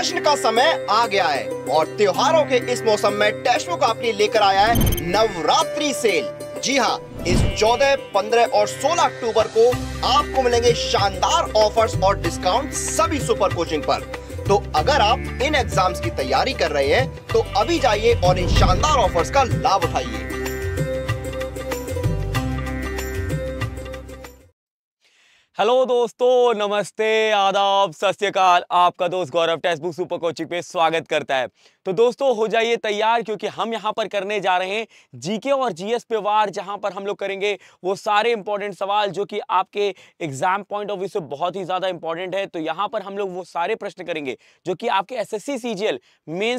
जश्न का समय आ गया है और त्योहारों के इस मौसम में टैशो का अपने लेकर आया है नवरात्रि सेल जी हाँ इस 14, 15 और 16 अक्टूबर को आपको मिलेंगे शानदार ऑफर्स और डिस्काउंट सभी सुपर कोचिंग पर तो अगर आप इन एग्जाम्स की तैयारी कर रहे हैं तो अभी जाइए और इन शानदार ऑफर्स का लाभ उठाइए हेलो दोस्तों नमस्ते आदाब सत आपका दोस्त Gaurav Testbook super coaching पे स्वागत करता है तो दोस्तों हो जाइए तैयार क्योंकि हम यहाँ पर करने जा रहे हैं जीके और जीएस पे वार जहाँ पर हम लोग करेंगे वो सारे इंपॉर्टेंट सवाल जो कि आपके एग्जाम पॉइंट ऑफ व्यू से बहुत ही ज़्यादा इंपॉर्टेंट है तो यहाँ पर हम लोग वो सारे प्रश्न करेंगे जो कि आपके एस एस सी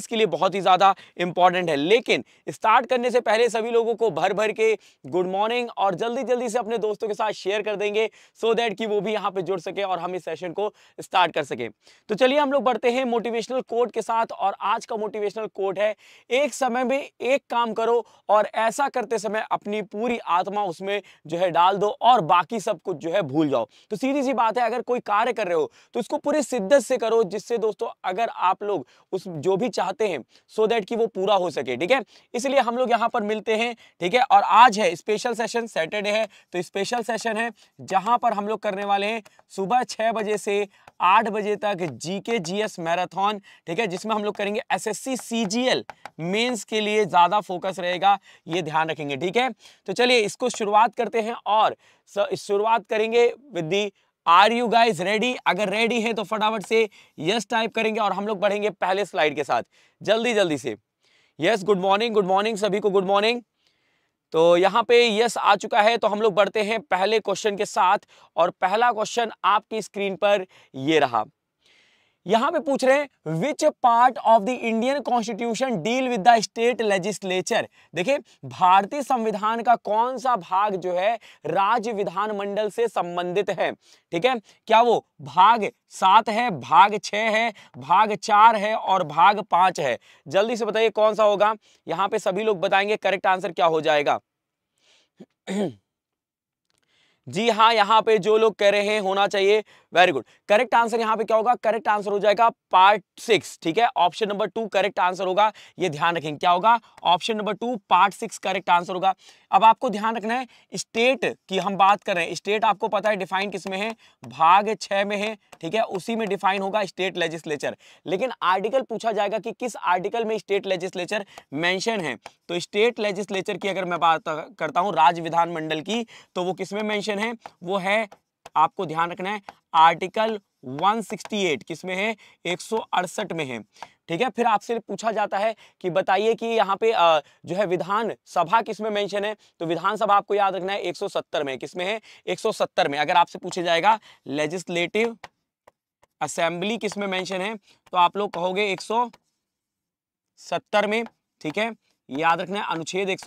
के लिए बहुत ही ज़्यादा इंपॉर्टेंट है लेकिन स्टार्ट करने से पहले सभी लोगों को भर भर के गुड मॉर्निंग और जल्दी जल्दी से अपने दोस्तों के साथ शेयर कर देंगे सो दैट कि वो भी यहाँ पे जुड़ सके और हम इस सेशन को स्टार्ट कर सके तो चलिए हम लोग बढ़ते हैं मोटिवेशनल कोट के साथ और आज का मोटिवेशनल कोट है एक समय में एक काम करो और ऐसा करते समय अपनी पूरी आत्मा उसमें जो है डाल दो और बाकी सब कुछ जो है भूल जाओ तो सीधी सी बात है अगर कोई कार्य कर रहे हो तो उसको पूरी शिद्दत से करो जिससे दोस्तों अगर आप लोग उस जो भी चाहते हैं सो देट दैट कि वो पूरा हो सके ठीक है इसलिए हम लोग यहाँ पर मिलते हैं ठीक है और आज है स्पेशल सेशन सैटरडे है तो स्पेशल सेशन है जहां पर हम लोग करने वाले हैं सुबह छह बजे से आठ बजे तक जीके जीएस मैराथन ठीक है जिसमें हम लोग करेंगे एसएससी सीजीएल मेंस के लिए ज़्यादा फोकस रहेगा ये ध्यान रखेंगे ठीक है तो चलिए इसको शुरुआत करते हैं और शुरुआत करेंगे with the are you guys ready अगर रेडी है तो फटाफट से यस टाइप करेंगे और हम लोग बढ़ेंगे पहले स्लाइड के साथ जल्दी जल्दी से yes good morning good morning सभी को गुड मॉर्निंग तो यहाँ पे यस आ चुका है तो हम लोग बढ़ते हैं पहले क्वेश्चन के साथ और पहला क्वेश्चन आपकी स्क्रीन पर ये रहा यहाँ पे पूछ रहे हैं which part of the Indian constitution deal with the state legislature देखिए भारतीय संविधान का कौन सा भाग जो है राज्य विधानमंडल से संबंधित है ठीक है क्या वो भाग सात है भाग छः है भाग चार है और भाग पांच है जल्दी से बताइए कौन सा होगा यहाँ पे सभी लोग बताएंगे करेक्ट आंसर क्या हो जाएगा जी हाँ यहाँ पे जो लोग कह रहे हैं होना चाहिए वेरी गुड करेक्ट आंसर यहां पे क्या होगा करेक्ट आंसर हो जाएगा पार्ट सिक्स ठीक है option number two correct answer होगा ये ध्यान रखेंगे क्या होगा option number two part six correct answer होगा अब आपको ध्यान रखना है स्टेट की हम बात कर रहे हैं स्टेट आपको पता है डिफाइन किस में है भाग छह में है ठीक है उसी में डिफाइन होगा स्टेट लेजिस्लेचर लेकिन आर्टिकल पूछा जाएगा कि किस आर्टिकल में स्टेट लेजिस्लेचर मेंशन है तो स्टेट लेजिस्लेचर की अगर मैं बात करता हूँ राज्य विधानमंडल की तो वो किसमें में मेंशन है वो है आपको ध्यान रखना है आर्टिकल 168 किसमें है एक में है ठीक है फिर आपसे पूछा जाता है कि बताइए कि यहाँ पे जो है विधानसभा किसमें मेंशन है तो विधानसभा आपको याद रखना है 170 में किसमें है 170 में अगर आपसे पूछा जाएगा लेजिस्लेटिव असेंबली किसमें मेंशन है तो आप लोग कहोगे 170 में ठीक है याद रखना है अनुच्छेद एक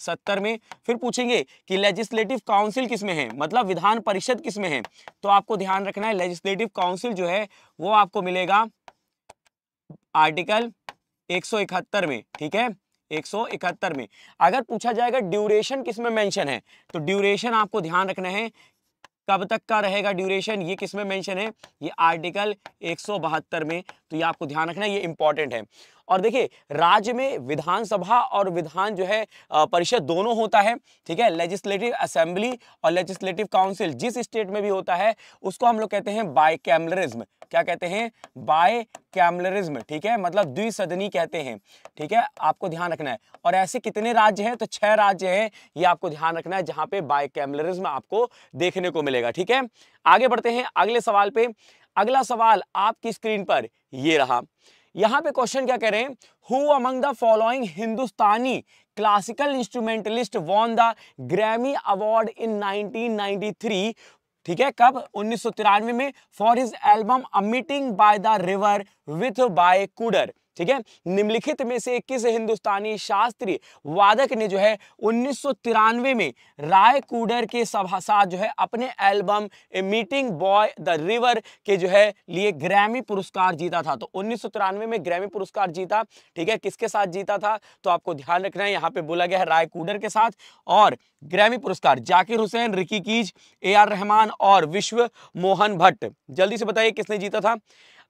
सत्तर में फिर पूछेंगे कि लेजिस्लेटिव काउंसिल किसमें है मतलब विधान परिषद किसमें है तो आपको ध्यान रखना है लेजिस्लेटिव काउंसिल जो है वो आपको मिलेगा आर्टिकल 171 में ठीक है 171 में अगर पूछा जाएगा ड्यूरेशन किसमें मेंशन है तो ड्यूरेशन आपको ध्यान रखना है कब तक का रहेगा ड्यूरेशन ये किसमें मेंशन है ये आर्टिकल 172 में तो ये आपको ध्यान रखना है ये इंपॉर्टेंट है और देखिए राज्य में विधानसभा और विधान जो है परिषद दोनों होता है ठीक है लेजिस्लेटिव असेंबली और लेजिस्लेटिव काउंसिल जिस स्टेट में भी होता है उसको हम लोग कहते हैं बाय कैमलरिज्म क्या कहते हैं बाय कैमलरिज्म ठीक है मतलब द्विसदनी कहते हैं ठीक है आपको ध्यान रखना है और ऐसे कितने राज्य हैं तो छह राज्य हैं ये आपको ध्यान रखना है जहां पे बाय कैमलरिज्म आपको देखने को मिलेगा ठीक है आगे बढ़ते हैं अगले सवाल पे अगला सवाल आपकी स्क्रीन पर ये रहा यहां पे क्वेश्चन क्या करें who among the following Hindustani classical instrumentalist won the Grammy award in 1993 ठीक है कब उन्नीस में for his album a meeting by the river with Ry Cooder ठीक है निम्नलिखित में से किस हिंदुस्तानी शास्त्रीय वादक ने जो है उन्नीस में राय कूडर के सभा साथ जो है अपने album a meeting by the river के जो है लिए ग्रैमी पुरस्कार जीता था तो उन्नीस में ग्रैमी पुरस्कार जीता ठीक है किसके साथ जीता था तो आपको ध्यान रखना है यहाँ पे बोला गया है राय कूडर के साथ और ग्रैमी पुरस्कार जाकिर हुसैन रिकी कीज ए आर रहमान और विश्व मोहन भट्ट जल्दी से बताइए किसने जीता था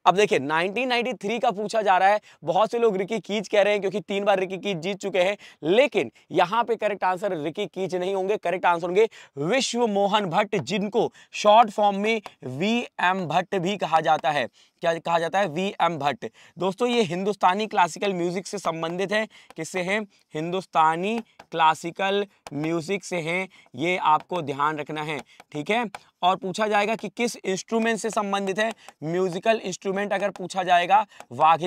अब देखिए 1993 का पूछा जा रहा है बहुत से लोग रिकी कीच कह रहे हैं क्योंकि तीन बार रिकी कीच जीत चुके हैं लेकिन यहां पे करेक्ट आंसर रिकी कीच नहीं होंगे करेक्ट आंसर होंगे विश्व मोहन भट्ट जिनको शॉर्ट फॉर्म में वी एम भट्ट भी कहा जाता है क्या कहा जाता है वी एम भट्ट दोस्तों ये हिंदुस्तानी क्लासिकल म्यूज़िक से संबंधित है किससे हैं हिंदुस्तानी क्लासिकल म्यूज़िक से हैं ये आपको ध्यान रखना है ठीक है और पूछा जाएगा कि किस इंस्ट्रूमेंट से संबंधित है म्यूजिकल इंस्ट्रूमेंट अगर पूछा जाएगा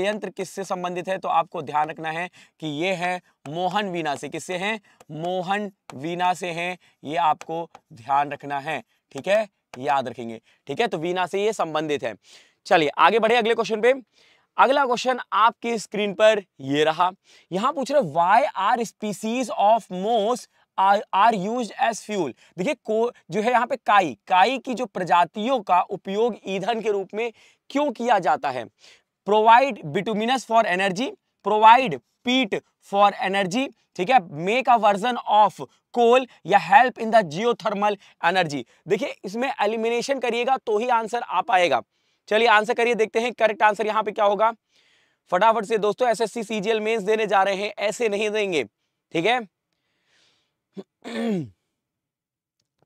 यंत्र किससे संबंधित है तो आपको ध्यान रखना है कि ये है मोहन वीणा से किससे हैं मोहन वीणा से हैं ये आपको ध्यान रखना है ठीक है याद रखेंगे ठीक है तो वीणा से ये संबंधित है चलिए आगे बढ़े अगले क्वेश्चन पे अगला क्वेश्चन आपकी स्क्रीन पर ये रहा यहां पूछ रहे why are species of moss are use as fuel देखिए को जो है यहाँ पे काई काई की जो प्रजातियों का उपयोग ईंधन के रूप में क्यों किया जाता है provide bituminous for energy provide peat for energy ठीक है make a version of coal या help in the geothermal energy देखिए इसमें एलिमिनेशन करिएगा तो ही आंसर आ पाएगा चलिए आंसर करिए देखते हैं करेक्ट आंसर यहाँ पे क्या होगा फटाफट से दोस्तों एस एस सी देने जा रहे हैं ऐसे नहीं देंगे ठीक है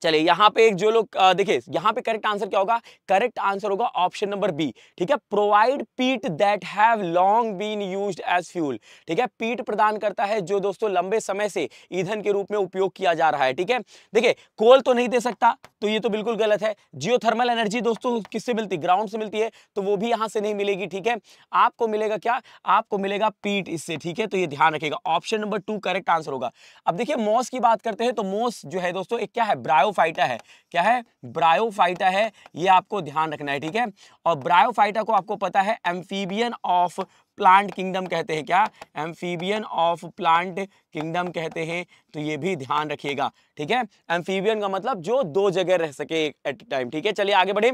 चलिए यहाँ पे एक जो लोग देखिए यहाँ पे करेक्ट आंसर क्या होगा करेक्ट आंसर होगा ऑप्शन नंबर बी ठीक है provide peat that have long been used as fuel ठीक है पीट प्रदान करता है जो दोस्तों लंबे समय से ईंधन के रूप में उपयोग किया जा रहा है ठीक है देखिए कोल तो नहीं दे सकता तो ये तो बिल्कुल गलत है जियोथर्मल एनर्जी दोस्तों किससे मिलती ग्राउंड से मिलती है तो वो भी यहाँ से नहीं मिलेगी ठीक है आपको मिलेगा क्या आपको मिलेगा पीट इससे ठीक है तो ये ध्यान रखेगा option number two correct answer होगा अब देखिए मॉस की बात करते हैं तो मोस जो है दोस्तों एक क्या है ब्रायो ब्रायोफाइटा है क्या है ब्रायोफाइटा है ये आपको ध्यान रखना है ठीक है और ब्रायोफाइटा को आपको पता है एम्फीबियन ऑफ प्लांट किंगडम कहते हैं क्या एम्फीबियन ऑफ प्लांट किंगडम कहते हैं तो ये भी ध्यान रखिएगा ठीक है एम्फीबियन का मतलब जो दो जगह रह सके एट टाइम ठीक है चलिए आगे बढ़े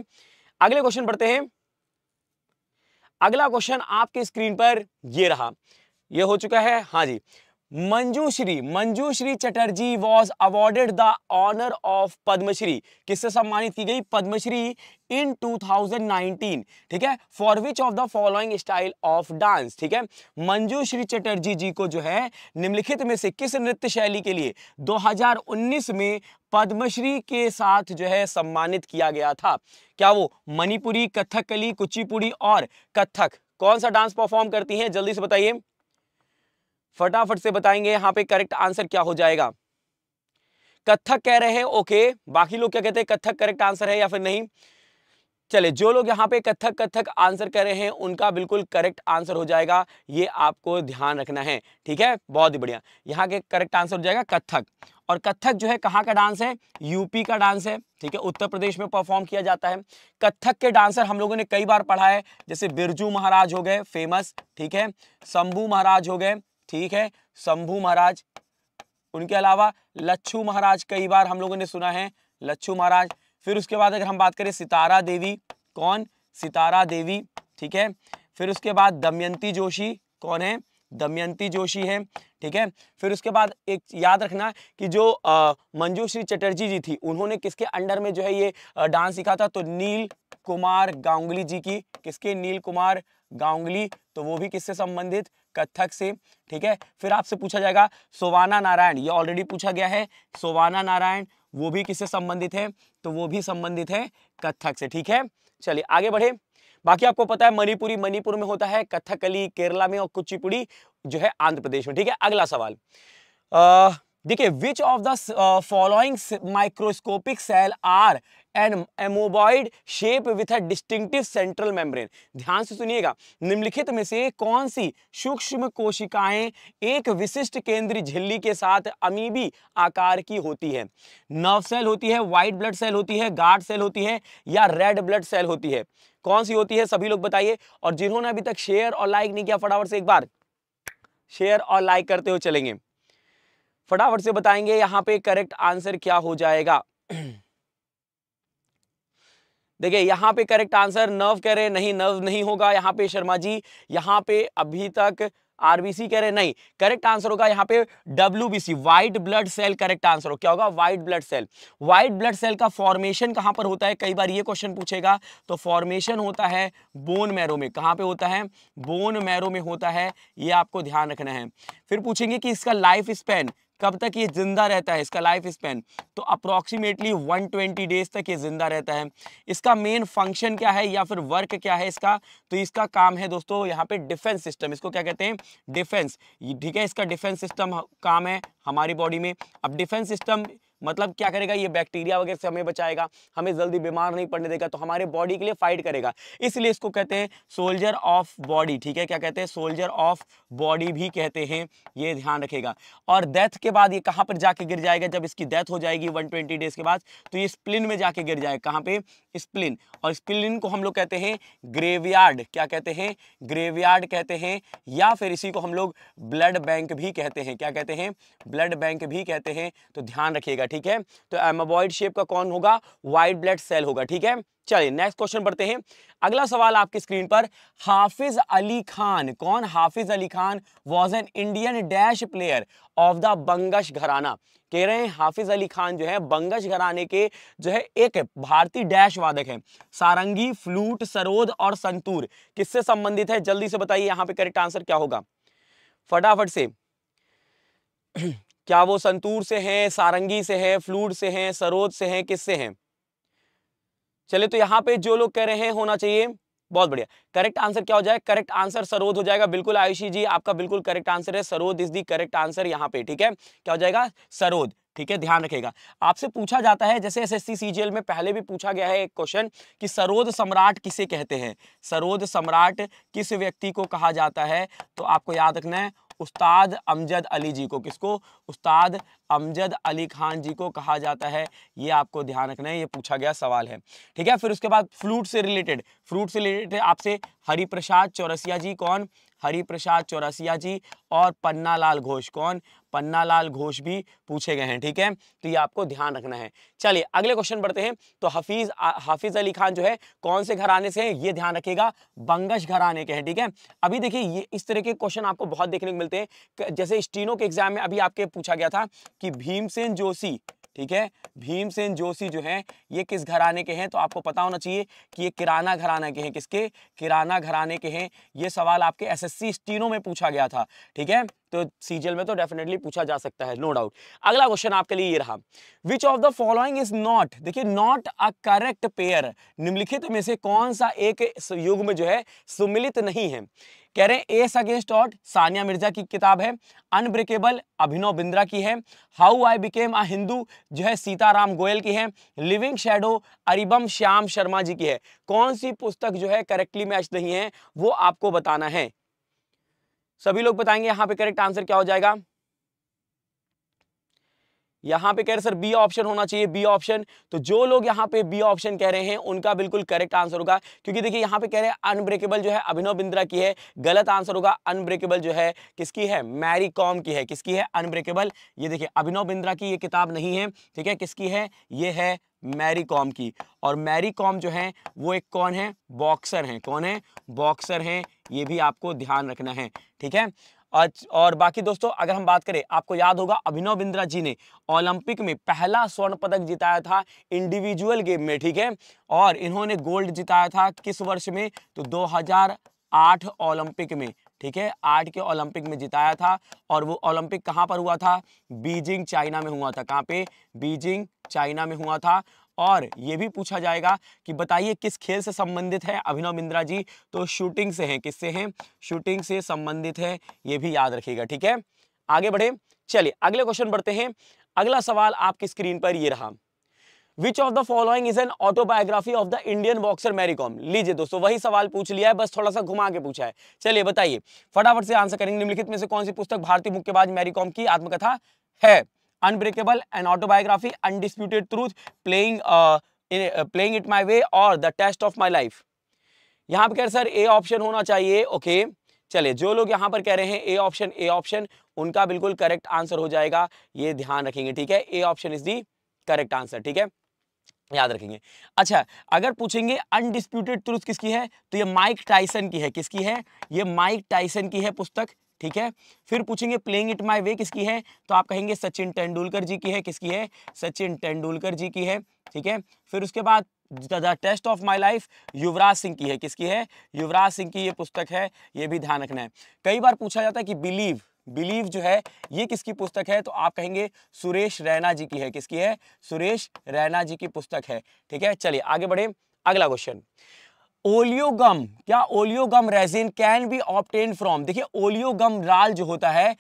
अगले क्वेश्चन पढ़ते हैं अगला क्वेश्चन आपके स्क्रीन पर ये रहा ये हो चुका है हाँ जी Manjushree Manjushree Chatterjee was awarded the honour of Padmashri किससे सम्मानित की गई पद्मश्री इन 2019 ठीक है for which of the following style of dance ठीक है मंजूश्री चटर्जी जी को जो है निम्नलिखित में से किस नृत्य शैली के लिए 2019 में पद्मश्री के साथ जो है सम्मानित किया गया था क्या वो मणिपुरी कथकली कुचिपुड़ी और कथक कौन सा डांस परफॉर्म करती हैं जल्दी से बताइए फटाफट से बताएंगे यहाँ पे करेक्ट आंसर क्या हो जाएगा कथक कह रहे हैं ओके बाकी लोग क्या कहते हैं कथक करेक्ट आंसर है या फिर नहीं चले जो लोग यहाँ पे कथक कथक आंसर कर रहे हैं उनका बिल्कुल करेक्ट आंसर हो जाएगा ये आपको ध्यान रखना है ठीक है बहुत ही बढ़िया यहाँ के करेक्ट आंसर हो जाएगा कथक और कथक जो है कहाँ का डांस है यूपी का डांस है ठीक है उत्तर प्रदेश में परफॉर्म किया जाता है कथक के डांसर हम लोगों ने कई बार पढ़ा है जैसे बिरजू महाराज हो गए फेमस ठीक है शंभू महाराज हो गए ठीक है शंभू महाराज उनके अलावा लच्छू महाराज कई बार हम लोगों ने सुना है लच्छू महाराज फिर उसके बाद अगर हम बात करें सितारा देवी कौन सितारा देवी ठीक है फिर उसके बाद दमयंती जोशी कौन है दमयंती जोशी है ठीक है फिर उसके बाद एक याद रखना कि जो मंजूश्री चटर्जी जी थी उन्होंने किसके अंडर में जो है ये डांस सीखा था तो नील कुमार गांगुली जी की किसके नील कुमार गांगुली तो वो भी किससे संबंधित कथक से ठीक है फिर आपसे पूछा जाएगा सोवाना नारायण ये ऑलरेडी पूछा गया है सोवाना नारायण वो भी किससे संबंधित है तो वो भी संबंधित है कथक से ठीक है चलिए आगे बढ़े बाकी आपको पता है मणिपुरी मणिपुर में होता है कथकली केरला में और कुचिपुड़ी जो है आंध्र प्रदेश में ठीक है अगला सवाल देखिए which of the following microscopic cell are an amoeboid shape with a distinctive central membrane ध्यान से सुनिएगा निम्नलिखित में से कौन सी सूक्ष्म कोशिकाएं एक विशिष्ट केंद्रीय झिल्ली के साथ अमीबी आकार की होती है नर्व सेल होती है व्हाइट ब्लड सेल होती है गार्ड सेल होती है या रेड ब्लड सेल होती है कौन सी होती है सभी लोग बताइए और जिन्होंने अभी तक शेयर और लाइक नहीं किया फटाफट से एक बार शेयर और लाइक करते हुए चलेंगे फटाफट से बताएंगे यहाँ पे करेक्ट आंसर क्या हो जाएगा देखिए यहाँ पे करेक्ट आंसर नव कह रहे नहीं नव नहीं होगा यहाँ पे शर्मा जी यहाँ पे अभी तक आरबीसी कह रहे नहीं करेक्ट आंसर होगा यहाँ पे C white blood cell correct answer हो क्या होगा white blood cell white blood cell का फॉर्मेशन कहाँ पर होता है कई बार ये क्वेश्चन पूछेगा तो फॉर्मेशन होता है बोन मैरो में कहाँ पे होता है बोन मैरो में होता है ये आपको ध्यान रखना है फिर पूछेंगे कि इसका लाइफ स्पेन कब तक ये जिंदा रहता है इसका लाइफ स्पेन तो अप्रॉक्सीमेटली 120 डेज तक ये जिंदा रहता है इसका मेन फंक्शन क्या है या फिर वर्क क्या है इसका तो इसका काम है दोस्तों यहाँ पे डिफेंस सिस्टम इसको क्या कहते हैं डिफेंस ठीक है इसका डिफेंस सिस्टम काम है हमारी बॉडी में अब डिफेंस सिस्टम मतलब क्या करेगा ये बैक्टीरिया वगैरह से हमें बचाएगा हमें जल्दी बीमार नहीं पड़ने देगा तो हमारे बॉडी के लिए फाइट करेगा इसलिए इसको कहते हैं सोल्जर ऑफ बॉडी ठीक है क्या कहते हैं सोल्जर ऑफ बॉडी भी कहते हैं ये ध्यान रखेगा और डेथ के बाद ये कहाँ पर जाके गिर जाएगा जब इसकी डेथ हो जाएगी वन डेज के बाद तो ये स्प्लिन में जाके गिर जाएगा कहाँ पे स्प्लिन और स्प्लिन को हम लोग कहते हैं ग्रेवयार्ड क्या कहते हैं ग्रेवयार्ड कहते हैं या फिर इसी को हम लोग ब्लड बैंक भी कहते हैं क्या कहते हैं ब्लड बैंक भी कहते हैं तो ध्यान रखिएगा ठीक है तो एमोबॉइड शेप का कौन होगा वाइट ब्लड सेल होगा ठीक है चलिए नेक्स्ट क्वेश्चन बढ़ते हैं अगला सवाल आपकी स्क्रीन पर हाफिज अली खान कौन Hafiz Ali Khan was an Indian dash player of the Bangash gharana कह रहे हैं हाफिज अली खान जो है बंगश घराने के जो है एक भारतीय डैश वादक है सारंगी फ्लूट सरोद और संतूर किससे संबंधित है जल्दी से बताइए यहां पे करेक्ट आंसर क्या होगा फटाफट से क्या वो संतूर से हैं सारंगी से हैं फ्लूड से हैं सरोद से हैं किससे हैं चले तो यहाँ पे जो लोग कह रहे हैं होना चाहिए बहुत बढ़िया करेक्ट आंसर क्या हो जाएगा करेक्ट आंसर सरोद हो जाएगा बिल्कुल आयुषी जी आपका बिल्कुल करेक्ट आंसर है sarod is the correct answer यहाँ पे ठीक है क्या हो जाएगा सरोद ठीक है ध्यान रखेगा आपसे पूछा जाता है जैसे एसएससी सीजीएल में पहले भी पूछा गया है एक क्वेश्चन कि सरोद सम्राट किसे कहते हैं सरोद सम्राट किस व्यक्ति को कहा जाता है तो आपको याद रखना है उस्ताद अमजद अली जी को किसको उस्ताद अमजद अली खान जी को कहा जाता है ये आपको ध्यान रखना है ये पूछा गया सवाल है ठीक है फिर उसके बाद फ्लूट से रिलेटेड फ्रूट से रिलेटेड आपसे हरिप्रसाद चौरसिया जी कौन हरिप्रसाद प्रसाद चौरसिया जी और पन्नालाल घोष कौन पन्नालाल घोष भी पूछे गए हैं ठीक है तो ये आपको ध्यान रखना है चलिए अगले क्वेश्चन पढ़ते हैं तो हफीज हफीज अली खान जो है कौन से घराने से हैं ये ध्यान रखिएगा बंगश घराने के हैं ठीक है अभी देखिए ये इस तरह के क्वेश्चन आपको बहुत देखने को मिलते हैं जैसे स्टीनो के एग्जाम में अभी आपके पूछा गया था कि भीमसेन जोशी ठीक है भीमसेन जोशी जो हैं ये किस घराने के हैं तो आपको पता होना चाहिए कि ये किराना घराने के हैं किसके किराना घराने के हैं ये सवाल आपके एसएससी तीनों में पूछा गया था ठीक है तो सीजल में तो डेफिनेटली पूछा जा सकता है नो डाउट अगला क्वेश्चन आपके लिए ये रहा which of the following is not देखिए नॉट अ करेक्ट पेयर निम्नलिखित में से कौन सा एक युग में जो है सुमिलित नहीं है कह रहे हैं ace against odds Sania Mirza की किताब है अनब्रेकेबल अभिनव बिंद्रा की है how I became a Hindu जो है सीताराम गोयल की है लिविंग शेडो अरिबम श्याम शर्मा जी की है कौन सी पुस्तक जो है करेक्टली मैच नहीं है वो आपको बताना है सभी लोग बताएंगे यहाँ पे करेक्ट आंसर क्या हो जाएगा यहाँ पे कह रहे सर बी ऑप्शन होना चाहिए बी ऑप्शन तो जो लोग यहाँ पे बी ऑप्शन कह रहे हैं उनका बिल्कुल करेक्ट आंसर होगा क्योंकि देखिए यहाँ पे कह रहे हैं अनब्रेकेबल जो है अभिनव बिंद्रा की है गलत आंसर होगा अनब्रेकेबल जो है किसकी है मैरी कॉम की है किसकी है अनब्रेकेबल ये देखिए अभिनव बिंद्रा की ये किताब नहीं है ठीक है किसकी है ये है मैरी कॉम की और मैरी कॉम जो है वो एक कौन है बॉक्सर है कौन है बॉक्सर है ये भी आपको ध्यान रखना है ठीक है और बाकी दोस्तों अगर हम बात करें आपको याद होगा अभिनव बिंद्रा जी ने ओलंपिक में पहला स्वर्ण पदक जिताया था इंडिविजुअल गेम में ठीक है और इन्होंने गोल्ड जिताया था किस वर्ष में तो 2008 ओलंपिक में ठीक है आठ के ओलंपिक में जिताया था और वो ओलंपिक कहाँ पर हुआ था बीजिंग चाइना में हुआ था कहाँ पे बीजिंग चाइना में हुआ था और ये भी पूछा जाएगा कि बताइए किस खेल से संबंधित है अभिनव बिंद्रा जी तो शूटिंग से हैं किससे हैं शूटिंग से संबंधित है ये भी याद रखिएगा ठीक है आगे बढ़े चलिए अगले क्वेश्चन बढ़ते हैं अगला सवाल आपकी स्क्रीन पर ये रहा which of the following is an autobiography of the Indian boxer Mary Kom लीजिए दोस्तों वही सवाल पूछ लिया है बस थोड़ा सा घुमा के पूछा है चलिए बताइए फटाफट से आंसर करेंगे निम्नलिखित में से कौन सी पुस्तक भारतीय मुक्केबाज मैरीकॉम की आत्मकथा है unbreakable and autobiography undisputed truth playing playing it my way और the test of my life यहाँ पर कह रहे सर ए ऑप्शन होना चाहिए ओके okay. चले जो लोग यहाँ पर कह रहे हैं ए ऑप्शन ए ऑप्शन उनका बिल्कुल करेक्ट आंसर हो जाएगा ये ध्यान रखेंगे ठीक है A option is the correct answer ठीक है याद रखेंगे अच्छा अगर पूछेंगे अनडिस्प्यूटेड ट्रूथ किसकी है तो ये माइक टाइसन की है किसकी है ये माइक टाइसन की है पुस्तक ठीक है फिर पूछेंगे प्लेइंग इट माई वे किसकी है तो आप कहेंगे सचिन तेंदुलकर जी की है किसकी है सचिन तेंदुलकर जी की है ठीक है फिर उसके बाद the test of my life Yuvraj Singh की है किसकी है युवराज सिंह की ये पुस्तक है ये भी ध्यान रखना है कई बार पूछा जाता है कि बिलीव बिलीव जो है ये किसकी पुस्तक है तो आप कहेंगे सुरेश रैना जी की है किसकी है सुरेश रैना जी की पुस्तक है ठीक है चलिए आगे बढ़े अगला क्वेश्चन ओलियोगम क्या oleogum resin can be obtain from देखिए ओलियोगम राल जो होता है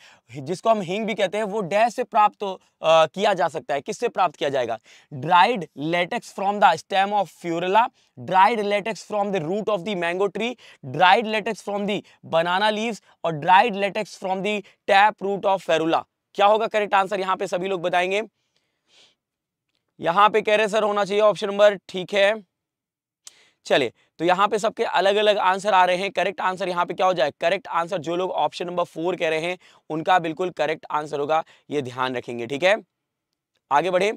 जिसको हम हिंग भी कहते हैं वो डे से प्राप्त आ, किया जा सकता है किससे प्राप्त किया जाएगा dried latex from the stem of ferula dried latex from the root of the mango tree dried latex from the banana leaves और dried latex from the tap root of ferula क्या होगा करेक्ट आंसर यहाँ पे सभी लोग बताएंगे यहाँ पे कह रहे सर होना चाहिए ऑप्शन नंबर ठीक है चलिए तो यहाँ पे सबके अलग अलग आंसर आ रहे हैं करेक्ट आंसर यहाँ पे क्या हो जाए करेक्ट आंसर जो लोग ऑप्शन नंबर फोर कह रहे हैं उनका बिल्कुल करेक्ट आंसर होगा ये ध्यान रखेंगे ठीक है आगे बढ़े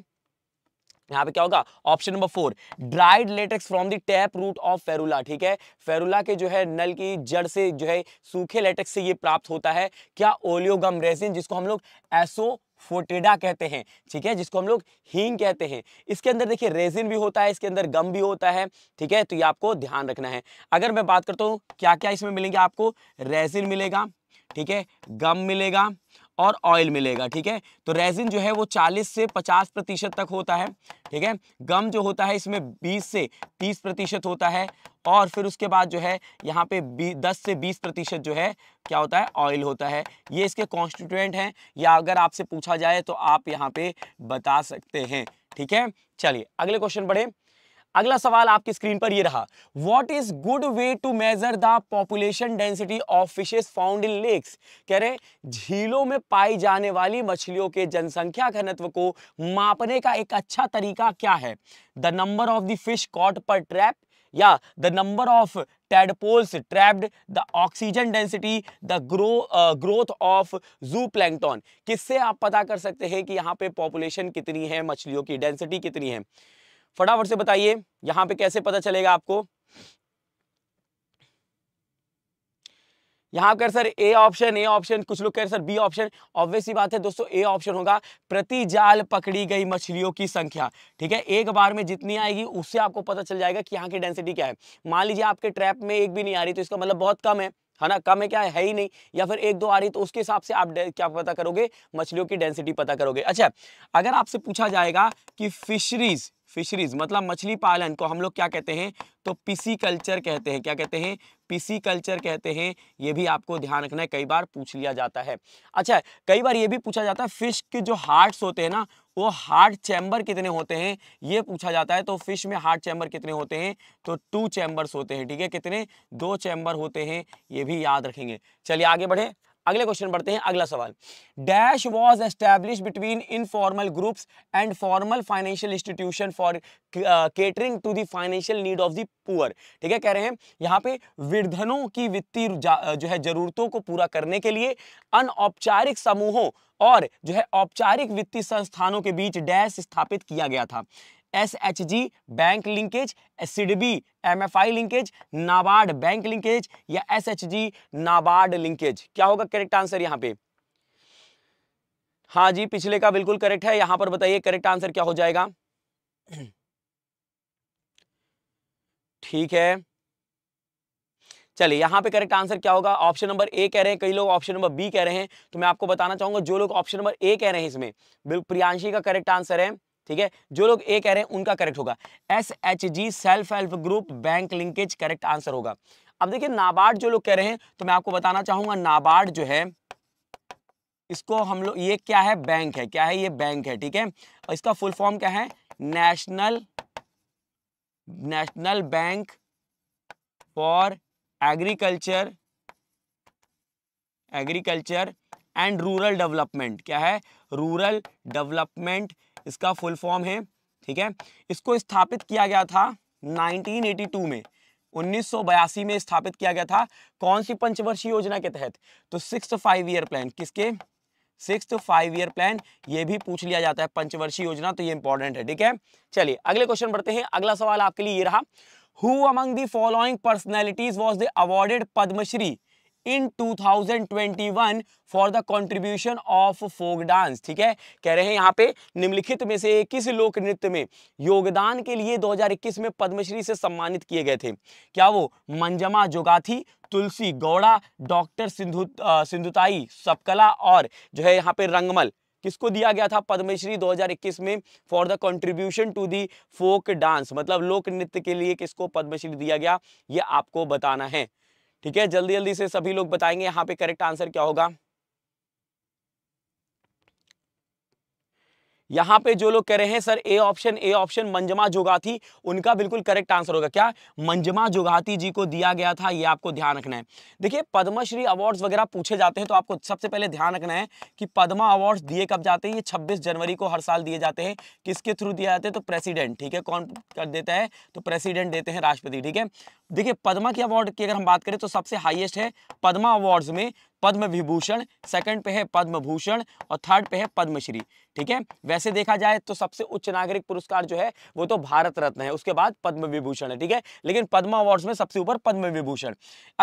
यहाँ पे क्या होगा option number four dried latex from the tap root of ferula ठीक है फेरुला के जो है नल की जड़ से जो है सूखे लेटेक्स से ये प्राप्त होता है क्या ओलियोगम रेजिन जिसको हम लोग एसो फोटेडा कहते हैं ठीक है जिसको हम लोग हींग कहते हैं इसके अंदर देखिए रेजिन भी होता है इसके अंदर गम भी होता है ठीक है तो ये आपको ध्यान रखना है अगर मैं बात करता हूँ क्या क्या इसमें मिलेंगे आपको रेजिन मिलेगा ठीक है गम मिलेगा और ऑयल मिलेगा ठीक है तो रेजिन जो है वो 40 से 50 प्रतिशत तक होता है ठीक है गम जो होता है इसमें 20 से 30 प्रतिशत होता है और फिर उसके बाद जो है यहाँ पे दस से बीस प्रतिशत जो है क्या होता है ऑयल होता है ये इसके कॉन्स्टिट्यूएंट हैं या अगर आपसे पूछा जाए तो आप यहाँ पे बता सकते हैं ठीक है चलिए अगले क्वेश्चन पढ़े अगला सवाल आपकी स्क्रीन पर ये रहा what is good way to measure the population density of fishes found in lakes कह रहे झीलों में पाई जाने वाली मछलियों के जनसंख्या घनत्व को मापने का एक अच्छा तरीका क्या है the number of the fish caught per trap या the number of tadpoles trapped the oxygen density the grow growth of zooplankton किससे आप पता कर सकते हैं कि यहाँ पे पॉपुलेशन कितनी है मछलियों की डेंसिटी कितनी है फटाफट से बताइए यहाँ पे कैसे पता चलेगा आपको यहाँ कर sir A option A option कुछ लोग कह सर बी ऑप्शन ऑब्वियस ही बात है दोस्तों ए ऑप्शन होगा प्रति जाल पकड़ी गई मछलियों की संख्या ठीक है एक बार में जितनी आएगी उससे आपको पता चल जाएगा कि यहाँ की डेंसिटी क्या है मान लीजिए आपके ट्रैप में एक भी नहीं आ रही तो इसका मतलब बहुत कम है है ना कम है क्या है ही नहीं या फिर एक दो आ रही तो उसके हिसाब से आप क्या पता करोगे मछलियों की डेंसिटी पता करोगे अच्छा अगर आपसे पूछा जाएगा कि फिशरीज फिशरीज मतलब मछली पालन को हम लोग क्या कहते हैं तो पिसी कल्चर कहते हैं क्या कहते हैं पीसी कल्चर कहते हैं ये भी आपको ध्यान रखना है कई बार पूछ लिया जाता है अच्छा कई बार ये भी पूछा जाता है फिश के जो हार्ट्स होते हैं ना वो हार्ट चैम्बर कितने होते हैं ये पूछा जाता है तो फिश में हार्ट चैम्बर कितने होते हैं तो टू चैम्बर्स होते हैं ठीक है कितने दो चैम्बर होते हैं ये भी याद रखेंगे चलिए आगे बढ़े अगले क्वेश्चन बढ़ते हैं अगला सवाल dash was establish between informal groups and formal financial institution for catering to the financial need of the poor ठीक है कह रहे हैं यहाँ पे विधनों की वित्तीय जो है जरूरतों को पूरा करने के लिए अनौपचारिक समूहों और जो है औपचारिक वित्तीय संस्थानों के बीच डैश स्थापित किया गया था S H G bank linkage SIDBI M F I linkage NABARD bank linkage या S H G NABARD linkage क्या होगा करेक्ट आंसर यहाँ पे हाँ जी पिछले का बिल्कुल करेक्ट है यहां पर बताइए करेक्ट आंसर क्या हो जाएगा ठीक है चलिए यहां पे करेक्ट आंसर क्या होगा ऑप्शन नंबर ए कह रहे हैं कई लोग ऑप्शन नंबर बी कह रहे हैं तो मैं आपको बताना चाहूंगा जो लोग ऑप्शन नंबर ए कह रहे हैं इसमें प्रियांशी का करेक्ट आंसर है ठीक है जो लोग ए कह रहे हैं उनका करेक्ट होगा S H G self help group bank linkage correct answer होगा अब देखिए नाबार्ड जो लोग कह रहे हैं तो मैं आपको बताना चाहूंगा नाबार्ड जो है इसको हम लोग ये क्या है बैंक है क्या है ये बैंक है ठीक है और इसका फुल फॉर्म क्या है national national bank for agriculture agriculture and rural development क्या है रूरल डेवलपमेंट इसका फुल फॉर्म है ठीक है इसको स्थापित किया गया था 1982 में 1982 में स्थापित किया गया था कौन सी पंचवर्षीय योजना के तहत तो सिक्स फाइव ईयर प्लान किसके सिक्स फाइव ईयर प्लान ये भी पूछ लिया जाता है पंचवर्षीय योजना तो ये इंपॉर्टेंट है ठीक है चलिए अगले क्वेश्चन बढ़ते हैं अगला सवाल आपके लिए ये रहा who among the following personalities was the awarded Padmashri in 2021 for the contribution of folk dance ठीक है कह रहे हैं यहाँ पे निम्नलिखित में से किस लोक नृत्य में योगदान के लिए 2021 में पद्मश्री से सम्मानित किए गए थे क्या वो मंजमा जोगाथी तुलसी गौड़ा डॉक्टर सिंधु सिंधुताई सपकला और जो है यहाँ पे रंगमल किसको दिया गया था पद्मश्री 2021 में for the contribution to the folk dance मतलब लोक नृत्य के लिए किसको पद्मश्री दिया गया ये आपको बताना है ठीक है जल्दी जल्दी से सभी लोग बताएंगे यहाँ पे करेक्ट आंसर क्या होगा यहाँ पे जो लोग कह रहे हैं sir A option A option Manjamma Jogathi उनका बिल्कुल करेक्ट आंसर होगा क्या मंजमा जोगाती जी को दिया गया था ये आपको ध्यान रखना है देखिए पद्मश्री अवार्ड्स वगैरह पूछे जाते हैं तो आपको सबसे पहले ध्यान रखना है कि पद्मा अवार्ड्स दिए कब जाते हैं ये 26 जनवरी को हर साल दिए जाते हैं किसके थ्रू दिए जाते हैं तो प्रेसिडेंट ठीक है कौन कर देता है तो प्रेसिडेंट देते हैं राष्ट्रपति ठीक है देखिए पद्मा के अवार्ड की अगर हम बात करें तो सबसे हाइएस्ट है पद्मा अवार्ड्स में पद्म विभूषण सेकंड पे है पद्म भूषण और थर्ड पे है पद्मश्री ठीक है वैसे देखा जाए तो सबसे उच्च नागरिक पुरस्कार जो है वो तो भारत रत्न है उसके बाद पद्म विभूषण है ठीक है लेकिन पद्म अवार्ड्स में सबसे ऊपर पद्म विभूषण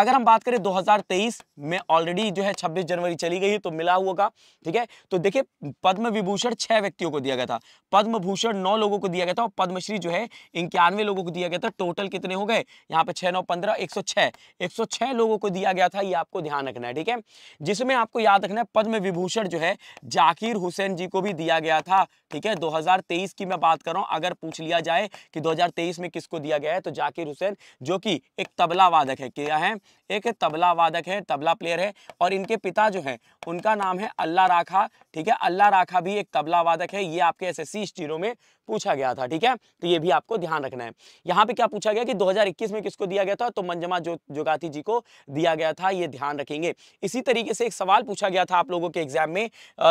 अगर हम बात करें 2023 में ऑलरेडी जो है 26 जनवरी चली गई तो मिला हुआ का ठीक है तो देखिए पद्म विभूषण छह व्यक्तियों को दिया गया था पद्म भूषण नौ लोगों को दिया गया था और पद्मश्री जो है इक्यानवे लोगों को दिया गया था टोटल कितने हो गए यहाँ पे छह नौ पंद्रह एक सौ लोगों को दिया गया था ये आपको ध्यान रखना है ठीक है जिसमें आपको याद रखना है पद्म विभूषण जो है जाकिर हुसैन जी को भी दिया गया था ठीक है 2023 की मैं बात कर रहा हूं अगर पूछ लिया जाए कि 2023 में किसको दिया गया है तो जाकिर हुसैन जो कि एक तबला वादक है क्या है एक तबला वादक है तबला प्लेयर है और इनके पिता जो है उनका नाम है अल्लाह राखा ठीक है अल्लाह राखा भी एक तबला वादक है ये आपके एस एस में पूछा गया था ठीक है तो ये भी आपको ध्यान रखना है यहाँ पे क्या पूछा गया कि 2021 में किसको दिया गया था तो मंजमा जो जोगाती जी को दिया गया था ये ध्यान रखेंगे इसी तरीके से एक सवाल पूछा गया था आप लोगों के एग्जाम में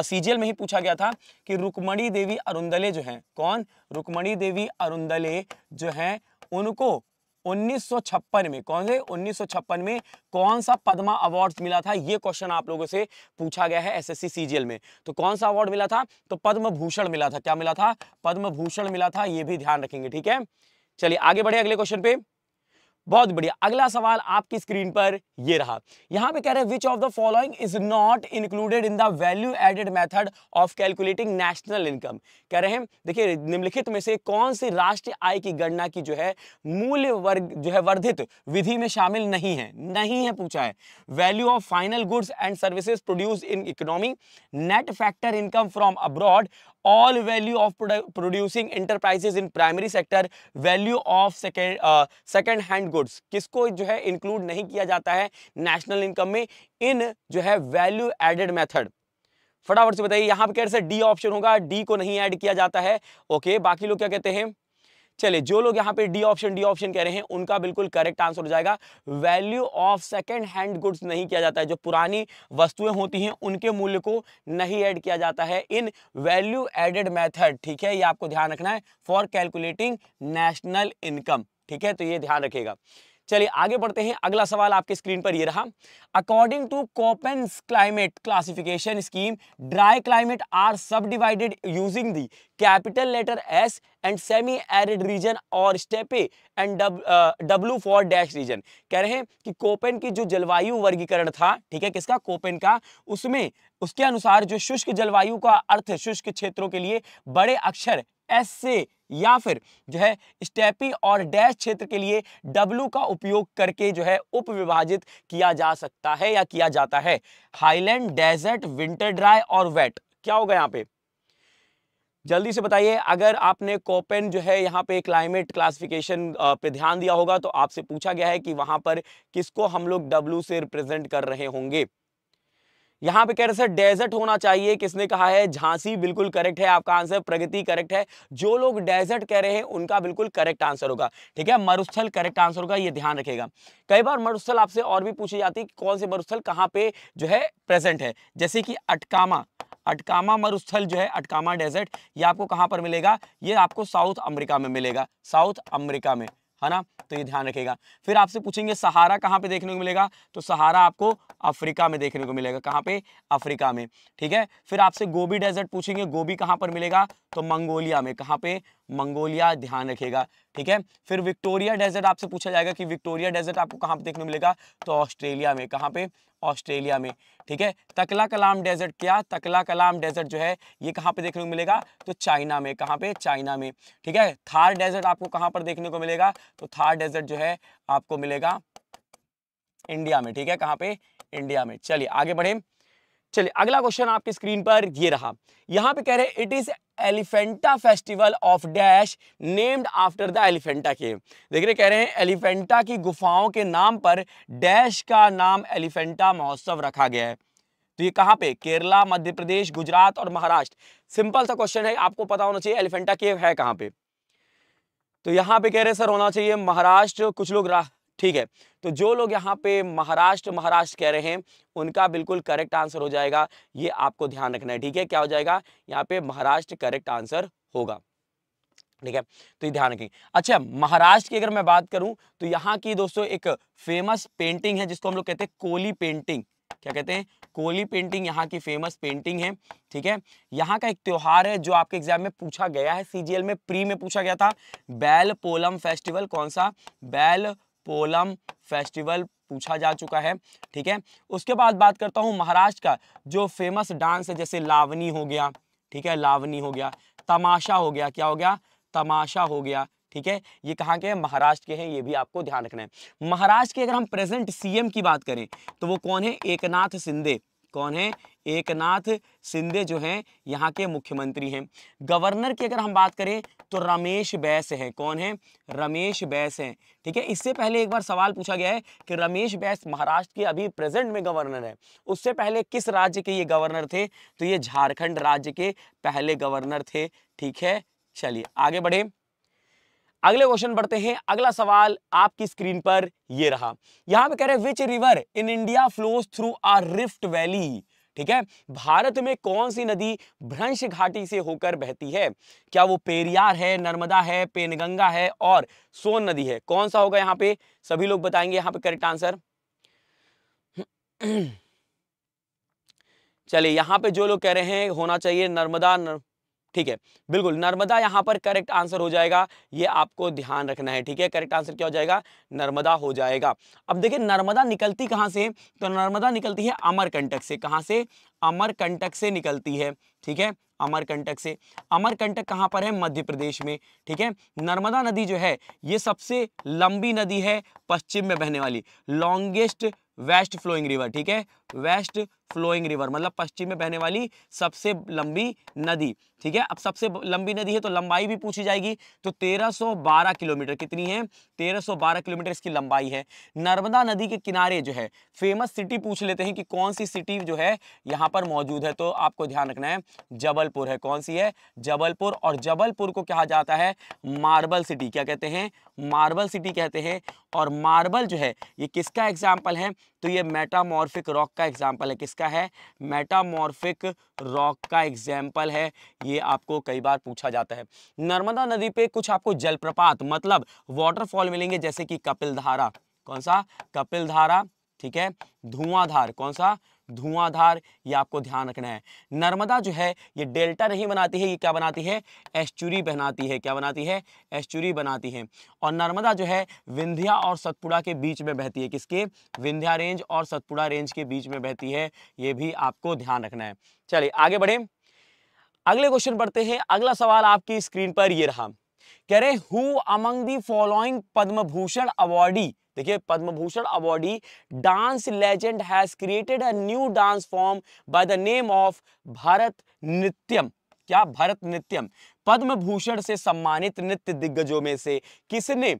सीजीएल में ही पूछा गया था कि रुकमणी देवी अरुंदले जो है कौन रुकमणी देवी अरुंदले जो है उनको 1956 में कौन से 1956 में कौन सा पद्मा अवार्ड मिला था ये क्वेश्चन आप लोगों से पूछा गया है एसएससी सीजीएल में तो कौन सा अवार्ड मिला था तो पद्म भूषण मिला था क्या मिला था पद्म भूषण मिला था ये भी ध्यान रखेंगे ठीक है चलिए आगे बढ़े अगले क्वेश्चन पे बहुत बढ़िया अगला सवाल आपकी स्क्रीन पर ये रहा यहां पे कह रहे हैं which of the following is not included in the value added method of calculating national income कह रहे हैं देखिए निम्नलिखित में से कौन सी राष्ट्रीय आय की गणना की जो है मूल्य वर्ग जो है वर्धित विधि में शामिल नहीं है नहीं है पूछा है value of final goods and services produce in economy net factor income from abroad all value of producing enterprises in primary sector value of second second hand goods किसको जो है इंक्लूड नहीं किया जाता है नेशनल इनकम में इन जो है वैल्यू एडेड मेथड फटाफट से बताइए यहां पर कैसे डी ऑप्शन होगा डी को नहीं एड किया जाता है ओके बाकी लोग क्या कहते हैं चले जो लोग यहां पे डी ऑप्शन डी ऑप्शन कह रहे हैं उनका बिल्कुल करेक्ट आंसर हो जाएगा value of second hand goods नहीं किया जाता है जो पुरानी वस्तुएं होती हैं उनके मूल्य को नहीं ऐड किया जाता है इन वैल्यू एडेड मेथड ठीक है ये आपको ध्यान रखना है फॉर कैलकुलेटिंग नेशनल इनकम ठीक है तो ये ध्यान रखेगा चलिए आगे बढ़ते हैं अगला सवाल आपके स्क्रीन पर ये रहा according to Koppen's climate classification scheme dry climate are subdivided using the capital letter S and semi arid region और steppe and W for dash region कह रहे हैं कि कोपेन की जो जलवायु वर्गीकरण था ठीक है किसका कोपेन का उसमें उसके अनुसार जो शुष्क जलवायु का अर्थ शुष्क क्षेत्रों के लिए बड़े अक्षर एस से या फिर जो है स्टेपी और डैश क्षेत्र के लिए डब्लू का उपयोग करके जो है उप विभाजित किया जा सकता है या किया जाता है हाईलैंड डेजर्ट विंटर ड्राई और वेट क्या होगा यहाँ पे जल्दी से बताइए अगर आपने कोपेन जो है यहाँ पे क्लाइमेट क्लासिफिकेशन पे ध्यान दिया होगा तो आपसे पूछा गया है कि वहां पर किसको हम लोग डब्लू से रिप्रेजेंट कर रहे होंगे यहाँ पे कह रहे सर डेजर्ट होना चाहिए किसने कहा है झांसी बिल्कुल करेक्ट है आपका आंसर प्रगति करेक्ट है जो लोग डेजर्ट कह रहे हैं उनका बिल्कुल करेक्ट आंसर होगा ठीक है मरुस्थल करेक्ट आंसर होगा ये ध्यान रखेगा कई बार मरुस्थल आपसे और भी पूछी जाती है कौन से मरुस्थल कहाँ पे जो है प्रेजेंट है जैसे कि अटकामा अटकामा मरुस्थल जो है अटकामा डेजर्ट ये आपको कहाँ पर मिलेगा ये आपको साउथ अमेरिका में मिलेगा साउथ अमेरिका में है ना तो ये ध्यान रखेगा फिर आपसे पूछेंगे सहारा कहाँ पे देखने को मिलेगा तो सहारा आपको अफ्रीका में देखने को मिलेगा कहाँ पे अफ्रीका में ठीक है फिर आपसे गोभी डेजर्ट पूछेंगे गोभी कहाँ पर मिलेगा तो मंगोलिया में कहाँ पे मंगोलिया ध्यान रखेगा ठीक है फिर विक्टोरिया डेजर्ट आपसे पूछा जाएगा कि विक्टोरिया डेजर्ट आपको कहाँ पे देखने को मिलेगा तो ऑस्ट्रेलिया में कहाँ पे ऑस्ट्रेलिया में ठीक है तकला कलाम डेजर्ट क्या तकला कलाम डेजर्ट जो है ये कहाँ पे देखने को मिलेगा तो चाइना में कहाँ पे चाइना में ठीक है थार डेजर्ट आपको कहाँ पर देखने को मिलेगा तो थार डेजर्ट जो है आपको मिलेगा इंडिया में ठीक है कहाँ पे इंडिया में चलिए आगे बढ़े चलिए अगला क्वेश्चन आपकी स्क्रीन पर ये रहा यहाँ पे कह रहे it is Elephanta festival of dash named after the Elephanta के देख रहे कह रहे हैं एलिफेंटा की गुफाओं के नाम पर डैश का नाम एलिफेंटा महोत्सव रखा गया है तो ये कहाँ पे केरला मध्य प्रदेश गुजरात और महाराष्ट्र सिंपल सा क्वेश्चन है आपको पता होना चाहिए एलिफेंटा केव है कहाँ पे तो यहाँ पे कह रहे सर होना चाहिए महाराष्ट्र कुछ लोग ठीक है तो जो लोग यहाँ पे महाराष्ट्र महाराष्ट्र कह रहे हैं उनका बिल्कुल करेक्ट आंसर हो जाएगा ये आपको ध्यान रखना है ठीक है क्या हो जाएगा यहाँ पे महाराष्ट्र करेक्ट आंसर होगा ठीक है तो ये ध्यान रखें अच्छा महाराष्ट्र की अगर मैं बात करूं तो यहाँ की दोस्तों एक फेमस पेंटिंग है जिसको हम लोग कहते हैं कोली पेंटिंग क्या कहते हैं कोली पेंटिंग यहाँ की फेमस पेंटिंग है ठीक है यहाँ का एक त्योहार है जो आपके एग्जाम में पूछा गया है सीजीएल में प्री में पूछा गया था बैल पोलम फेस्टिवल कौन सा बैल पोलम फेस्टिवल पूछा जा चुका है ठीक है उसके बाद बात करता हूँ महाराष्ट्र का जो फेमस डांस है जैसे लावनी हो गया ठीक है लावनी हो गया तमाशा हो गया क्या हो गया तमाशा हो गया ठीक है ये कहाँ के हैं महाराष्ट्र के हैं ये भी आपको ध्यान रखना है महाराष्ट्र के अगर हम प्रेजेंट सीएम की बात करें तो वो कौन है एकनाथ सिंधे कौन है एकनाथ सिंधे जो हैं यहाँ के मुख्यमंत्री हैं गवर्नर की अगर हम बात करें तो रमेश बैस है कौन है रमेश बैस हैं ठीक है इससे पहले एक बार सवाल पूछा गया है कि रमेश बैस महाराष्ट्र के अभी प्रेजेंट में गवर्नर है उससे पहले किस राज्य के ये गवर्नर थे तो ये झारखंड राज्य के पहले गवर्नर थे ठीक है चलिए आगे बढ़े अगले क्वेश्चन बढ़ते हैं अगला सवाल आपकी स्क्रीन पर ये रहा यहां पे कह रहे हैं which river in India flows through a rift valley ठीक है भारत में कौन सी नदी भ्रंश घाटी से होकर बहती है क्या वो पेरियार है नर्मदा है पेनगंगा है और सोन नदी है कौन सा होगा यहाँ पे सभी लोग बताएंगे यहाँ पे करेक्ट आंसर चलिए यहाँ पे जो लोग कह रहे हैं होना चाहिए नर्मदा नर... ठीक है बिल्कुल नर्मदा यहाँ पर करेक्ट आंसर हो जाएगा ये आपको ध्यान रखना है ठीक है करेक्ट आंसर क्या हो जाएगा नर्मदा हो जाएगा अब देखिए नर्मदा निकलती कहाँ से तो नर्मदा निकलती है अमरकंटक से कहाँ से अमरकंटक से निकलती है ठीक है अमरकंटक से अमरकंटक कहाँ पर है मध्य प्रदेश में ठीक है नर्मदा नदी जो है ये सबसे लंबी नदी है पश्चिम में बहने वाली लॉन्गेस्ट वेस्ट फ्लोइंग रिवर ठीक है वेस्ट फ्लोइंग रिवर मतलब पश्चिम में बहने वाली सबसे लंबी नदी ठीक है अब सबसे लंबी नदी है तो लंबाई भी पूछी जाएगी तो 1312 किलोमीटर कितनी है 1312 किलोमीटर इसकी लंबाई है नर्मदा नदी के किनारे जो है फेमस सिटी पूछ लेते हैं कि कौन सी सिटी जो है यहाँ पर मौजूद है तो आपको ध्यान रखना है जबलपुर है कौन सी है जबलपुर और जबलपुर को कहा जाता है मार्बल सिटी क्या कहते हैं मार्बल सिटी कहते हैं और मार्बल जो है ये किसका एग्जाम्पल है तो ये मेटामॉर्फिक रॉक का एग्जाम्पल है किसका है मेटामॉर्फिक रॉक का एग्जाम्पल है ये आपको कई बार पूछा जाता है नर्मदा नदी पे कुछ आपको जलप्रपात मतलब वाटरफॉल मिलेंगे जैसे कि कपिल धारा कौन सा कपिल धारा ठीक है धुआंधार कौन सा धुआंधार ये आपको ध्यान रखना है नर्मदा जो है ये डेल्टा नहीं बनाती है ये क्या बनाती है एश्चुरी बनाती है क्या बनाती है एश्चुरी बनाती है और नर्मदा जो है विंध्या और सतपुड़ा के बीच में बहती है किसके विंध्या रेंज और सतपुड़ा रेंज के बीच में बहती है ये भी आपको ध्यान रखना है चलिए आगे बढ़े अगले क्वेश्चन पढ़ते हैं अगला सवाल आपकी स्क्रीन पर ये रहा कह रहे who among the following Padma Bhushan awardee देखिए Padmabhushan awardee dance legend has created a new dance form by the name of Bharat Nrityam क्या भरत नृत्यम पद्म भूषण से सम्मानित नृत्य दिग्गजों में से किसने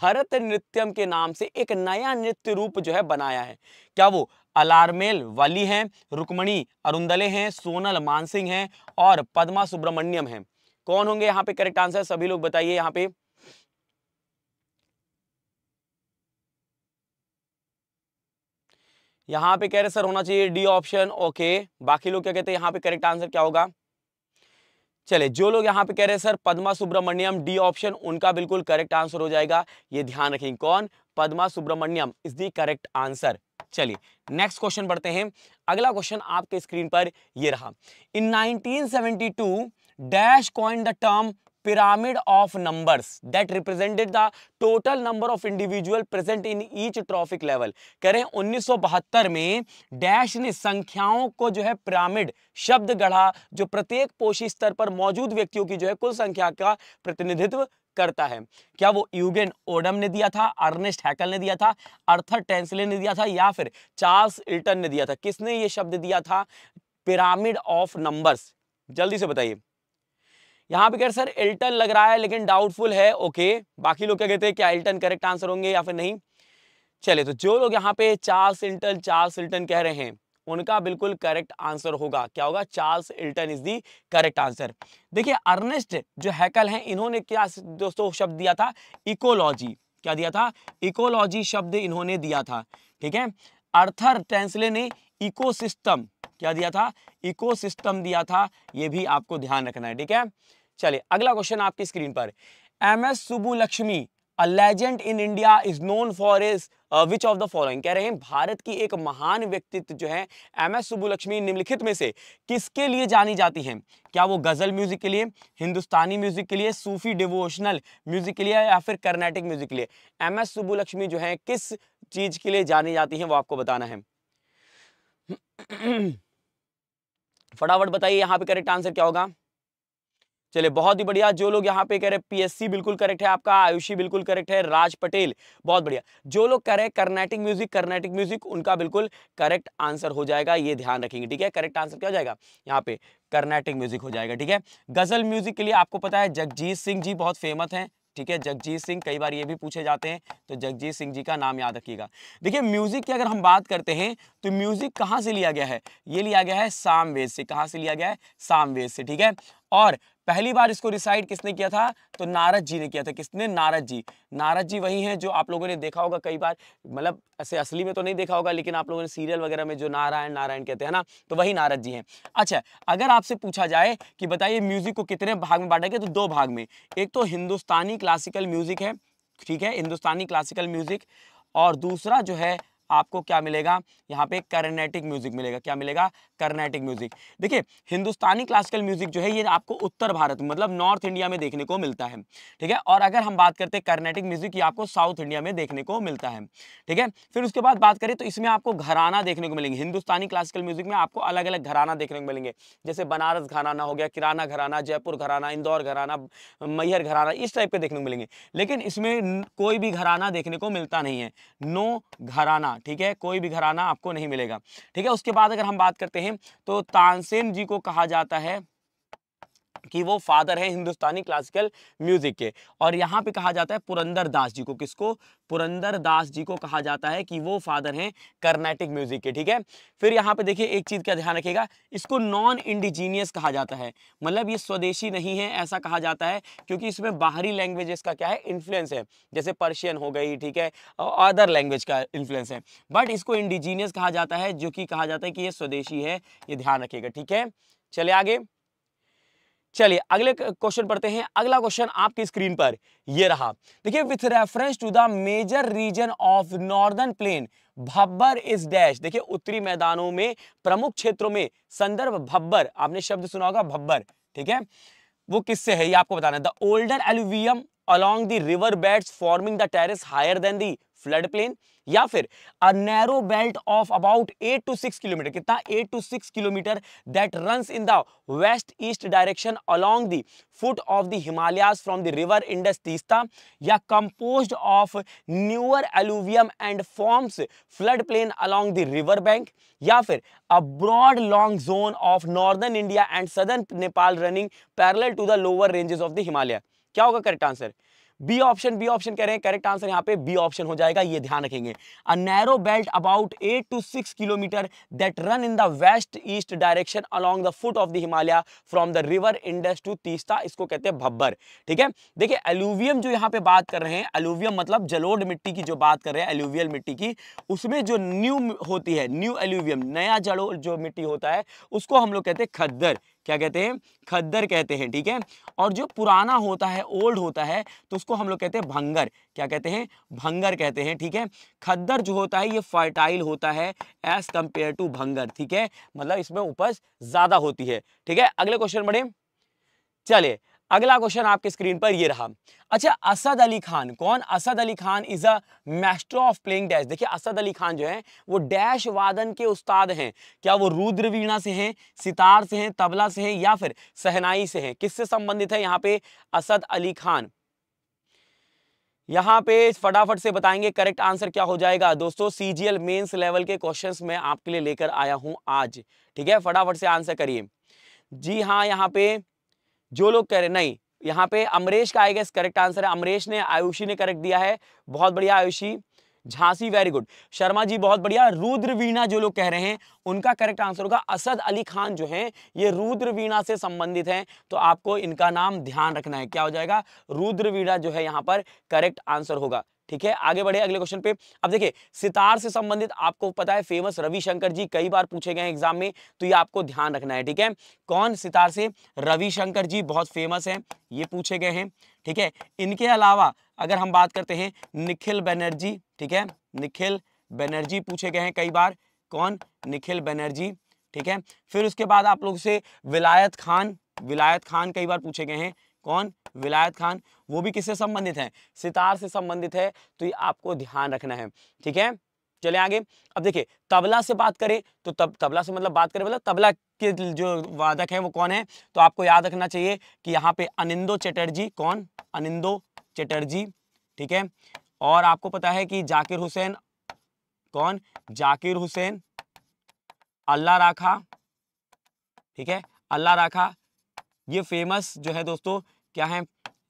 भरत नृत्यम के नाम से एक नया नृत्य रूप जो है बनाया है क्या वो अलारमेल वाली हैं रुक्मणी अरुंदले हैं सोनल मानसिंह हैं और पद्मा सुब्रमण्यम हैं कौन होंगे यहाँ पे करेक्ट आंसर सभी लोग बताइए यहाँ पे यहाँ पे कह रहे सर होना चाहिए डी ऑप्शन ओके बाकी लोग क्या कहते हैं यहाँ पे करेक्ट आंसर क्या होगा चले जो लोग यहाँ पे कह रहे हैं sir Padma Subramaniam D option उनका बिल्कुल करेक्ट आंसर हो जाएगा ये ध्यान रखें कौन Padma Subramaniam is the correct answer चलिए नेक्स्ट क्वेश्चन बढ़ते हैं अगला क्वेश्चन आपके स्क्रीन पर ये रहा in 1972 dash coin the term pyramid of numbers that represented the total number of individual present in each trophic level कह रहे हैं 1972 में डैश ने संख्याओं को जो है पिरामिड शब्द गढ़ा जो प्रत्येक पोषी स्तर पर मौजूद व्यक्तियों की जो है कुल संख्या का प्रतिनिधित्व करता है क्या वो यूगेन ओडम ने दिया था अर्नेस्ट हैकल ने दिया था अर्थर टेंसले ने दिया था या फिर चार्ल्स इल्टन ने दिया था किसने ये शब्द दिया था पिरामिड ऑफ नंबर्स जल्दी से बताइए यहाँ पे कह सर एल्टन लग रहा है लेकिन डाउटफुल है ओके बाकी लोग क्या कहते हैं क्या एल्टन करेक्ट आंसर होंगे या फिर नहीं चले तो जो लोग यहाँ पे चार्ल्स एल्टन चार्ल्स एल्टन कह रहे हैं उनका बिल्कुल करेक्ट आंसर होगा क्या होगा Charles Elton is the correct answer देखिए अर्नेस्ट जो हैकल हैं इन्होंने क्या दोस्तों शब्द दिया था इकोलॉजी क्या दिया था इकोलॉजी शब्द इन्होंने दिया था ठीक है अर्थर टेंसले ने इको क्या दिया था इकोसिस्टम दिया था ये भी आपको ध्यान रखना है ठीक है चलिए अगला क्वेश्चन आपकी स्क्रीन पर M S Subbulakshmi a legend in India is known for is which of the following कह रहे हैं भारत की एक महान व्यक्तित्व जो है एम एस सुबुलक्ष्मी निम्नलिखित में से किसके लिए जानी जाती हैं क्या वो गज़ल म्यूज़िक के लिए हिंदुस्तानी म्यूज़िक के लिए सूफी डिवोशनल म्यूज़िक के लिए या फिर कर्नाटिक म्यूज़िक के लिए एम एस सुबुलक्ष्मी जो है किस चीज़ के लिए जानी जाती हैं वो आपको बताना है फटाफट बताइए यहाँ पे करेक्ट आंसर क्या होगा चलिए बहुत ही बढ़िया जो लोग यहाँ पे कह रहे हैं पीएससी बिल्कुल करेक्ट है आपका आयुषी बिल्कुल करेक्ट है राज पटेल बहुत बढ़िया जो लोग कह रहे हैं कर्नाटिक म्यूजिक कर्नाटिक म्यूजिक उनका बिल्कुल करेक्ट आंसर हो जाएगा ये ध्यान रखेंगे ठीक है करेक्ट आंसर क्या हो जाएगा यहाँ पे कर्नाटिक म्यूजिक हो जाएगा ठीक है गजल म्यूजिक के लिए आपको पता है जगजीत सिंह जी बहुत फेमस हैं ठीक है जगजीत सिंह कई बार ये भी पूछे जाते हैं तो जगजीत सिंह जी का नाम याद रखिएगा देखिए म्यूजिक की अगर हम बात करते हैं तो म्यूजिक कहां से लिया गया है ये लिया गया है सामवेद से कहां से लिया गया है सामवेद से ठीक है और पहली बार इसको रिसाइड किसने किया था तो नारद जी ने किया था किसने नारद जी नारद जी वही हैं जो आप लोगों ने देखा होगा कई बार मतलब ऐसे असली में तो नहीं देखा होगा लेकिन आप लोगों ने सीरियल वगैरह में जो नारायण नारायण कहते हैं ना तो वही नारद जी हैं अच्छा अगर आपसे पूछा जाए कि बताइए म्यूजिक को कितने भाग में बांटा गया तो दो भाग में एक तो हिंदुस्तानी क्लासिकल म्यूजिक है ठीक है हिंदुस्तानी क्लासिकल म्यूजिक और दूसरा जो है आपको क्या मिलेगा यहाँ पे कर्नेटिक म्यूजिक मिलेगा क्या मिलेगा कर्नेटिक म्यूजिक देखिए हिंदुस्तानी क्लासिकल म्यूजिक जो है ये आपको उत्तर भारत मतलब नॉर्थ इंडिया में देखने को मिलता है ठीक है और अगर हम बात करते हैं कर्नेटिक म्यूजिक ये आपको साउथ इंडिया में देखने को मिलता है ठीक है फिर उसके बाद बात करें तो इसमें आपको घराना देखने को मिलेंगे हिंदुस्तानी क्लासिकल म्यूजिक में आपको अलग अलग घराना देखने को मिलेंगे जैसे बनारस घराना हो गया किराना घराना जयपुर घराना इंदौर घराना मैहर घराना इस टाइप के देखने को मिलेंगे लेकिन इसमें कोई भी घराना देखने को मिलता नहीं है नो घराना ठीक है कोई भी घराना आपको नहीं मिलेगा ठीक है उसके बाद अगर हम बात करते हैं तो तानसेन जी को कहा जाता है कि वो फादर हैं हिंदुस्तानी क्लासिकल म्यूजिक के और यहाँ पे कहा जाता है पुरंदर दास जी को किसको पुरंदर दास जी को कहा जाता है कि वो फादर हैं कर्नाटिक म्यूजिक के ठीक है फिर यहाँ पे देखिए एक चीज का ध्यान रखेगा इसको नॉन इंडिजीनियस कहा जाता है मतलब ये स्वदेशी नहीं है ऐसा कहा जाता है क्योंकि इसमें बाहरी लैंग्वेजेस का क्या है इन्फ्लुएंस है जैसे पर्शियन हो गई ठीक है और अदर लैंग्वेज का इन्फ्लुएंस है बट इसको इंडिजीनियस कहा जाता है जो कि कहा जाता है कि ये स्वदेशी है ये ध्यान रखिएगा ठीक है चले आगे चलिए अगले क्वेश्चन पढ़ते हैं अगला क्वेश्चन आपकी स्क्रीन पर ये रहा देखिए with reference to the major region of northern plain Bhabar is dash देखिए उत्तरी मैदानों में प्रमुख क्षेत्रों में संदर्भ भब्बर आपने शब्द सुना होगा भब्बर ठीक है वो किससे है ये आपको बताना है the older alluvium along the river beds forming the terrace higher than the flood plain या फिर a narrow belt of about eight to six kilometer कितना eight to six kilometer that runs in the west east direction along the foot of the Himalayas from the river Indus Teesta या compose of newer alluvium and forms flood plain along the river bank या फिर a broad long zone of northern India and southern Nepal running parallel to the lower ranges of the Himalaya क्या होगा correct answer B option B option कह रहे हैं correct answer यहाँ पे B option हो जाएगा ये ध्यान रखेंगे a narrow belt about eight to six kilometer that run in the west east direction along the foot of the Himalaya from the river Indus to Teesta इसको कहते हैं भब्बर ठीक है देखिए एल्यूवियम जो यहाँ पे बात कर रहे हैं एल्यूवियम मतलब जलोड मिट्टी की जो बात कर रहे हैं एल्यूवियल मिट्टी की उसमें जो न्यू होती है न्यू एल्यूवियम नया जलोड जो मिट्टी होता है उसको हम लोग कहते हैं खद्दर क्या कहते हैं खद्दर कहते हैं ठीक है और जो पुराना होता है ओल्ड होता है तो उसको हम लोग कहते हैं भंगर क्या कहते हैं भंगर कहते हैं ठीक है खद्दर जो होता है ये फर्टाइल होता है एज कंपेयर टू भंगर ठीक है मतलब इसमें उपज ज़्यादा होती है ठीक है अगले क्वेश्चन बढ़े चलिए अगला क्वेश्चन आपके स्क्रीन पर ये रहा अच्छा असद अली खान कौन Asad Ali Khan is a master of playing dash देखिए असद अली खान जो है वो डैश वादन के उस्ताद हैं क्या वो रुद्र वीणा से हैं सितार से हैं तबला से हैं या फिर सहनाई से हैं किससे संबंधित है यहाँ पे असद अली खान यहाँ पे फटाफट से बताएंगे करेक्ट आंसर क्या हो जाएगा दोस्तों सीजीएल मेन्स लेवल के क्वेश्चन मैं आपके लिए लेकर आया हूँ आज ठीक है फटाफट से आंसर करिए जी हाँ यहाँ पे जो लोग कह रहे नहीं यहाँ पे अमरेश का आएगा इस करेक्ट आंसर है अमरेश ने आयुषी ने करेक्ट दिया है बहुत बढ़िया आयुषी झांसी वेरी गुड शर्मा जी बहुत बढ़िया रुद्र वीणा जो लोग कह रहे हैं उनका करेक्ट आंसर होगा असद अली खान जो हैं ये रुद्र वीणा से संबंधित हैं तो आपको इनका नाम ध्यान रखना है क्या हो जाएगा रुद्र वीणा जो है यहाँ पर करेक्ट आंसर होगा ठीक है आगे बढ़े अगले क्वेश्चन पे अब देखिए सितार से संबंधित आपको पता है फेमस रविशंकर जी कई बार पूछे गए एग्जाम में तो ये आपको ध्यान रखना है ठीक है कौन सितार से रविशंकर जी बहुत फेमस हैं ये पूछे गए हैं ठीक है इनके अलावा अगर हम बात करते हैं निखिल बनर्जी ठीक है निखिल बनर्जी पूछे गए हैं कई बार कौन निखिल बनर्जी ठीक है फिर उसके बाद आप लोग से विलायत खान विलायत खान कई बार पूछे गए हैं कौन विलायत खान वो भी किससे संबंधित है सितार से संबंधित है तो ये आपको ध्यान रखना है ठीक है चले आगे अब देखिए तबला से बात करें तो तब तबला से मतलब बात करें मतलब तबला के जो वादक है वो कौन है तो आपको याद रखना चाहिए कि यहाँ पे अनिंदो चटर्जी कौन अनिंदो चटर्जी ठीक है और आपको पता है कि जाकिर हुसैन कौन जाकिर हुसैन अल्लाह राखा ठीक है अल्लाह राखा ये फेमस जो है दोस्तों क्या है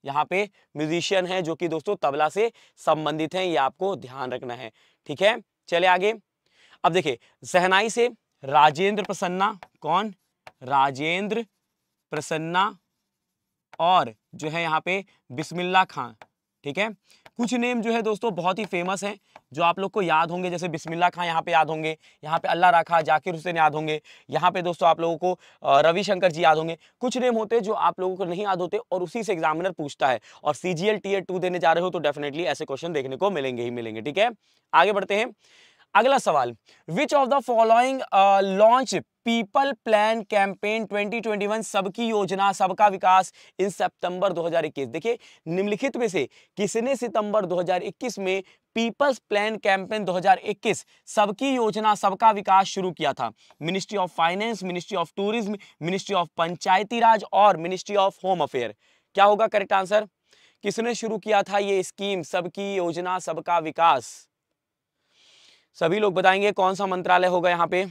यहाँ पे म्यूजिशियन है जो कि दोस्तों तबला से संबंधित है ये आपको ध्यान रखना है ठीक है चले आगे अब देखिए सहनाई से राजेंद्र प्रसन्ना कौन राजेंद्र प्रसन्ना और जो है यहाँ पे बिस्मिल्ला खान ठीक है कुछ नेम जो है दोस्तों बहुत ही फेमस हैं जो आप लोग को याद होंगे जैसे बिस्मिल्ला खां यहाँ पे याद होंगे यहाँ पे अल्लाह रखा जाकिर हुसैन याद होंगे यहाँ पे दोस्तों आप लोगों को रविशंकर जी याद होंगे कुछ नेम होते हैं जो आप लोगों को नहीं याद होते और उसी से एग्जामिनर पूछता है और सी जी एल टू देने जा रहे हो तो डेफिनेटली ऐसे क्वेश्चन देखने को मिलेंगे ही मिलेंगे ठीक है आगे बढ़ते हैं अगला सवाल which of the following launch people plan campaign 2021 सबकी योजना सबका विकास इन सितंबर 2021 देखिए निम्नलिखित में से किसने सितंबर 2021 में पीपल्स प्लान कैंपेन 2021 सबकी योजना सबका विकास शुरू किया था ministry of finance ministry of tourism ministry of Panchayati Raj और मिनिस्ट्री ऑफ होम अफेयर क्या होगा करेक्ट आंसर किसने शुरू किया था ये स्कीम सबकी योजना सबका विकास सभी लोग बताएंगे कौन सा मंत्रालय होगा यहाँ पे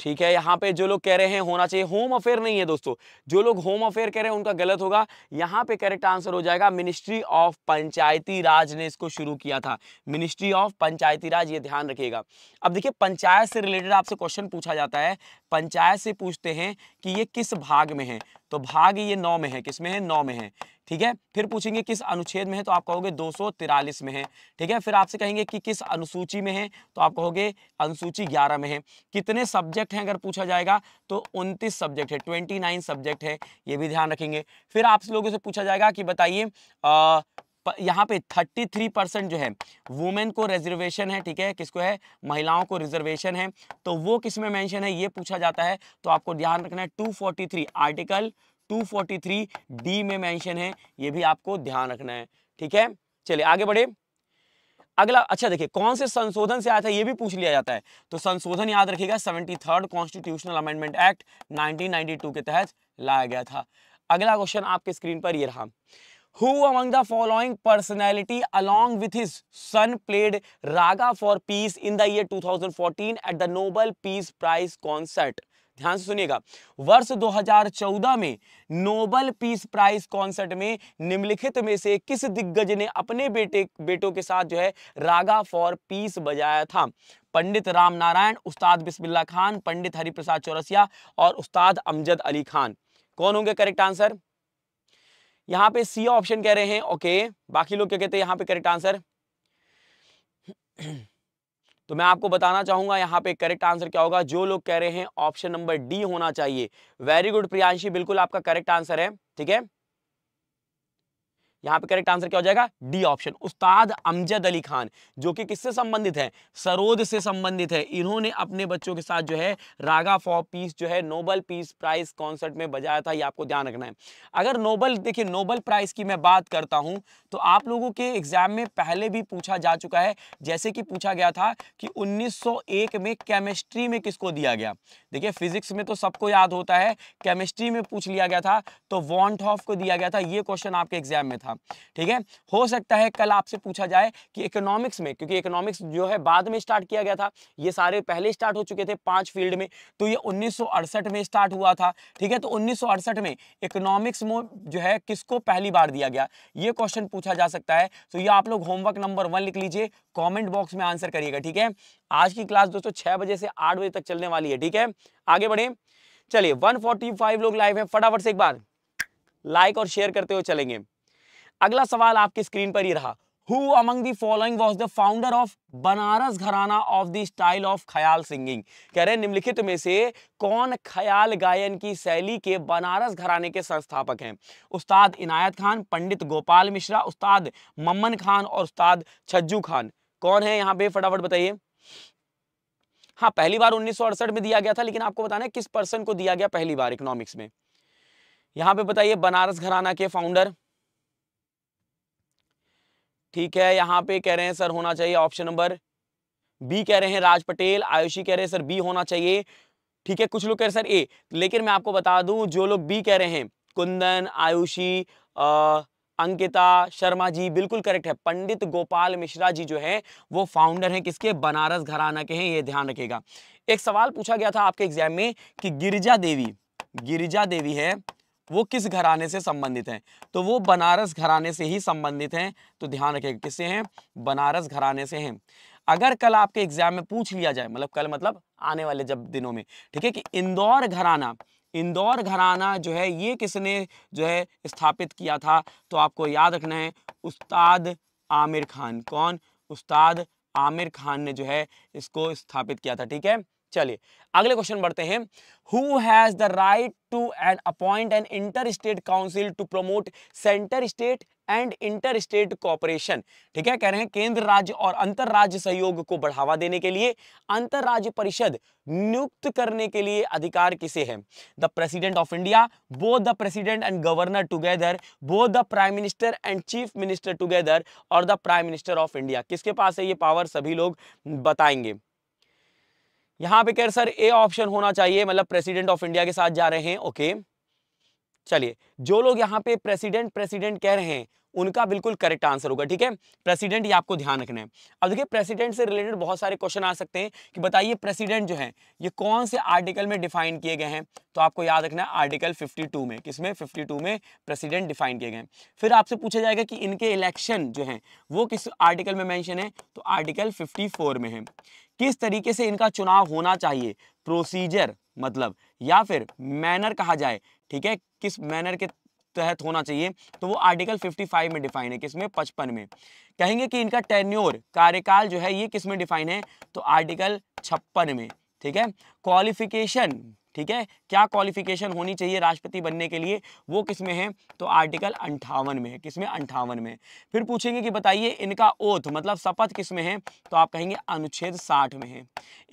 ठीक है यहाँ पे जो लोग कह रहे हैं होना चाहिए होम अफेयर नहीं है दोस्तों जो लोग होम अफेयर कह रहे हैं उनका गलत होगा यहाँ पे करेक्ट आंसर हो जाएगा मिनिस्ट्री ऑफ पंचायती राज ने इसको शुरू किया था मिनिस्ट्री ऑफ पंचायती राज ये ध्यान रखिएगा अब देखिए पंचायत से रिलेटेड आपसे क्वेश्चन पूछा जाता है पंचायत से पूछते हैं कि ये किस भाग में है तो भाग ये नौ में है किसमें है नौ में है ठीक है फिर पूछेंगे किस अनुच्छेद में है तो आप कहोगे दो में है ठीक है फिर आपसे कहेंगे कि किस अनुसूची में है तो आप कहोगे अनुसूची ग्यारह में है कितने सब्जेक्ट हैं अगर पूछा जाएगा तो उनतीस सब्जेक्ट है ट्वेंटी सब्जेक्ट है ये भी ध्यान रखेंगे फिर आपसे लोगों से पूछा जाएगा कि बताइए यहाँ पे 33 परसेंट जो है वुमेन को रिजर्वेशन है ठीक है किसको है महिलाओं को रिजर्वेशन है तो वो किस में मेंशन है ये पूछा जाता है तो आपको ध्यान रखना है थ्री आर्टिकल 243 डी में मेंशन है ये भी आपको ध्यान रखना है ठीक है चलिए आगे बढ़े अगला अच्छा देखिए कौन से संशोधन से आया था ये भी पूछ लिया जाता है तो संशोधन याद रखिएगा seventy third constitutional amendment act 1992 के तहत लाया गया था अगला क्वेश्चन आपके स्क्रीन पर ये रहा Who among the following personality along with his son played Raga for Peace in the year 2014 at the Nobel Peace Prize concert? ध्यान से सुनिएगा वर्ष 2014 में नोबल पीस प्राइज कॉन्सर्ट में निम्नलिखित में से किस दिग्गज ने अपने बेटे बेटों के साथ जो है रागा फॉर पीस बजाया था पंडित राम नारायण उस्ताद बिस्मिल्ला खान पंडित हरिप्रसाद चौरसिया और उस्ताद अमजद अली खान कौन होंगे करेक्ट आंसर यहाँ पे सी ऑप्शन कह रहे हैं ओके बाकी लोग क्या कहते हैं यहाँ पे करेक्ट आंसर तो मैं आपको बताना चाहूंगा यहाँ पे करेक्ट आंसर क्या होगा जो लोग कह रहे हैं ऑप्शन नंबर डी होना चाहिए वेरी गुड प्रियांशी बिल्कुल आपका करेक्ट आंसर है ठीक है यहाँ पे करेक्ट आंसर क्या हो जाएगा डी ऑप्शन उस्ताद अमजद अली खान जो कि किससे संबंधित है सरोद से संबंधित है इन्होंने अपने बच्चों के साथ जो है रागा फॉर पीस जो है नोबल पीस प्राइज कॉन्सर्ट में बजाया था ये आपको ध्यान रखना है अगर नोबल देखिए नोबल प्राइज की मैं बात करता हूँ तो आप लोगों के एग्जाम में पहले भी पूछा जा चुका है जैसे कि पूछा गया था कि उन्नीस में केमिस्ट्री में किसको दिया गया देखिए फिजिक्स में तो सबको याद होता है केमिस्ट्री में पूछ लिया गया था तो वॉन्ट ऑफ को दिया गया था ये क्वेश्चन आपके एग्जाम में था था ठीक है हो सकता है कल आपसे पूछा जाए कि इकोनॉमिक्स में क्योंकि इकोनॉमिक्स जो है बाद में स्टार्ट किया गया था ये सारे पहले स्टार्ट हो चुके थे पांच फील्ड में तो ये उन्नीस में स्टार्ट हुआ था ठीक है तो उन्नीस में इकोनॉमिक्स में जो है किसको पहली बार दिया गया ये क्वेश्चन पूछा जा सकता है तो ये आप लोग होमवर्क नंबर वन लिख लीजिए कॉमेंट बॉक्स में आंसर करिएगा ठीक है आज की क्लास दोस्तों छह बजे से आठ बजे तक चलने वाली है ठीक है आगे बढ़े चलिए 145 लोग लाइव हैं फटाफट से एक बार लाइक और शेयर करते हुए चलेंगे अगला सवाल आपकी स्क्रीन पर ही रहा who among the following was the founder of Banaras gharana of the style of khayal singing कह रहे निम्नलिखित में से कौन ख्याल गायन की शैली के बनारस घराने के संस्थापक हैं उस्ताद इनायत खान पंडित गोपाल मिश्रा उस्ताद मम्मन खान और उस्ताद छज्जू खान कौन है यहाँ पे फटाफट बताइए हाँ पहली बार उन्नीस में दिया गया था लेकिन आपको बताना है किस पर्सन को दिया गया पहली बार इकोनॉमिक्स में यहाँ पे बताइए बनारस घराना के फाउंडर ठीक है यहाँ पे कह रहे हैं सर होना चाहिए ऑप्शन नंबर बी कह रहे हैं राज पटेल आयुषी कह रहे हैं सर बी होना चाहिए ठीक है कुछ लोग कह रहे हैं सर ए लेकिन मैं आपको बता दूं जो लोग बी कह रहे हैं कुंदन आयुषी अंकिता शर्मा जी बिल्कुल करेक्ट है पंडित गोपाल मिश्रा जी जो है वो फाउंडर हैं किसके बनारस घराना के हैं ये ध्यान रखेगा एक सवाल पूछा गया था आपके एग्जाम में कि गिरिजा देवी गिरिजा देवी है वो किस घराने से संबंधित हैं तो वो बनारस घराने से ही संबंधित हैं तो ध्यान रखिएगा किससे हैं बनारस घराने से हैं अगर कल आपके एग्जाम में पूछ लिया जाए मतलब कल मतलब आने वाले जब दिनों में ठीक है कि इंदौर घराना इंदौर घराना जो है ये किसने जो है स्थापित किया था तो आपको याद रखना है उस्ताद आमिर खान कौन उस्ताद आमिर खान ने जो है इसको स्थापित किया था ठीक है चलिए अगले क्वेश्चन बढ़ते हैं who has the right to and appoint an inter state council to promote centre state and inter state cooperation ठीक है कह रहे हैं केंद्र राज्य और अंतर राज्य सहयोग को बढ़ावा देने के लिए अंतर राज्य परिषद नियुक्त करने के लिए अधिकार किसे है the president of India both the president and governor together both the prime minister and chief minister together और the prime minister of India किसके पास है ये पावर सभी लोग बताएंगे यहां पे कह सर ए ऑप्शन होना चाहिए मतलब प्रेसिडेंट ऑफ इंडिया के साथ जा रहे हैं ओके चलिए जो लोग यहाँ पे प्रेसिडेंट प्रेसिडेंट कह रहे हैं उनका बिल्कुल करेक्ट आंसर होगा ठीक है प्रेसिडेंट ये आपको ध्यान रखना है अब देखिए प्रेसिडेंट से रिलेटेड बहुत सारे क्वेश्चन आ सकते हैं कि बताइए प्रेसिडेंट जो है ये कौन से आर्टिकल में डिफाइन किए गए हैं तो आपको याद रखना है आर्टिकल 52 में किसमें 52 में प्रेसिडेंट डिफाइन किए गए हैं फिर आपसे पूछा जाएगा कि इनके इलेक्शन जो है वो किस आर्टिकल में मैंशन है तो आर्टिकल फिफ्टी में है किस तरीके से इनका चुनाव होना चाहिए प्रोसीजर मतलब या फिर मैनर कहा जाए ठीक है किस मैनर के तहत होना चाहिए तो वो आर्टिकल 55 में डिफाइन है किसमें पचपन में कहेंगे कि इनका टेन्योर कार्यकाल जो है ये किस में डिफाइन है तो आर्टिकल छप्पन में ठीक है क्वालिफिकेशन ठीक है क्या क्वालिफिकेशन होनी चाहिए राष्ट्रपति बनने के लिए वो किस में है तो आर्टिकल अंठावन में है किस में अंठावन में फिर पूछेंगे कि बताइए इनका ओथ मतलब शपथ किस में है तो आप कहेंगे अनुच्छेद साठ में है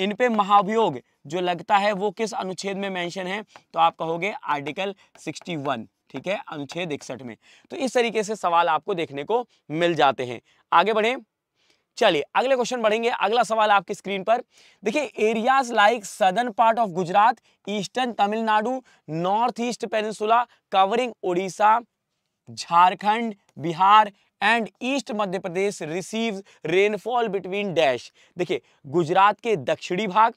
इन पे महाभियोग जो लगता है वो किस अनुच्छेद में मेंशन है तो आप कहोगे आर्टिकल 61 ठीक है अनुच्छेद इकसठ में तो इस तरीके से सवाल आपको देखने को मिल जाते हैं आगे बढ़ें चलिए अगले क्वेश्चन बढ़ेंगे अगला सवाल आपकी स्क्रीन पर देखिए areas like southern part of Gujarat eastern Tamil Nadu north east peninsula covering Odisha Jharkhand Bihar and east Madhya Pradesh receive rainfall between dash देखिए गुजरात के दक्षिणी भाग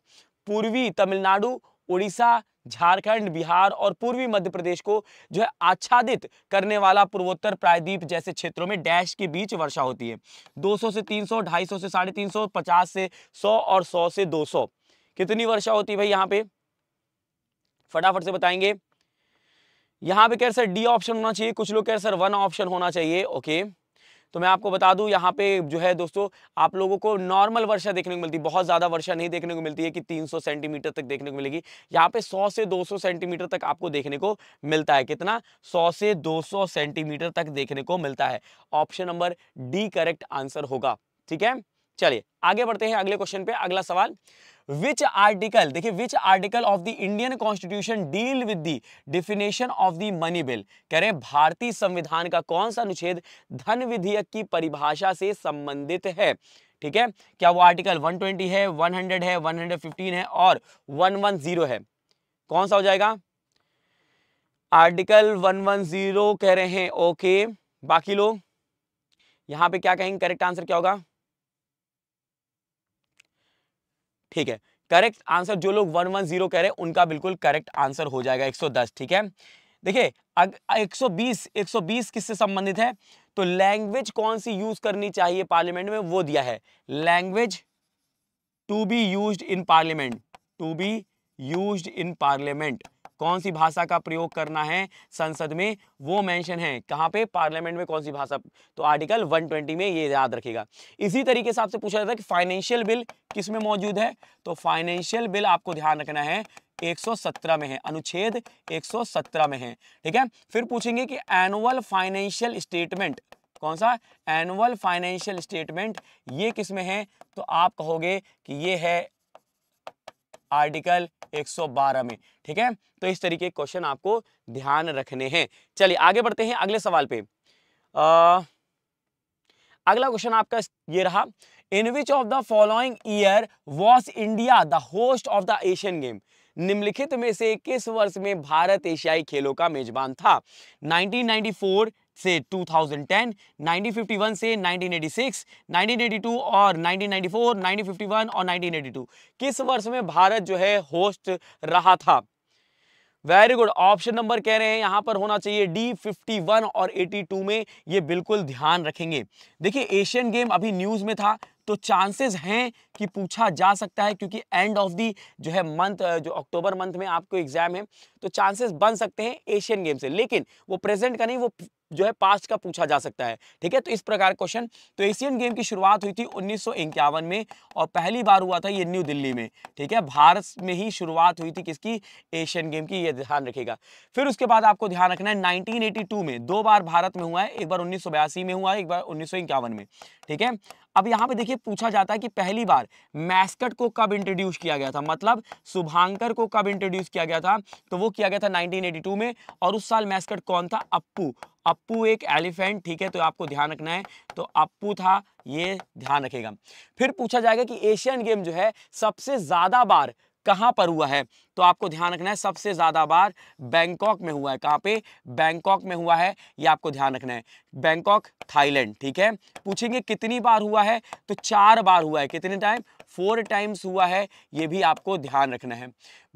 पूर्वी तमिलनाडु उड़ीसा झारखंड बिहार और पूर्वी मध्य प्रदेश को जो है आच्छादित करने वाला पूर्वोत्तर प्रायद्वीप जैसे क्षेत्रों में डैश के बीच वर्षा होती है 200 से 300, 250 से साढ़े तीन से 100 और 100 से 200 कितनी वर्षा होती है भाई यहाँ पे फटाफट से बताएंगे यहाँ पे कह सर डी ऑप्शन होना चाहिए कुछ लोग कह सर वन ऑप्शन होना चाहिए ओके okay. तो मैं आपको बता दूं यहाँ पे जो है दोस्तों आप लोगों को नॉर्मल वर्षा देखने को मिलती है बहुत ज़्यादा वर्षा नहीं देखने को मिलती है कि 300 सेंटीमीटर तक देखने को मिलेगी यहाँ पे 100 से 200 सेंटीमीटर तक आपको देखने को मिलता है कितना 100 से 200 सेंटीमीटर तक देखने को मिलता है option number D correct answer होगा ठीक है चलिए आगे बढ़ते हैं अगले क्वेश्चन पे अगला सवाल विच आर्टिकल देखिए which article of the Indian constitution deal with the definition of the money bill कह रहे भारतीय संविधान का कौन सा अनुच्छेद धन विधेयक की परिभाषा से संबंधित है ठीक है क्या वो आर्टिकल 120 है 100 है 115 है और 110 है कौन सा हो जाएगा आर्टिकल 110 कह रहे हैं ओके बाकी लोग यहां पे क्या कहेंगे करेक्ट आंसर क्या होगा ठीक है करेक्ट आंसर जो लोग वन वन जीरो कह रहे हैं उनका बिल्कुल करेक्ट आंसर हो जाएगा 110 ठीक है देखिए 120 120 किससे संबंधित है तो लैंग्वेज कौन सी यूज करनी चाहिए पार्लियामेंट में वो दिया है language to be use in parliament to be use in parliament कौन सी भाषा का प्रयोग करना है संसद में वो मेंशन है कहाँ पे पार्लियामेंट में कौन सी भाषा तो आर्टिकल 120 में ये याद रखेगा इसी तरीके से आपसे पूछा जाता है कि फाइनेंशियल बिल किस में मौजूद है तो फाइनेंशियल बिल आपको ध्यान रखना है 117 में है अनुच्छेद 117 में है ठीक है फिर पूछेंगे कि एनुअल फाइनेंशियल स्टेटमेंट कौन सा एनुअल फाइनेंशियल स्टेटमेंट ये किस में है तो आप कहोगे कि ये है आर्टिकल 112 में ठीक है तो इस तरीके के क्वेश्चन आपको ध्यान रखने हैं चलिए आगे बढ़ते हैं अगले सवाल पे आ, अगला क्वेश्चन आपका ये रहा in which of the following year was India the host of the Asian game निम्नलिखित में से किस वर्ष में भारत एशियाई खेलों का मेजबान था 1994, से 2010, 1951 से 1986, 1982 और 1994, 1951 और 1982 किस वर्ष में भारत जो है होस्ट रहा था वेरी गुड ऑप्शन नंबर कह रहे हैं यहां पर होना चाहिए डी 51 और 82 में ये बिल्कुल ध्यान रखेंगे देखिए एशियन गेम अभी न्यूज़ में था तो चांसेस हैं कि पूछा जा सकता है क्योंकि एंड ऑफ दी जो है मंथ जो अक्टूबर मंथ में आपको एग्जाम है तो चांसेस बन सकते हैं एशियन गेम से लेकिन वो प्रेजेंट का नहीं वो जो है पास्ट का पूछा जा सकता है ठीक है तो इस प्रकार क्वेश्चन तो एशियन गेम की शुरुआत हुई थी उन्नीस में और पहली बार हुआ था ये न्यू दिल्ली में ठीक है भारत में ही शुरुआत हुई थी किसकी एशियन गेम की ये ध्यान रखेगा फिर उसके बाद आपको ध्यान रखना है 1982 में दो बार भारत में हुआ है एक बार उन्नीस में हुआ है एक बार उन्नीस में ठीक है अब यहाँ पे देखिए पूछा जाता है कि पहली बार मैस्कट को कब इंट्रोड्यूस किया गया था मतलब शुभांकर को कब इंट्रोड्यूस किया गया था तो वो किया गया था 1982 में और उस साल मैस्कट कौन था अप्पू अप्पू एक एलिफेंट ठीक है तो आपको ध्यान रखना है तो अप्पू था ये ध्यान रखेगा फिर पूछा जाएगा कि एशियन गेम जो है सबसे ज़्यादा बार कहाँ पर हुआ है तो आपको ध्यान रखना है सबसे ज़्यादा बार बैंकॉक में हुआ है कहाँ पे बैंकॉक में हुआ है ये आपको ध्यान रखना है बैंकॉक थाईलैंड ठीक है पूछेंगे कितनी बार हुआ है तो चार बार हुआ है कितने टाइम फोर टाइम्स हुआ है ये भी आपको ध्यान रखना है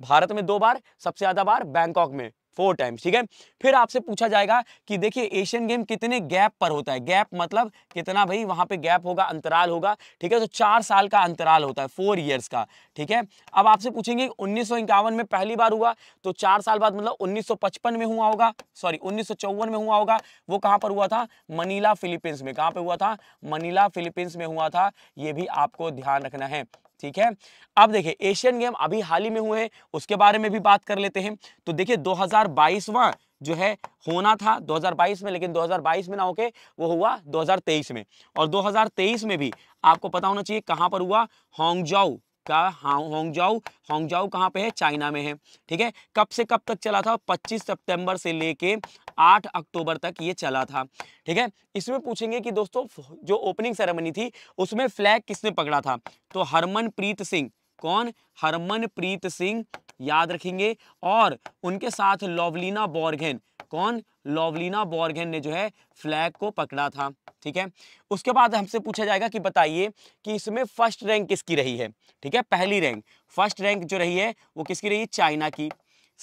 भारत में दो बार सबसे ज़्यादा बार बैंकॉक में फोर टाइम्स ठीक है फिर आपसे पूछा जाएगा कि देखिए एशियन गेम कितने गैप पर होता है गैप मतलब कितना भाई वहां पे गैप होगा अंतराल होगा ठीक है तो चार साल का अंतराल होता है फोर ईयर्स का ठीक है अब आपसे पूछेंगे उन्नीस में पहली बार हुआ तो चार साल बाद मतलब उन्नीस में हुआ होगा सॉरी उन्नीस में हुआ होगा वो कहाँ पर हुआ था मनीला फिलीपींस में कहाँ पर हुआ था मनीला फिलीपींस में हुआ था ये भी आपको ध्यान रखना है ठीक है अब देखिए एशियन गेम अभी हाल ही में हुए हैं उसके बारे में भी बात कर लेते हैं तो देखिए 2022 हजार जो है होना था 2022 में लेकिन 2022 में ना होके वो हुआ 2023 में और 2023 में भी आपको पता होना चाहिए कहाँ पर हुआ होंगजाऊ का होंगजाऊ होंगजाऊ कहाँ पे है चाइना में है ठीक है कब से कब तक चला था 25 सितंबर से लेके 8 अक्टूबर तक ये चला था ठीक है इसमें पूछेंगे कि दोस्तों जो ओपनिंग सेरेमनी थी उसमें फ्लैग किसने पकड़ा था तो हरमनप्रीत सिंह कौन हरमनप्रीत सिंह याद रखेंगे और उनके साथ लॉवलिना बॉर्गेन कौन लॉवलिना बॉर्गेन ने जो है फ्लैग को पकड़ा था ठीक है उसके बाद हमसे पूछा जाएगा कि बताइए कि इसमें फर्स्ट रैंक किसकी रही है ठीक है पहली रैंक फर्स्ट रैंक जो रही है वो किसकी रही है चाइना की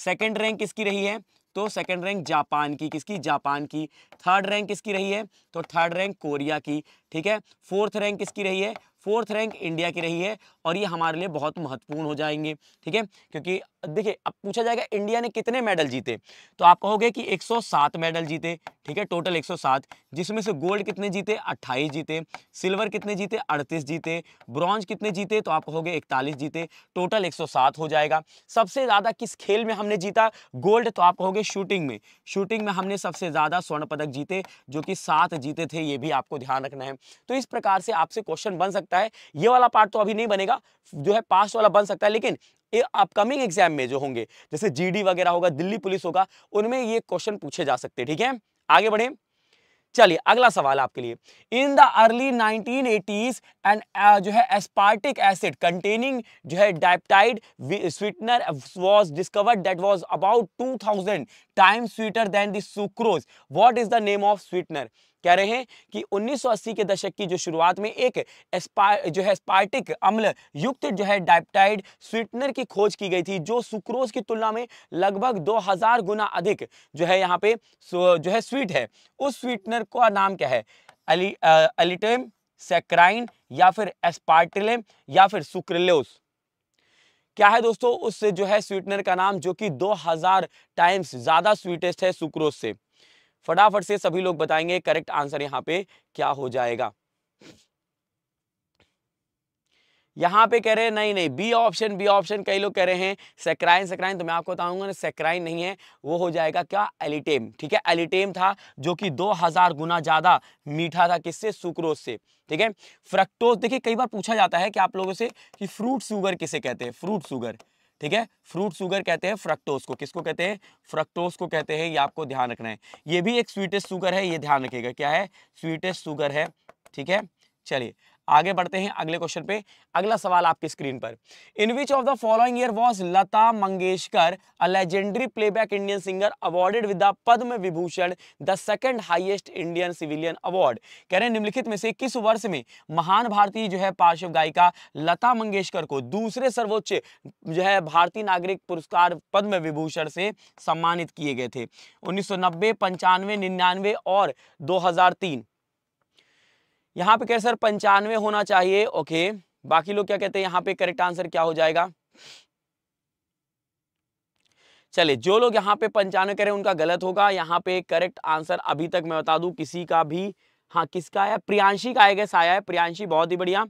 सेकेंड रैंक किसकी रही है तो सेकेंड रैंक जापान की किसकी जापान की थर्ड रैंक किसकी रही है तो थर्ड रैंक कोरिया की ठीक है फोर्थ रैंक किसकी रही है फोर्थ रैंक इंडिया की रही है और ये हमारे लिए बहुत महत्वपूर्ण हो जाएंगे ठीक है क्योंकि देखिए अब पूछा जाएगा इंडिया ने कितने मेडल जीते तो आप कहोगे कि 107 मेडल जीते ठीक है टोटल 107 जिसमें से गोल्ड कितने जीते 28 जीते सिल्वर कितने जीते 38 जीते ब्रॉन्ज कितने जीते तो आप कहोगे 41 जीते टोटल 107 हो जाएगा सबसे ज़्यादा किस खेल में हमने जीता गोल्ड तो आप कहोगे शूटिंग में शूटिंग में हमने सबसे ज़्यादा स्वर्ण पदक जीते जो कि सात जीते थे ये भी आपको ध्यान रखना है तो इस प्रकार से आपसे क्वेश्चन बन सकता सकता है ये वाला पार्ट तो अभी नहीं बनेगा जो है पास वाला बन सकता है लेकिन ये अपकमिंग एग्जाम में जो होंगे जैसे जी वगैरह होगा दिल्ली पुलिस होगा उनमें ये क्वेश्चन पूछे जा सकते हैं ठीक है आगे बढ़े चलिए अगला सवाल आपके लिए in the early 1980s and जो है एस्पार्टिक एसिड कंटेनिंग जो है dipeptide sweetener was discovered that was about 2000 time sweeter than the sucrose what is the name of sweetener कह रहे हैं कि 1980 के दशक की जो शुरुआत में एक जो है स्पार्टिक अम्ल युक्त जो है डाइप्टाइड स्वीटनर की खोज की गई थी जो सुक्रोज की तुलना में लगभग 2000 गुना अधिक जो है यहाँ पे जो है स्वीट है उस स्वीटनर का नाम क्या है अलिटेम सेक्राइन या फिर एस्पार्टिलेम या फिर सुक्रलोस क्या है दोस्तों उस जो है स्वीटनर का नाम जो कि 2000 टाइम्स ज़्यादा स्वीटेस्ट है सुक्रोज से फटाफट से सभी लोग बताएंगे करेक्ट आंसर यहाँ पे क्या हो जाएगा यहाँ पे कह रहे हैं नहीं नहीं बी ऑप्शन बी ऑप्शन कई लोग कह रहे हैं सेक्राइन सेक्राइन तो मैं आपको बताऊंगा ना सेक्राइन नहीं है वो हो जाएगा क्या एलिटेम ठीक है एलिटेम था जो कि 2000 गुना ज़्यादा मीठा था किससे सुक्रोज से ठीक है फ्रक्टोज देखिए कई बार पूछा जाता है कि आप लोगों से कि फ्रूट शुगर किसे कहते हैं फ्रूट शुगर ठीक है फ्रूट शुगर कहते हैं फ्रक्टोस को किसको कहते हैं फ्रक्टोस को कहते हैं ये आपको ध्यान रखना है ये भी एक स्वीटेस्ट शुगर है ये ध्यान रखेगा क्या है स्वीटेस्ट शुगर है ठीक है चलिए आगे बढ़ते हैं अगले क्वेश्चन पे अगला सवाल आपकी स्क्रीन पर in which of the following year was Lata Mangeshkar a legendary playback Indian singer awarded with the Padma Vibhushan the second highest Indian civilian award कह रहे हैं निम्नलिखित में से किस वर्ष में महान भारतीय जो है पार्श्व गायिका लता मंगेशकर को दूसरे सर्वोच्च जो है भारतीय नागरिक पुरस्कार पद्म विभूषण से सम्मानित किए गए थे उन्नीस सौ नब्बे पंचानवे निन्यानवे और 2003 यहाँ पे क्या सर पंचानवे होना चाहिए ओके बाकी लोग क्या कहते हैं यहाँ पे करेक्ट आंसर क्या हो जाएगा चले जो लोग यहाँ पे पंचानवे करें उनका गलत होगा यहाँ पे करेक्ट आंसर अभी तक मैं बता दू किसी का भी हाँ किसका आया प्रियांशी का आएगा साया है प्रियांशी बहुत ही बढ़िया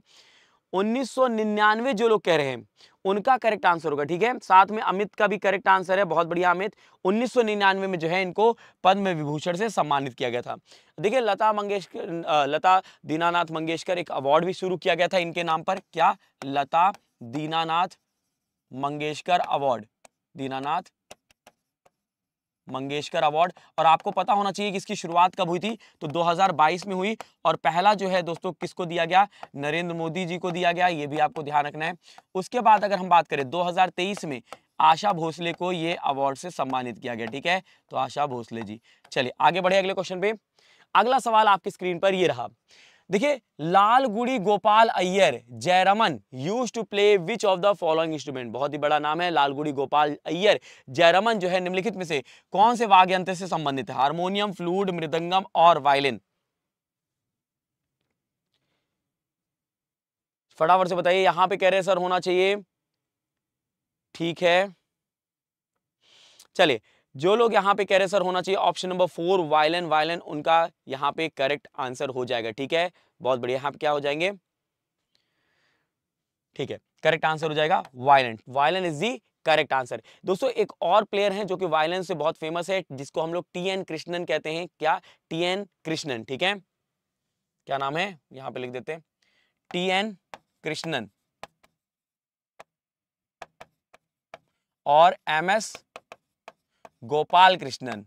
1999 जो लोग कह रहे हैं उनका करेक्ट आंसर होगा ठीक है साथ में अमित का भी करेक्ट आंसर है बहुत बढ़िया अमित 1999 में जो है इनको पद्म विभूषण से सम्मानित किया गया था देखिए लता मंगेशकर लता दीनानाथ मंगेशकर एक अवार्ड भी शुरू किया गया था इनके नाम पर क्या लता दीनानाथ मंगेशकर अवार्ड दीनानाथ मंगेशकर अवार्ड और आपको पता होना चाहिए कि इसकी शुरुआत कब हुई थी तो 2022 में हुई और पहला जो है दोस्तों किसको दिया गया नरेंद्र मोदी जी को दिया गया ये भी आपको ध्यान रखना है उसके बाद अगर हम बात करें 2023 में आशा भोसले को ये अवार्ड से सम्मानित किया गया ठीक है तो आशा भोसले जी चलिए आगे बढ़े अगले क्वेश्चन पे अगला सवाल आपकी स्क्रीन पर ये रहा देखिए Lalgudi Gopal Iyer Jayaraman use to play which of the following instrument बहुत ही बड़ा नाम है लालगुड़ी गोपाल अय्यर जयरमन जो है निम्नलिखित में से कौन से वाग्यंत्र यंत्र से संबंधित है हारमोनियम फ्लूड मृदंगम और वायलिन फटाफट से बताइए यहां पे कह रहे सर होना चाहिए ठीक है चलिए जो लोग यहाँ पे कह रहे सर होना चाहिए option number four violin violin उनका यहाँ पे करेक्ट आंसर हो जाएगा ठीक है बहुत बढ़िया यहाँ पे क्या हो जाएंगे ठीक है करेक्ट आंसर हो जाएगा violent violin is the correct answer दोस्तों एक और प्लेयर हैं जो कि वायलन से बहुत फेमस है जिसको हम लोग टी एन कृष्णन कहते हैं क्या टी एन कृष्णन ठीक है क्या नाम है यहाँ पे लिख देते हैं टी एन कृष्णन और एम एस गोपाल कृष्णन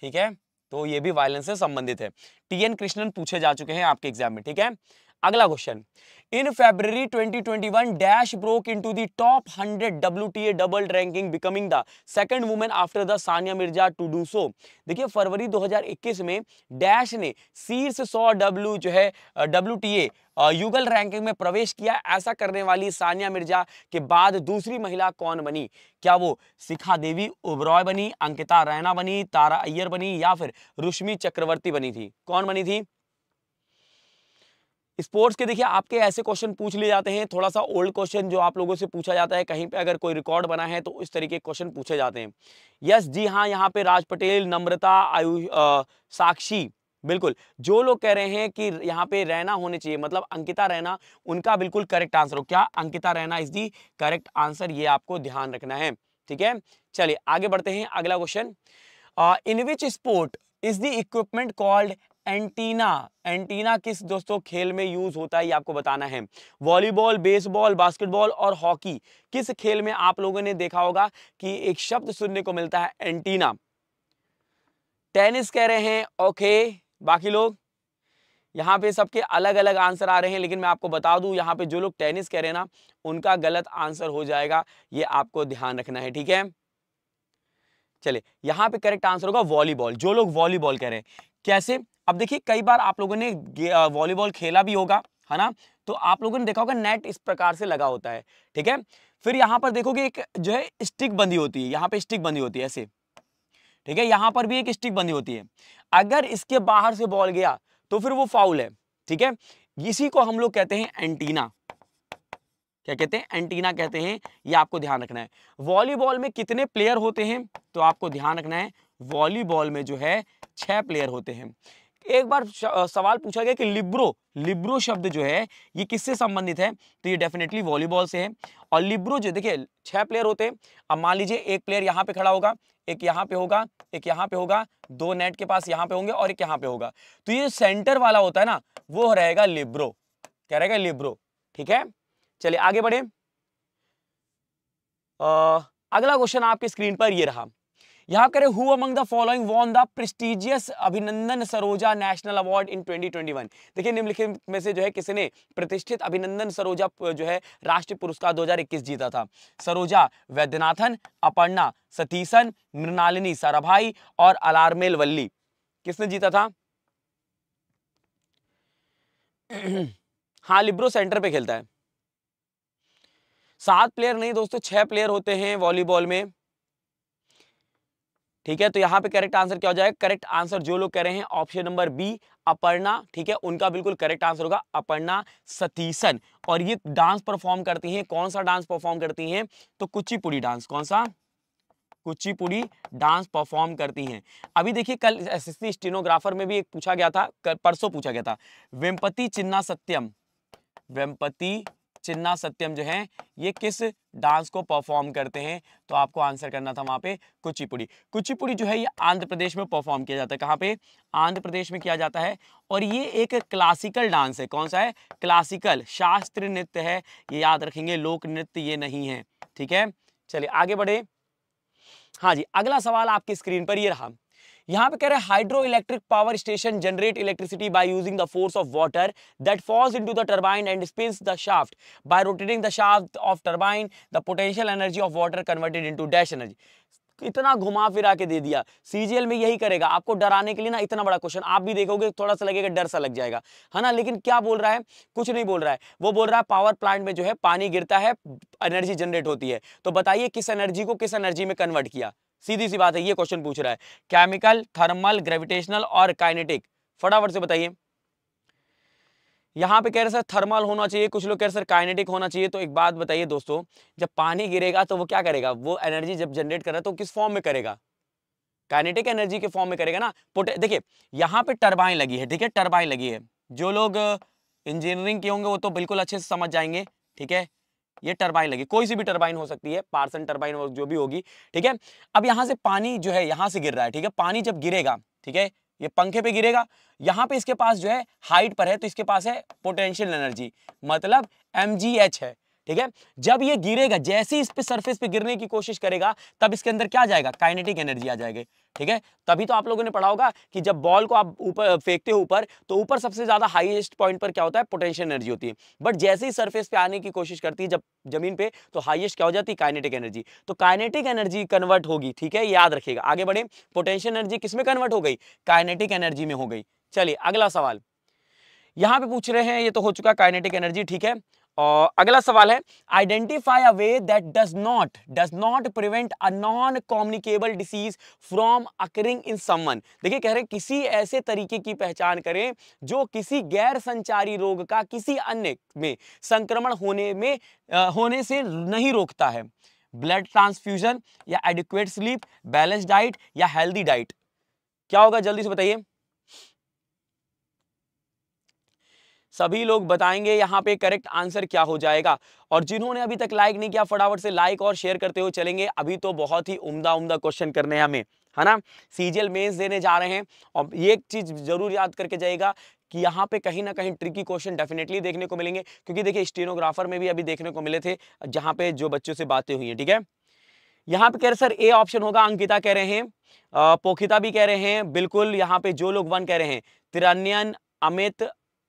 ठीक है तो ये भी वायलेंस से संबंधित है टीएन कृष्णन पूछे जा चुके हैं आपके एग्जाम में ठीक है अगला question in February 2021, dash broke into the top 100 WTA double ranking becoming the second women after the Sania Mirza to do so देखिए फरवरी 2021 में डैश ने शीर्ष 100 डब्ल्यू जो है डब्ल्यू युगल रैंकिंग में प्रवेश किया ऐसा करने वाली सानिया मिर्जा के बाद दूसरी महिला कौन बनी क्या वो शिखा देवी ओबरॉय बनी अंकिता रैना बनी तारा अय्यर बनी या फिर रुश्मि चक्रवर्ती बनी थी कौन बनी थी स्पोर्ट्स के देखिए आपके ऐसे क्वेश्चन पूछ लिए जाते हैं थोड़ा सा ओल्ड क्वेश्चन जो आप लोगों से पूछा जाता है कहीं पे अगर कोई रिकॉर्ड बना है तो इस तरीके के क्वेश्चन पूछे जाते हैं यस जी हाँ यहाँ पे राज पटेल नम्रता आयुष साक्षी बिल्कुल जो लोग कह रहे हैं कि यहाँ पे रहना होने चाहिए मतलब अंकिता रहना उनका बिल्कुल करेक्ट आंसर हो क्या अंकिता रहना इस दी करेक्ट आंसर ये आपको ध्यान रखना है ठीक है चलिए आगे बढ़ते हैं अगला question in which sport is the equipment called antenna antenna किस दोस्तों खेल में यूज होता है ये आपको बताना है वॉलीबॉल बेसबॉल बास्केटबॉल और हॉकी किस खेल में आप लोगों ने देखा होगा कि एक शब्द सुनने को मिलता है एंटीना टेनिस कह रहे हैं ओके बाकी लोग यहाँ पे सबके अलग अलग आंसर आ रहे हैं लेकिन मैं आपको बता दूं यहाँ पे जो लोग टेनिस कह रहे हैं ना उनका गलत आंसर हो जाएगा ये आपको ध्यान रखना है ठीक है चलिए यहाँ पे करेक्ट आंसर होगा वॉलीबॉल जो लोग वॉलीबॉल कह रहे हैं कैसे अब देखिए कई बार आप लोगों ने वॉलीबॉल खेला भी होगा है ना तो आप लोगों ने देखा होगा नेट इस प्रकार से लगा होता है ठीक है फिर यहाँ पर देखोगे एक जो है स्टिक बंदी होती है यहाँ पे स्टिक बंदी होती है ऐसे ठीक है यहाँ पर भी एक स्टिक बंदी होती है अगर इसके बाहर से बॉल गया तो फिर वो फाउल है ठीक है इसी को हम लोग कहते हैं एंटीना क्या कहते हैं एंटीना कहते हैं ये आपको ध्यान रखना है वॉलीबॉल में कितने प्लेयर होते हैं तो आपको ध्यान रखना है वॉलीबॉल में जो है छः प्लेयर होते हैं एक बार सवाल पूछा गया कि लिब्रो लिब्रो शब्द जो है ये किससे संबंधित है तो ये डेफिनेटली वॉलीबॉल से है और लिब्रो जो देखिए छह प्लेयर होते हैं अब मान लीजिए एक प्लेयर यहाँ पे खड़ा होगा एक यहाँ पे होगा एक यहाँ पे होगा दो नेट के पास यहाँ पे होंगे और एक यहाँ पे होगा तो ये सेंटर वाला होता है ना वो रहेगा लिब्रो क्या रहेगा लिब्रो ठीक है चलिए आगे बढ़े अगला क्वेश्चन आपके स्क्रीन पर ये रहा यहाँ करें who among the following won the prestigious Abhinandan Saroja national award in 2021 देखिए निम्नलिखित में से जो है किसी ने प्रतिष्ठित अभिनंदन सरोजा जो है राष्ट्रीय पुरस्कार 2021 जीता था सरोजा वैद्यनाथन अपर्णा सतीशन मृणालिनी सराभाई और अलार्मेल वल्ली किसने जीता था हाँ लिब्रो सेंटर पे खेलता है सात प्लेयर नहीं दोस्तों छह प्लेयर होते हैं वॉलीबॉल में ठीक है तो यहाँ पे करेक्ट आंसर क्या हो जाएगा करेक्ट आंसर जो लोग कह रहे हैं ऑप्शन नंबर बी अपर्णा ठीक है उनका बिल्कुल करेक्ट आंसर होगा अपर्णा सतीशन और ये डांस परफॉर्म करती हैं कौन सा डांस परफॉर्म करती हैं तो कुचिपुड़ी डांस कौन सा कुचिपुड़ी डांस परफॉर्म करती हैं अभी देखिए कल एसएससी स्टेनोग्राफर में भी एक पूछा गया था परसों पूछा गया था वेम्पति चिन्ना सत्यम वेम्पति चिन्ना सत्यम जो है ये किस डांस को परफॉर्म करते हैं तो आपको आंसर करना था वहां पे कुचिपुड़ी कुचिपुड़ी जो है ये आंध्र प्रदेश में परफॉर्म किया जाता है कहाँ पे आंध्र प्रदेश में किया जाता है और ये एक क्लासिकल डांस है कौन सा है क्लासिकल शास्त्रीय नृत्य है ये याद रखेंगे लोक नृत्य ये नहीं है ठीक है चलिए आगे बढ़े हाँ जी अगला सवाल आपकी स्क्रीन पर ये रहा यहां पे कह रहे हैं hydro electric power station generate electricity by using the force of water that falls into the turbine and spins the shaft by rotating the shaft of turbine the potential energy of water converted into dash energy इतना घुमा फिरा के दे दिया CGL में यही करेगा आपको डराने के लिए ना इतना बड़ा क्वेश्चन आप भी देखोगे थोड़ा सा लगेगा डर सा लग जाएगा है ना लेकिन क्या बोल रहा है कुछ नहीं बोल रहा है वो बोल रहा है पावर प्लांट में जो है पानी गिरता है एनर्जी जनरेट होती है तो बताइए किस एनर्जी को किस एनर्जी में कन्वर्ट किया सीधी सी बात है ये क्वेश्चन पूछ रहा है केमिकल थर्मल ग्रेविटेशनल और काइनेटिक फटाफट से बताइए यहाँ पे कह रहे सर थर्मल होना चाहिए कुछ लोग कह रहे सर काइनेटिक होना चाहिए तो एक बात बताइए दोस्तों जब पानी गिरेगा तो वो क्या करेगा वो एनर्जी जब जनरेट कर रहा है तो किस फॉर्म में करेगा काइनेटिक एनर्जी के फॉर्म में करेगा ना पोटे देखिए यहाँ पे टर्बाइन लगी है ठीक है टर्बाइन लगी है जो लोग इंजीनियरिंग के होंगे वो तो बिल्कुल अच्छे से समझ जाएंगे ठीक है ये टर्बाइन लगी कोई सी भी टर्बाइन हो सकती है पार्सन टर्बाइन जो भी होगी ठीक है अब यहां से पानी जो है यहां से गिर रहा है ठीक है पानी जब गिरेगा ठीक है ये पंखे पे गिरेगा यहां पे इसके पास जो है हाइट पर है तो इसके पास है पोटेंशियल एनर्जी मतलब एम है ठीक है जब ये गिरेगा जैसे ही इस पे सरफेस पे गिरने की कोशिश करेगा तब इसके अंदर क्या जाएगा काइनेटिक एनर्जी आ जाएगी ठीक है तभी तो आप लोगों ने पढ़ा होगा कि जब बॉल को आप ऊपर फेंकते हो ऊपर तो ऊपर सबसे ज्यादा हाईएस्ट पॉइंट पर क्या होता है पोटेंशियल एनर्जी होती है बट जैसे ही सरफेस पे आने की कोशिश करती है जब जमीन पे तो हाईएस्ट क्या हो जाती है काइनेटिक एनर्जी तो काइनेटिक एनर्जी कन्वर्ट होगी ठीक है याद रखिएगा आगे बढ़े पोटेंशियल एनर्जी किसमें कन्वर्ट हो गई काइनेटिक एनर्जी में हो गई चलिए अगला सवाल यहां पर पूछ रहे हैं ये तो हो चुका काइनेटिक एनर्जी ठीक है और अगला सवाल है identify a way that does not does not prevent a non communicable disease from occurring in someone देखिए कह रहे किसी ऐसे तरीके की पहचान करें जो किसी गैर संचारी रोग का किसी अन्य में संक्रमण होने में आ, होने से नहीं रोकता है ब्लड ट्रांसफ्यूजन या एडिक्वेट स्लीप बैलेंस डाइट या हेल्दी डाइट क्या होगा जल्दी से बताइए सभी लोग बताएंगे यहाँ पे करेक्ट आंसर क्या हो जाएगा और जिन्होंने अभी तक लाइक नहीं किया फटाफट से लाइक और शेयर करते हुए चलेंगे अभी तो बहुत ही उम्दा उम्दा क्वेश्चन करने हैं हमें है ना सीजीएल मेंस देने जा रहे हैं और ये एक चीज़ जरूर याद करके जाएगा कि यहाँ पे कहीं ना कहीं ट्रिकी क्वेश्चन डेफिनेटली देखने को मिलेंगे क्योंकि देखिए स्टेनोग्राफर में भी अभी देखने को मिले थे जहाँ पे जो बच्चों से बातें हुई हैं ठीक है यहाँ पे कह रहे सर ए ऑप्शन होगा अंकिता कह रहे हैं पोखिता भी कह रहे हैं बिल्कुल यहाँ पे जो लोग वन कह रहे हैं तिरन्यन अमित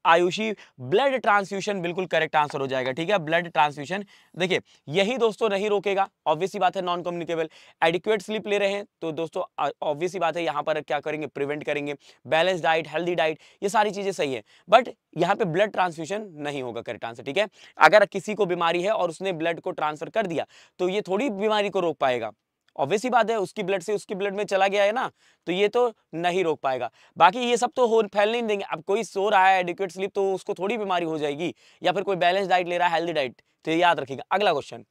आयुषी ब्लड ट्रांसफ्यूशन बिल्कुल करेक्ट आंसर हो जाएगा ठीक है ब्लड ट्रांसफ्यूशन देखिए यही दोस्तों नहीं रोकेगा ऑब्वियसली बात है नॉन कम्युनिकेबल एडिक्वेट स्लीप ले रहे हैं तो दोस्तों ऑब्वियसली बात है यहाँ पर क्या करेंगे प्रिवेंट करेंगे बैलेंस डाइट हेल्दी डाइट ये सारी चीजें सही है बट यहाँ पे ब्लड ट्रांसफ्यूशन नहीं होगा करेक्ट आंसर ठीक है अगर किसी को बीमारी है और उसने ब्लड को ट्रांसफर कर दिया तो ये थोड़ी बीमारी को रोक पाएगा ऑब्वियस ही बात है उसकी ब्लड से उसकी ब्लड में चला गया है ना तो ये तो नहीं रोक पाएगा बाकी ये सब तो हो फैल नहीं देंगे अब कोई सो रहा है एडिक्वेट स्लीप तो उसको थोड़ी बीमारी हो जाएगी या फिर कोई बैलेंस डाइट ले रहा है हेल्दी डाइट तो याद रखिएगा अगला question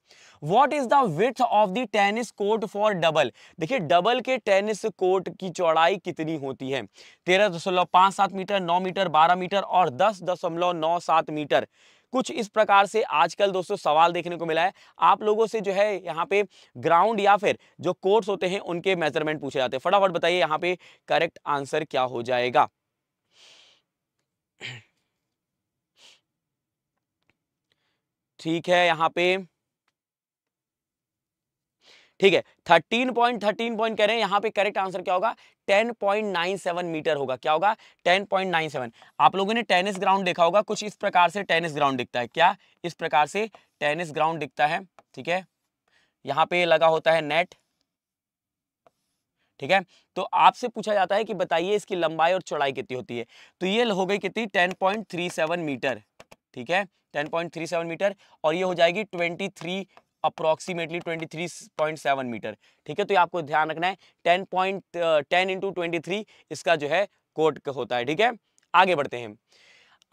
what is the width of the tennis court for double देखिए डबल के टेनिस कोर्ट की चौड़ाई कितनी होती है तेरह दशमलव पांच सात मीटर नौ मीटर बारह मीटर और दस दशमलव नौ सात मीटर कुछ इस प्रकार से आजकल दोस्तों सवाल देखने को मिला है आप लोगों से जो है यहाँ पे ग्राउंड या फिर जो कोर्स होते हैं उनके मेजरमेंट पूछे जाते हैं फटाफट बताइए यहाँ पे करेक्ट आंसर क्या हो जाएगा ठीक है यहाँ पे ठीक है थर्टीन पॉइंट थर्टीन पॉइंट कह रहे हैं यहां पे करेक्ट आंसर क्या होगा 10.97 मीटर होगा क्या होगा 10.97 आप लोगों ने टेनिस ग्राउंड देखा होगा कुछ इस प्रकार से टेनिस ग्राउंड दिखता है क्या इस प्रकार से टेनिस ग्राउंड दिखता है ठीक है यहां पे लगा होता है नेट ठीक है तो आपसे पूछा जाता है कि बताइए इसकी लंबाई और चौड़ाई कितनी होती है तो ये हो गई कितनी 10.37 मीटर ठीक है 10.37 मीटर और ये हो जाएगी 23 अप्रॉक्सीमेटली 23.7 मीटर ठीक है तो ये आपको ध्यान रखना है 10 पॉइंट टेन इंटू ट्वेंटी इसका जो है कोट होता है ठीक है आगे बढ़ते हैं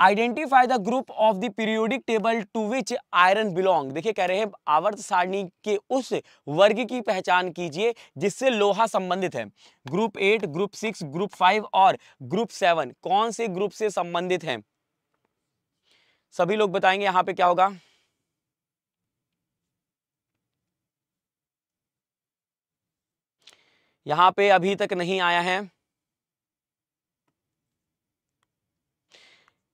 identify the group of the periodic table to which iron belong देखिए कह रहे हैं आवर्त सारणी के उस वर्ग की पहचान कीजिए जिससे लोहा संबंधित है group eight group six group five और ग्रुप सेवन कौन से ग्रुप से संबंधित हैं सभी लोग बताएंगे यहां पे क्या होगा यहाँ पे अभी तक नहीं आया है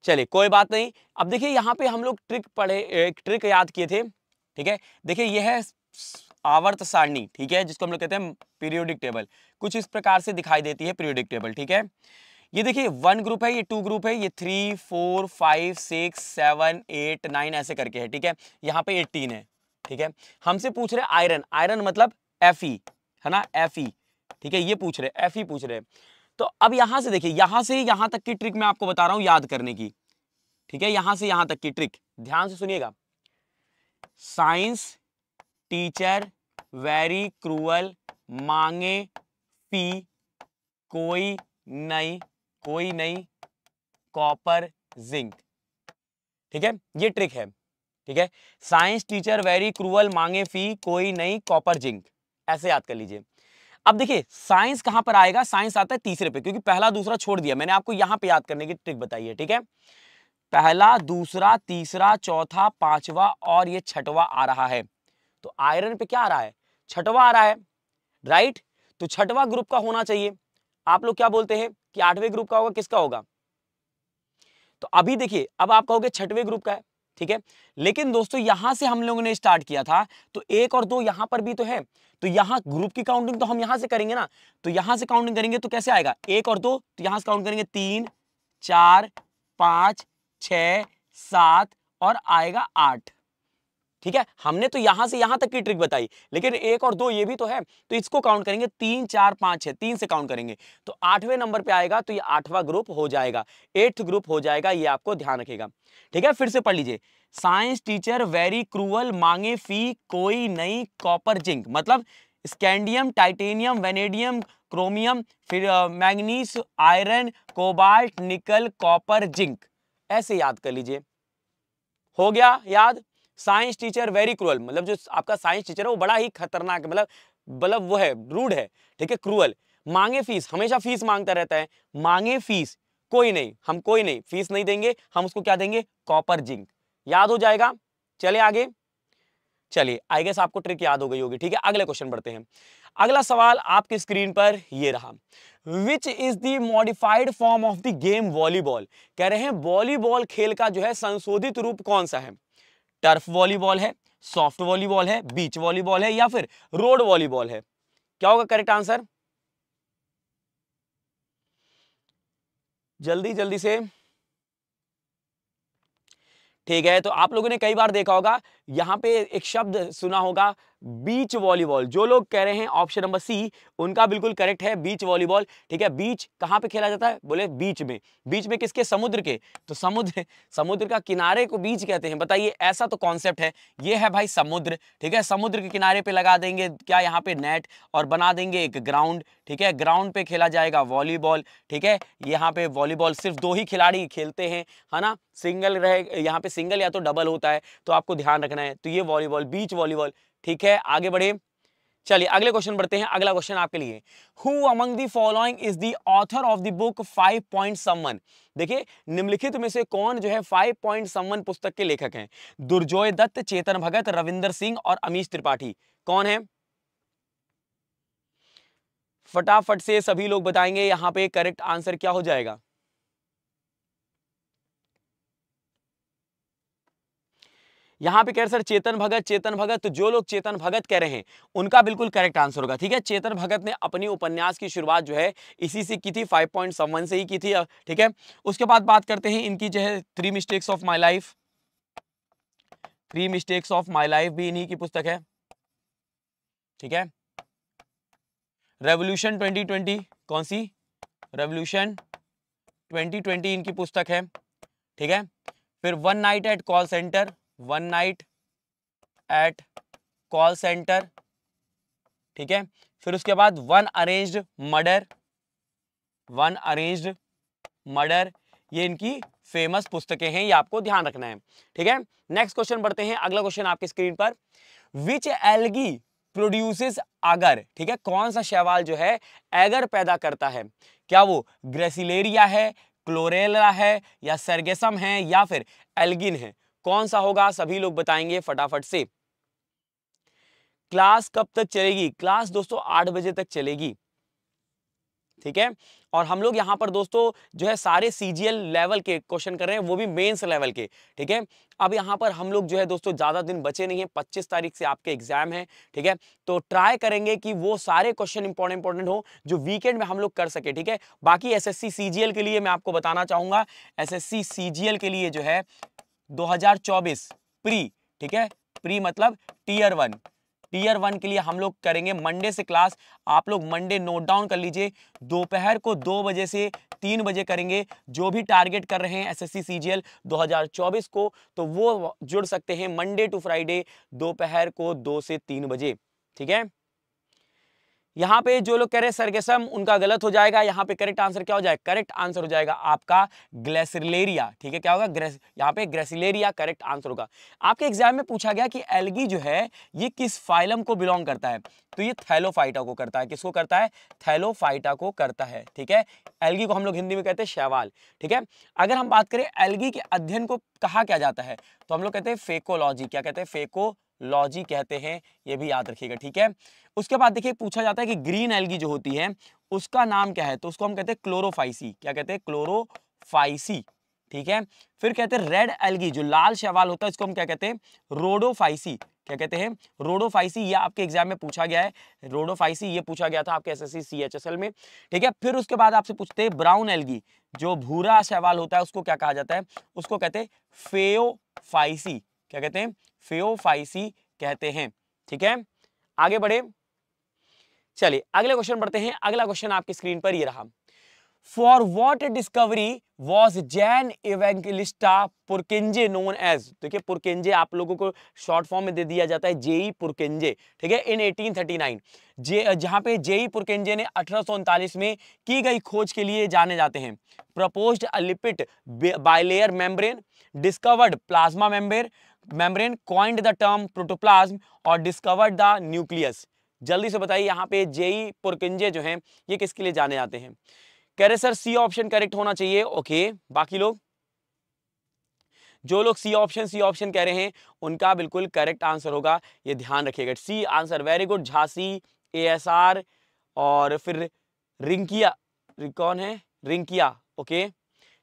चलिए कोई बात नहीं अब देखिए यहाँ पे हम लोग ट्रिक पढ़े एक ट्रिक याद किए थे ठीक है देखिए यह है आवर्त सारणी ठीक है जिसको हम लोग कहते हैं पीरियोडिक टेबल कुछ इस प्रकार से दिखाई देती है पीरियोडिक टेबल ठीक है ये देखिए वन ग्रुप है ये टू ग्रुप है ये three four five six seven eight nine ऐसे करके है ठीक है यहाँ पे एटीन है ठीक है हमसे पूछ रहे आयरन आयरन मतलब एफ है ना एफ ठीक है ये पूछ रहे एफ ही पूछ रहे तो अब यहां से देखिए यहां से यहां तक की ट्रिक मैं आपको बता रहा हूं याद करने की ठीक है यहां से यहां तक की ट्रिक ध्यान से सुनिएगा साइंस टीचर वेरी क्रूअल मांगे फी कोई नहीं कोई नहीं कॉपर जिंक ठीक है ये ट्रिक है ठीक है साइंस टीचर वेरी क्रूअल मांगे फी कोई नहीं कॉपर जिंक ऐसे याद कर लीजिए अब देखिए साइंस कहां पर आएगा साइंस आता है तीसरे पे क्योंकि पहला दूसरा छोड़ दिया मैंने आपको यहां पे याद करने की ट्रिक बताई है ठीक है पहला दूसरा तीसरा चौथा पांचवा और ये छठवा आ रहा है तो आयरन पे क्या आ रहा है छठवा आ रहा है राइट तो छठवा ग्रुप का होना चाहिए आप लोग क्या बोलते हैं कि आठवें ग्रुप का होगा किसका होगा तो अभी देखिए अब आप कहोगे छठवें ग्रुप का है ठीक है लेकिन दोस्तों यहां से हम लोगों ने स्टार्ट किया था तो एक और दो यहां पर भी तो है तो यहां ग्रुप की काउंटिंग तो हम यहां से करेंगे ना तो यहां से काउंटिंग करेंगे तो कैसे आएगा एक और दो तो यहां से काउंट करेंगे तीन चार पांच छ सात और आएगा आठ ठीक है हमने तो यहां से यहां तक की ट्रिक बताई लेकिन एक और दो ये भी तो है तो इसको काउंट करेंगे तीन चार पांच है तीन से काउंट करेंगे तो आठवें नंबर पे आएगा तो ये आठवां ग्रुप हो जाएगा एट्थ ग्रुप हो जाएगा ये आपको ध्यान रखेगा ठीक है फिर से पढ़ लीजिए साइंस टीचर वेरी क्रूअल मांगे फी कोई नई कॉपर जिंक मतलब स्कैंडियम टाइटेनियम वेनेडियम क्रोमियम फिर manganese iron cobalt nickel copper zinc ऐसे याद कर लीजिए हो गया याद साइंस टीचर वेरी क्रूअल मतलब जो आपका साइंस टीचर है वो बड़ा ही खतरनाक मतलब मतलब वो है रूड है ठीक है क्रूअल मांगे फीस हमेशा फीस मांगता रहता है मांगे फीस कोई नहीं हम कोई नहीं फीस नहीं देंगे हम उसको क्या देंगे कॉपर जिंक याद हो जाएगा चले आगे चलिए आई गेस आपको ट्रिक याद हो गई होगी ठीक है अगले क्वेश्चन बढ़ते हैं अगला सवाल आपकी स्क्रीन पर ये रहा which is the modified form of the game volleyball कह रहे हैं वॉलीबॉल खेल का जो है संशोधित रूप कौन सा है टर्फ वॉलीबॉल है सॉफ्ट वॉलीबॉल है बीच वॉलीबॉल है या फिर रोड वॉलीबॉल है क्या होगा करेक्ट आंसर जल्दी जल्दी से ठीक है तो आप लोगों ने कई बार देखा होगा यहां पे एक शब्द सुना होगा बीच वॉलीबॉल जो लोग कह रहे हैं ऑप्शन नंबर सी उनका बिल्कुल करेक्ट है बीच वॉलीबॉल ठीक है बीच कहां पे खेला जाता है बोले बीच में बीच में किसके समुद्र के तो समुद्र समुद्र का किनारे को बीच कहते हैं बताइए ऐसा तो कॉन्सेप्ट है ये है भाई समुद्र ठीक है समुद्र के किनारे पे लगा देंगे क्या यहाँ पे नेट और बना देंगे एक ग्राउंड ठीक है ग्राउंड पे खेला जाएगा वॉलीबॉल ठीक है यहाँ पे वॉलीबॉल सिर्फ दो ही खिलाड़ी खेलते हैं है ना सिंगल रहे यहाँ पे सिंगल या तो डबल होता है तो आपको ध्यान रखना है तो ये वॉलीबॉल बीच वॉलीबॉल ठीक है आगे बढ़े चलिए अगले क्वेश्चन बढ़ते हैं अगला क्वेश्चन आपके लिए who among the following is the author of the book five point someone देखिए निम्नलिखित में से कौन जो है फाइव पॉइंट समवन पुस्तक के लेखक हैं दुर्जोय दत्त चेतन भगत रविंदर सिंह और अमीश त्रिपाठी कौन है फटाफट से सभी लोग बताएंगे यहाँ पे करेक्ट आंसर क्या हो जाएगा यहां पे कह रहे सर चेतन भगत चेतन भगत तो जो लोग चेतन भगत कह रहे हैं उनका बिल्कुल करेक्ट आंसर होगा ठीक है चेतन भगत ने अपनी उपन्यास की शुरुआत जो है इसी से की थी फाइव पॉइंट से ही की थी ठीक है उसके बाद बात करते हैं इनकी जो है three mistakes of my life three mistakes of my life भी इन्हीं की पुस्तक है ठीक है रेवल्यूशन ट्वेंटी ट्वेंटी कौन सी रेवल्यूशन ट्वेंटी ट्वेंटी इनकी पुस्तक है ठीक है फिर one night at call centre one night at call centre ठीक है फिर उसके बाद one arranged murder one arranged murder ये इनकी फेमस पुस्तकें हैं ये आपको ध्यान रखना है ठीक है नेक्स्ट क्वेश्चन बढ़ते हैं अगला क्वेश्चन आपके स्क्रीन पर विच एलगी प्रोड्यूसेस अगर ठीक है कौन सा शैवाल जो है एगर पैदा करता है क्या वो ग्रेसिलेरिया है क्लोरेला है या सरगेसम है या फिर एल्गिन है कौन सा होगा सभी लोग बताएंगे फटाफट से क्लास कब तक चलेगी क्लास दोस्तों आठ बजे तक चलेगी ठीक है और हम लोग यहाँ पर दोस्तों जो है सारे सीजीएल लेवल के क्वेश्चन कर रहे हैं वो भी मेंस लेवल के ठीक है अब यहाँ पर हम लोग जो है दोस्तों ज़्यादा दिन बचे नहीं है 25 तारीख से आपके एग्जाम है ठीक है तो ट्राई करेंगे कि वो सारे क्वेश्चन इंपॉर्टेंट इंपॉर्टेंट हो जो वीकेंड में हम लोग कर सके ठीक है बाकी एस सीजीएल के लिए मैं आपको बताना चाहूंगा एस एस के लिए जो है 2024 प्री ठीक है प्री मतलब टीयर वन टीयर वन के लिए हम लोग करेंगे मंडे से क्लास आप लोग मंडे नोट डाउन कर लीजिए दोपहर को दो बजे से तीन बजे करेंगे जो भी टारगेट कर रहे हैं एस एस सी को तो वो जुड़ सकते हैं मंडे टू फ्राइडे दोपहर को दो से तीन बजे ठीक है यहाँ पे जो लोग कह रहे हैं सरगेसम उनका गलत हो जाएगा यहाँ पे करेक्ट आंसर क्या हो जाएगा करेक्ट आंसर हो जाएगा आपका ग्लेसिलेरिया ठीक है क्या होगा ग्रेस यहाँ पे ग्रेसिलेरिया करेक्ट आंसर होगा आपके एग्जाम में पूछा गया कि एलगी जो है ये किस फाइलम को बिलोंग करता है तो ये थैलोफाइटा को करता है किसको करता है थैलोफाइटा को करता है ठीक है एलगी को हम लोग हिंदी में कहते हैं शैवाल ठीक है अगर हम बात करें एलगी के अध्ययन को कहा क्या जाता है तो हम लोग कहते हैं फेकोलॉजी क्या कहते हैं फेको लॉजी कहते हैं ये भी याद रखिएगा ठीक है उसके बाद देखिए पूछा जाता है कि ग्रीन एल्गी जो होती है उसका नाम क्या है तो उसको हम कहते हैं क्लोरोफाइसी क्या कहते हैं क्लोरोफाइसी ठीक है फिर कहते हैं रेड एल्गी जो लाल शैवाल होता है इसको हम क्या कहते हैं रोडोफाइसी क्या कहते हैं रोडोफाइसी ये आपके एग्जाम में पूछा गया है रोडोफाइसी ये पूछा गया था आपके एसएससी सीएचएसएल में ठीक है फिर उसके बाद आपसे पूछते हैं ब्राउन एल्गी जो भूरा शैवाल होता है उसको क्या कहा जाता है उसको कहते हैं फेओफाइसी क्या कहते हैं फेओफाइसी कहते हैं ठीक है आगे बढ़े चलिए अगले क्वेश्चन बढ़ते हैं अगला क्वेश्चन आपकी स्क्रीन पर ये रहा for what discovery was Jan Evangelista Purkinje known as देखिए पुरकेंजे आप लोगों को शॉर्ट फॉर्म में दे दिया जाता है जेई पुरकेंजे e ठीक है इन 1839 जे जहाँ पे जेई पुरकेंजे e ने अठारह में की गई खोज के लिए जाने जाते हैं proposed a lipid bilayer membrane discovered plasma membrane membrane coined the term protoplasm और डिस्कवर्ड द न्यूक्लियस जल्दी से बताइए यहाँ पे जेई पुरकिंजे जो हैं ये किसके लिए जाने जाते हैं कह रहे सर सी ऑप्शन करेक्ट होना चाहिए ओके बाकी लोग जो लोग सी ऑप्शन सी ऑप्शन कह रहे हैं उनका बिल्कुल करेक्ट आंसर होगा ये ध्यान रखिएगा C answer very good Jhansi ASR और फिर रिंकिया कौन है रिंकिया ओके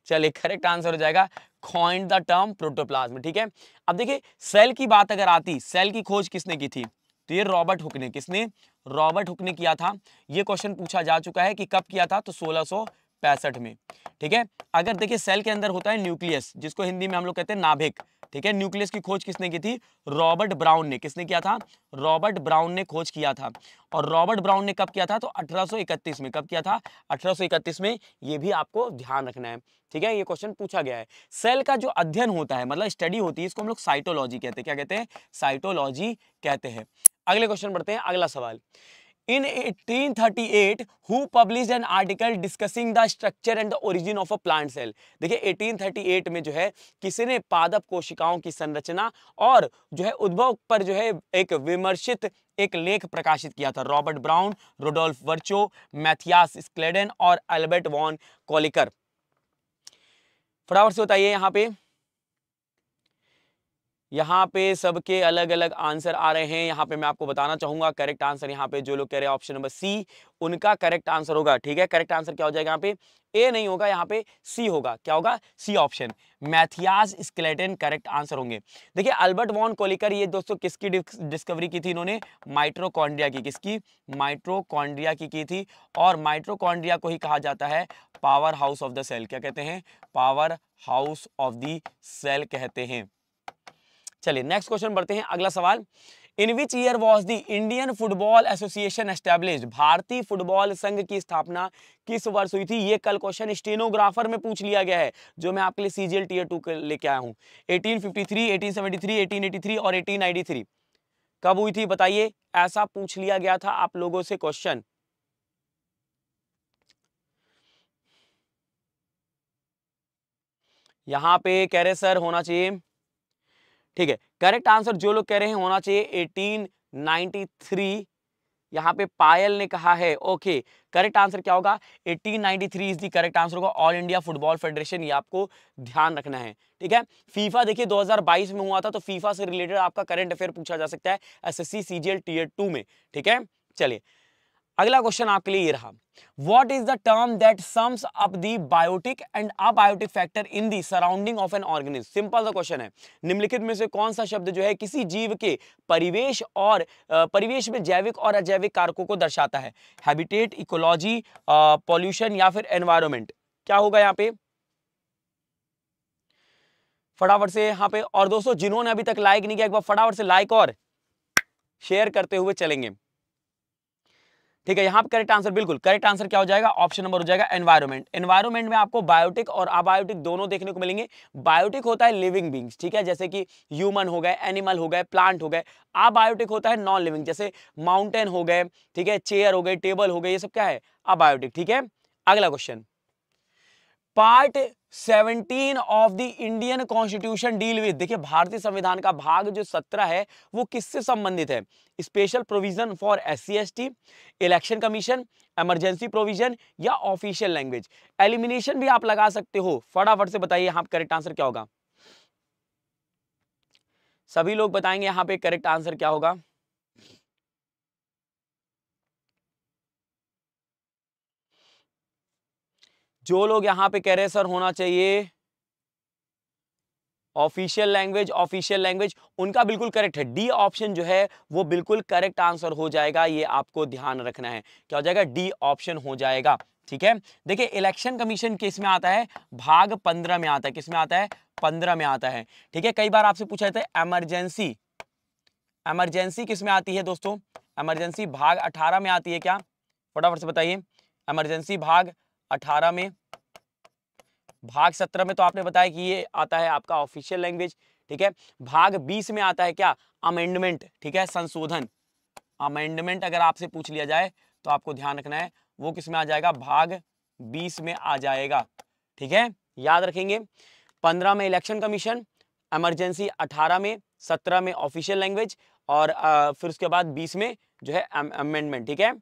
चलिए करेक्ट आंसर हो जाएगा कॉइंड द टर्म प्रोटोप्लाज्म ठीक है अब देखिए सेल की बात अगर आती सेल की खोज किसने की थी तो ये रॉबर्ट हुक ने किसने रॉबर्ट हुक ने किया था ये क्वेश्चन पूछा जा चुका है कि कब किया था तो सोलह में ठीक है अगर देखिए सेल के अंदर होता है न्यूक्लियस जिसको हिंदी में हम लोग कहते हैं नाभिक ठीक है न्यूक्लियस की खोज किसने की थी रॉबर्ट ब्राउन ने किसने किया था रॉबर्ट ब्राउन ने खोज किया था और रॉबर्ट ब्राउन ने कब किया था तो 1831 में कब किया था 1831 में ये भी आपको ध्यान रखना है ठीक है ये क्वेश्चन पूछा गया है सेल का जो अध्ययन होता है मतलब स्टडी होती है इसको हम लोग साइटोलॉजी कहते हैं क्या कहते हैं साइटोलॉजी कहते हैं अगले क्वेश्चन बढ़ते हैं अगला सवाल In 1838, who published an article discussing the structure and the origin of a plant cell? देखिए 1838 में जो है किसी ने पादप कोशिकाओं की संरचना और जो है उद्भव पर जो है एक विमर्शित एक लेख प्रकाशित किया था Robert Brown Rudolf Virchow Matthias Schleiden और अल्बर्ट वॉन कॉलिकर फटाफट से बताइए यहाँ पे यहाँ पे सबके अलग अलग आंसर आ रहे हैं यहाँ पे मैं आपको बताना चाहूंगा करेक्ट आंसर यहाँ पे जो लोग कह रहे हैं ऑप्शन नंबर सी उनका करेक्ट आंसर होगा ठीक है करेक्ट आंसर क्या हो जाएगा यहाँ पे ए नहीं होगा यहाँ पे सी होगा क्या होगा C option Matthias Schleiden correct answer होंगे देखिए अल्बर्ट वॉन कोलिकर ये दोस्तों किसकी डिस्कवरी की थी इन्होंने माइट्रोकॉन्ड्रिया की किसकी माइट्रोकॉन्ड्रिया की की थी और माइट्रोकॉन्ड्रिया को ही कहा जाता है power house of the cell क्या कहते हैं power house of the cell कहते हैं चलिए नेक्स्ट क्वेश्चन बढ़ते हैं अगला सवाल in which year was the Indian football association establish भारतीय फुटबॉल संघ की स्थापना किस वर्ष हुई थी ये कल क्वेश्चन स्टेनोग्राफर में पूछ लिया गया है जो मैं आपके लिए सीजीएल टीयर टू लेके आया हूँ एटीन 1873, थ्री और थ्री कब हुई थी बताइए ऐसा पूछ लिया गया था आप लोगों से क्वेश्चन यहां पे कह रहे सर होना चाहिए ठीक है करेक्ट आंसर जो लोग कह रहे हैं होना चाहिए 1893 यहाँ पे पायल ने कहा है ओके करेक्ट आंसर क्या होगा 1893 इज दी करेक्ट आंसर होगा ऑल इंडिया फुटबॉल फेडरेशन ये आपको ध्यान रखना है ठीक है फीफा देखिए 2022 में हुआ था तो फीफा से रिलेटेड आपका करंट अफेयर पूछा जा सकता है एसएससी सीजीएल टीयर टू में ठीक है चलिए अगला क्वेश्चन आपके लिए ये रहा what is the term that sums up the biotic and abiotic factor in the surrounding of an organism simple सा क्वेश्चन है निम्नलिखित में से कौन सा शब्द जो है किसी जीव के परिवेश और परिवेश में जैविक और अजैविक कारकों को दर्शाता है हैबिटेट इकोलॉजी पॉल्यूशन या फिर एनवायरमेंट क्या होगा यहाँ पे फटाफट से यहाँ पे और दोस्तों जिन्होंने अभी तक लाइक नहीं किया एक बार फटाफट से लाइक और शेयर करते हुए चलेंगे ठीक है यहाँ पे करेक्ट आंसर बिल्कुल करेक्ट आंसर क्या हो जाएगा ऑप्शन नंबर हो जाएगा एनवायरमेंट एनवायरमेंट में आपको बायोटिक और अबायोटिक दोनों देखने को मिलेंगे बायोटिक होता है लिविंग बींग्स ठीक है जैसे कि ह्यूमन हो गए एनिमल हो गए प्लांट हो गए अबायोटिक होता है नॉन लिविंग जैसे माउंटेन हो गए ठीक है चेयर हो गए टेबल हो गए ये सब क्या है अबायोटिक ठीक है अगला question part 17 of the Indian constitution deal with देखिए भारतीय संविधान का भाग जो 17 है वो किससे संबंधित है special provision for S C election commission emergency provision या ऑफिशियल लैंग्वेज एलिमिनेशन भी आप लगा सकते हो फटाफट से बताइए यहां करेक्ट आंसर क्या होगा सभी लोग बताएंगे यहां पे करेक्ट आंसर क्या होगा जो लोग यहां पे कह रहे हैं सर होना चाहिए ऑफिशियल लैंग्वेज ऑफिशियल लैंग्वेज उनका बिल्कुल करेक्ट है डी ऑप्शन जो है वो बिल्कुल करेक्ट आंसर हो जाएगा ये आपको ध्यान रखना है क्या हो जाएगा डी ऑप्शन हो जाएगा ठीक है देखिए इलेक्शन कमीशन किस में आता है भाग पंद्रह में आता है किस में आता है पंद्रह में आता है ठीक है कई बार आपसे पूछा जाता है एमरजेंसी एमरजेंसी किस में आती है दोस्तों एमरजेंसी भाग अठारह में आती है क्या फटाफट से बताइए एमरजेंसी भाग अठारह में भाग 17 में तो आपने बताया कि ये आता है आपका ऑफिशियल लैंग्वेज ठीक है भाग 20 में आता है क्या अमेंडमेंट ठीक है संशोधन अमेंडमेंट अगर आपसे पूछ लिया जाए तो आपको ध्यान रखना है वो किस में आ जाएगा भाग बीस में आ जाएगा ठीक है याद रखेंगे पंद्रह में इलेक्शन कमीशन एमरजेंसी अठारह में सत्रह में ऑफिशियल लैंग्वेज और आ, फिर उसके बाद बीस में जो है अमेंडमेंट ठीक है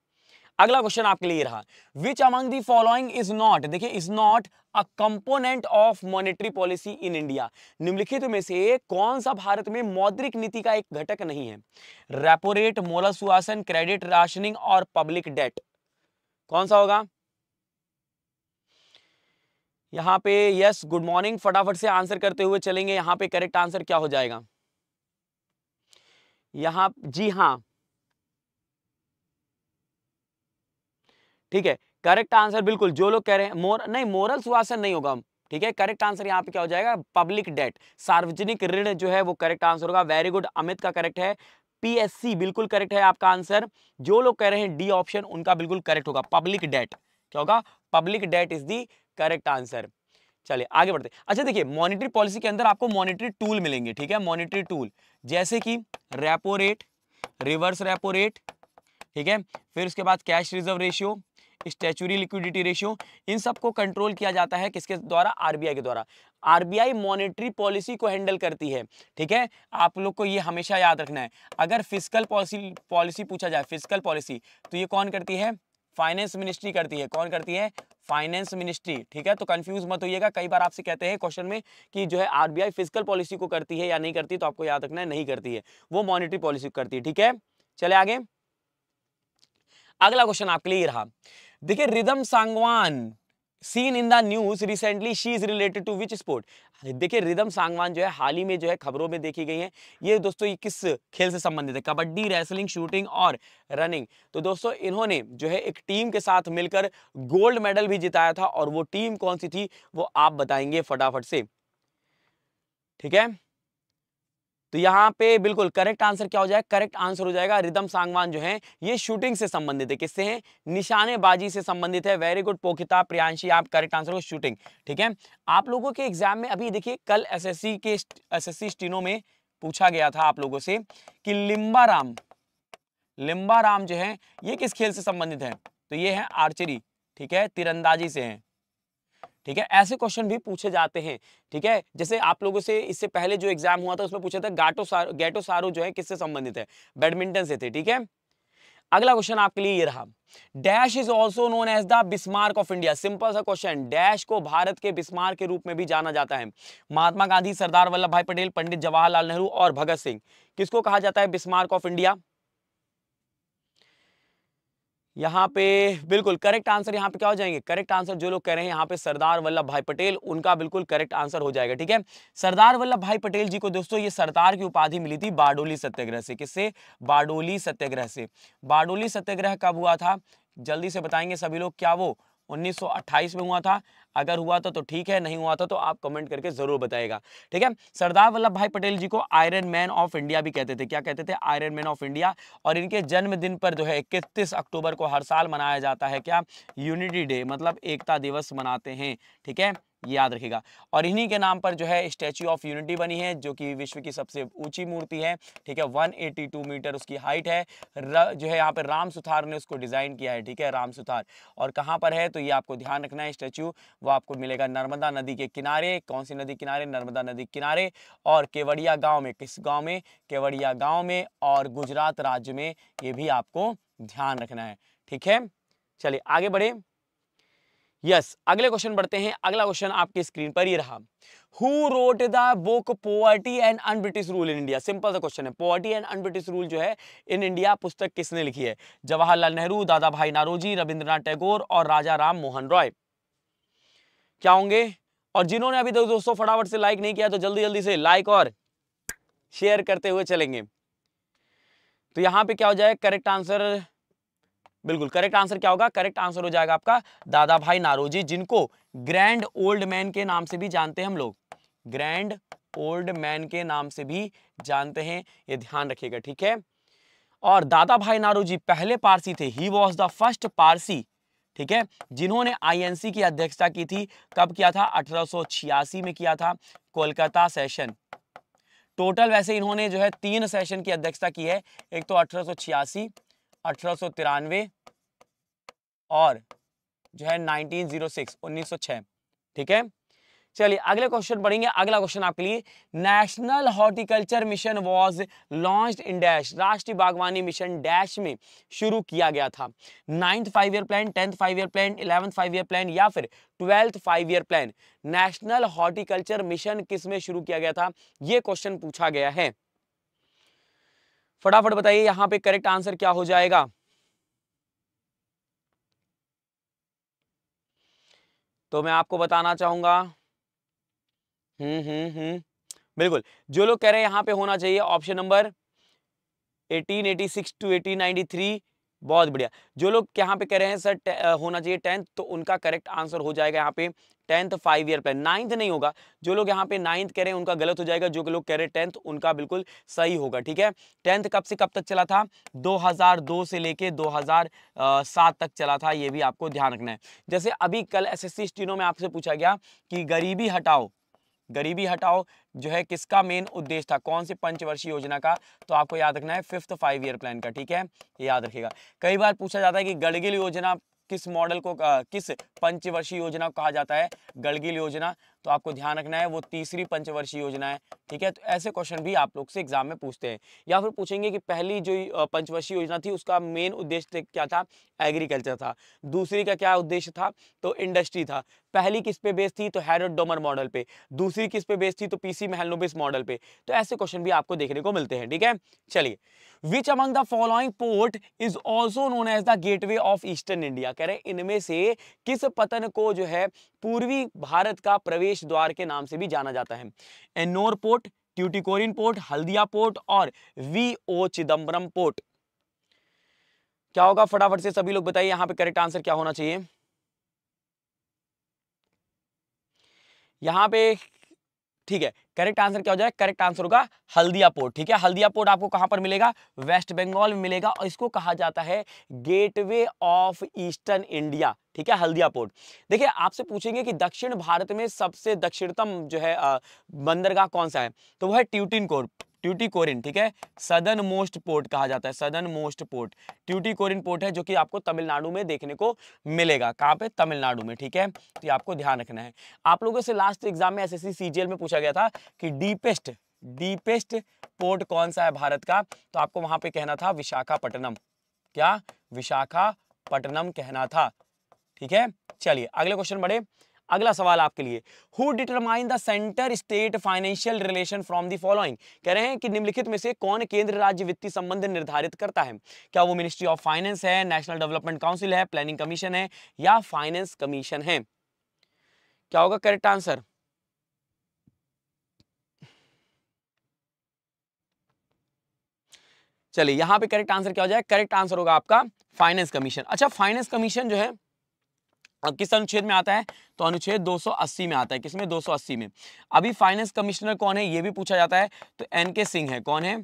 अगला क्वेश्चन आपके लिए रहा which among the following is not देखिए is not a component of monetary policy in India निम्नलिखित में से कौन सा भारत में मौद्रिक नीति का एक घटक नहीं है repo rate moral suasion credit rationing और पब्लिक डेट कौन सा होगा यहां पे यस गुड मॉर्निंग फटाफट से आंसर करते हुए चलेंगे यहां पे करेक्ट आंसर क्या हो जाएगा यहां जी हां ठीक है करेक्ट आंसर बिल्कुल जो लोग कह रहे हैं मोर नहीं मोरल सुहासन नहीं होगा ठीक है करेक्ट आंसर यहाँ पे क्या हो जाएगा पब्लिक डेट सार्वजनिक ऋण जो है वो करेक्ट आंसर होगा वेरी गुड अमित का करेक्ट है पीएससी बिल्कुल करेक्ट है आपका आंसर जो लोग कह रहे हैं डी ऑप्शन उनका बिल्कुल करेक्ट होगा पब्लिक डेट क्या होगा public debt is the correct answer चलिए आगे बढ़ते अच्छा देखिए मॉनिटरी पॉलिसी के अंदर आपको मॉनिटरी टूल मिलेंगे ठीक है मॉनिटरी टूल जैसे कि repo rate reverse repo rate ठीक है फिर उसके बाद cash reserve ratio statutory liquidity ratio इन सब को कंट्रोल किया जाता है किसके द्वारा आरबीआई के द्वारा आरबीआई मॉनेटरी पॉलिसी को हैंडल करती है ठीक है आप लोग को ये हमेशा याद रखना है अगर फिजिकल पॉलिसी पॉलिसी पूछा जाए फिजिकल पॉलिसी तो ये कौन करती है फाइनेंस मिनिस्ट्री करती है कौन करती है फाइनेंस मिनिस्ट्री ठीक है तो कंफ्यूज मत होइएगा कई बार आपसे कहते हैं क्वेश्चन में कि जो है आरबीआई फिजिकल पॉलिसी को करती है या नहीं करती तो आपको याद रखना है नहीं करती है वो मॉनिटरी पॉलिसी करती है ठीक है चले आगे अगला क्वेश्चन आपके लिए रहा देखिए Rhythm Sangwan seen in the news recently she is related to which sport देखिए रिदम सांगवान जो है हाल ही में जो है खबरों में देखी गई है ये दोस्तों ये किस खेल से संबंधित है कबड्डी रेसलिंग शूटिंग और रनिंग तो दोस्तों इन्होंने जो है एक टीम के साथ मिलकर गोल्ड मेडल भी जिताया था और वो टीम कौन सी थी वो आप बताएंगे फटाफट से ठीक है तो यहाँ पे बिल्कुल करेक्ट आंसर क्या हो जाएगा करेक्ट आंसर हो जाएगा रिदम सांगवान जो है ये शूटिंग से संबंधित है किससे है निशानेबाजी से संबंधित है वेरी गुड पोखिता प्रियांशी आप करेक्ट आंसर हो शूटिंग ठीक है आप लोगों के एग्जाम में अभी देखिए कल एसएससी के एसएससी स्टीनों में पूछा गया था आप लोगों से कि लिम्बाराम लिम्बाराम जो है ये किस खेल से संबंधित है तो ये है आर्चरी ठीक है तीरंदाजी से है ठीक है ऐसे क्वेश्चन भी पूछे जाते हैं ठीक है जैसे आप लोगों से इससे पहले जो एग्जाम हुआ था उसमें पूछा था गाटो सारो गैटो सारो जो है किससे संबंधित है बैडमिंटन से थे ठीक है अगला क्वेश्चन आपके लिए ये रहा dash is also known as the Bismarck of India simple सा क्वेश्चन डैश को भारत के बिस्मार्क के रूप में भी जाना जाता है महात्मा गांधी सरदार वल्लभ भाई पटेल पंडित जवाहरलाल नेहरू और भगत सिंह किसको कहा जाता है बिस्मार्क ऑफ इंडिया यहाँ पे बिल्कुल करेक्ट आंसर यहाँ पे क्या हो जाएंगे करेक्ट आंसर जो लोग कह रहे हैं यहाँ पे सरदार वल्लभ भाई पटेल उनका बिल्कुल करेक्ट आंसर हो जाएगा ठीक है सरदार वल्लभ भाई पटेल जी को दोस्तों ये सरदार की उपाधि मिली थी बारडोली सत्याग्रह से किससे बारडोली सत्याग्रह से बारडोली सत्याग्रह कब हुआ था जल्दी से बताएंगे सभी लोग क्या वो 1928 में हुआ था अगर हुआ था तो ठीक है नहीं हुआ था तो आप कमेंट करके जरूर बताएगा ठीक है सरदार वल्लभ भाई पटेल जी को आयरन मैन ऑफ इंडिया भी कहते थे क्या कहते थे आयरन मैन ऑफ इंडिया और इनके जन्मदिन पर जो है इकतीस अक्टूबर को हर साल मनाया जाता है क्या यूनिटी डे मतलब एकता दिवस मनाते हैं ठीक है याद रखेगा और इन्हीं के नाम पर जो है स्टैचू ऑफ यूनिटी बनी है जो कि विश्व की सबसे ऊंची मूर्ति है ठीक है 182 मीटर उसकी हाइट है र, जो है यहाँ पर राम सुथार ने उसको डिज़ाइन किया है ठीक है राम सुथार और कहाँ पर है तो ये आपको ध्यान रखना है स्टैचू वो आपको मिलेगा नर्मदा नदी के किनारे कौन सी नदी किनारे नर्मदा नदी किनारे और केवड़िया गाँव में किस गाँव में केवड़िया गाँव में और गुजरात राज्य में ये भी आपको ध्यान रखना है ठीक है चलिए आगे बढ़े यस अगले क्वेश्चन बढ़ते हैं अगला क्वेश्चन आपकी स्क्रीन पर ही रहा who wrote the book poverty and unBritish rule in India simple सा क्वेश्चन है पोवर्टी एंड अनब्रिटिश रूल जो है इन इंडिया पुस्तक किसने लिखी है जवाहरलाल नेहरू दादा भाई नारोजी रविंद्रनाथ टैगोर और राजा राम मोहन रॉय क्या होंगे और जिन्होंने अभी तक दोस्तों फटाफट से लाइक नहीं किया तो जल्दी जल्दी से लाइक और शेयर करते हुए चलेंगे तो यहां पे क्या हो जाए करेक्ट आंसर बिल्कुल करेक्ट आंसर क्या होगा करेक्ट आंसर हो जाएगा आपका दादा भाई नारोजी जिनको ग्रैंड ओल्ड मैन के नाम से भी जानते हैं हम लोग ग्रैंड ओल्ड मैन के नाम से भी जानते हैं ये ध्यान रखिएगा ठीक है और दादा भाई नारोजी पहले पारसी थे he was the first Parsi ठीक है जिन्होंने आईएनसी की अध्यक्षता की थी कब किया था 1886 में किया था कोलकाता सेशन टोटल वैसे इन्होंने जो है तीन सेशन की अध्यक्षता की है एक तो अठारह सौ छियासी और जो है 1906 1906 ठीक है चलिए अगले क्वेश्चन पढ़ेंगे अगला क्वेश्चन आपके लिए national horticulture mission was launch in dash राष्ट्रीय बागवानी मिशन डैश में शुरू किया गया था ninth five year plan tenth five year plan eleventh five year plan या फिर twelfth five year plan national horticulture mission किस में शुरू किया गया था ये क्वेश्चन पूछा गया है फटाफट बताइए यहाँ पे करेक्ट आंसर क्या हो जाएगा तो मैं आपको बताना चाहूंगा हम्म हम्म हम्म बिल्कुल जो लोग कह रहे हैं यहाँ पे होना चाहिए ऑप्शन नंबर 1886 टू थ्री बहुत बढ़िया जो लोग यहाँ पे कह रहे हैं सर होना चाहिए टेंथ तो उनका करेक्ट आंसर हो जाएगा यहाँ पे tenth five year plan ninth नहीं होगा जो लोग यहाँ पे नाइन्थ कह रहे हैं उनका गलत हो जाएगा जो लोग कह रहे हैं टेंथ उनका बिल्कुल सही होगा ठीक है टेंथ कब से कब तक चला था 2002 से लेके 2007 तक चला था ये भी आपको ध्यान रखना है जैसे अभी कल एस एस में आपसे पूछा गया कि गरीबी हटाओ गरीबी हटाओ जो है किसका मेन उद्देश्य था कौन सी पंचवर्षीय योजना का तो आपको याद रखना है फिफ्थ फाइव ईयर प्लान का ठीक है याद रखेगा कई बार पूछा जाता है कि गड़गिल योजना किस मॉडल को आ, किस पंचवर्षीय योजना को कहा जाता है गड़गिल योजना तो आपको ध्यान रखना है वो तीसरी पंचवर्षीय योजना है ठीक है तो ऐसे क्वेश्चन भी आप लोग से एग्जाम में पूछते हैं या फिर पूछेंगे कि पहली जो पंचवर्षीय योजना थी उसका मेन उद्देश्य क्या था एग्रीकल्चर था दूसरी का क्या उद्देश्य था तो इंडस्ट्री था पहली किस पे बेस्ड थी तो हैरड डोमर मॉडल पे दूसरी किस पे बेस्ड थी तो पीसी महलोबिस मॉडल पे तो ऐसे क्वेश्चन भी आपको देखने को मिलते हैं ठीक है चलिए which among the following port is also known as the gateway of eastern India कह रहे इनमें से किस पतन को जो है पूर्वी भारत का प्रवेश द्वार के नाम से भी जाना जाता है Ennore port Tuticorin port Haldia port और वी ओ चिदम्बरम पोर्ट क्या होगा फटाफट से सभी लोग बताइए यहाँ पे करेक्ट आंसर क्या होना चाहिए यहाँ पे ठीक है करेक्ट आंसर क्या हो जाएगा करेक्ट आंसर होगा हल्दिया पोर्ट ठीक है हल्दिया पोर्ट आपको कहां पर मिलेगा वेस्ट बंगाल में मिलेगा और इसको कहा जाता है गेटवे ऑफ ईस्टर्न इंडिया ठीक है हल्दिया पोर्ट देखिए आपसे पूछेंगे कि दक्षिण भारत में सबसे दक्षिणतम जो है बंदरगाह कौन सा है तो वह है ट्यूटिन कोर्ट ट्यूटीकोरिन ठीक है सदन मोस्ट पोर्ट कहा जाता है सदन मोस्ट पोर्ट ट्यूटीकोरिन पोर्ट है जो कि आपको तमिलनाडु में देखने को मिलेगा कहाँ पे तमिलनाडु में ठीक है तो ये आपको ध्यान रखना है आप लोगों से लास्ट एग्जाम में एसएससी सीजीएल में पूछा गया था कि डीपेस्ट डीपेस्ट पोर्ट कौन सा है भारत का तो आपको वहां पर कहना था विशाखापट्टनम क्या विशाखापट्टनम कहना था ठीक है चलिए अगले क्वेश्चन बढ़े अगला सवाल आपके लिए who determine the centre state financial relation from the following कह रहे हैं कि निम्नलिखित में से कौन केंद्र राज्य वित्तीय संबंध निर्धारित करता है क्या वो मिनिस्ट्री ऑफ फाइनेंस है नेशनल डेवलपमेंट काउंसिल है प्लानिंग कमीशन है या फाइनेंस कमीशन है क्या होगा करेक्ट आंसर चलिए यहां पे करेक्ट आंसर क्या हो जाए करेक्ट आंसर होगा आपका फाइनेंस कमीशन अच्छा फाइनेंस कमीशन जो है अब किस अनुच्छेद में आता है तो अनुच्छेद 280 में आता है किसमें 280 में अभी फाइनेंस कमिश्नर कौन है ये भी पूछा जाता है तो एन के सिंह है कौन है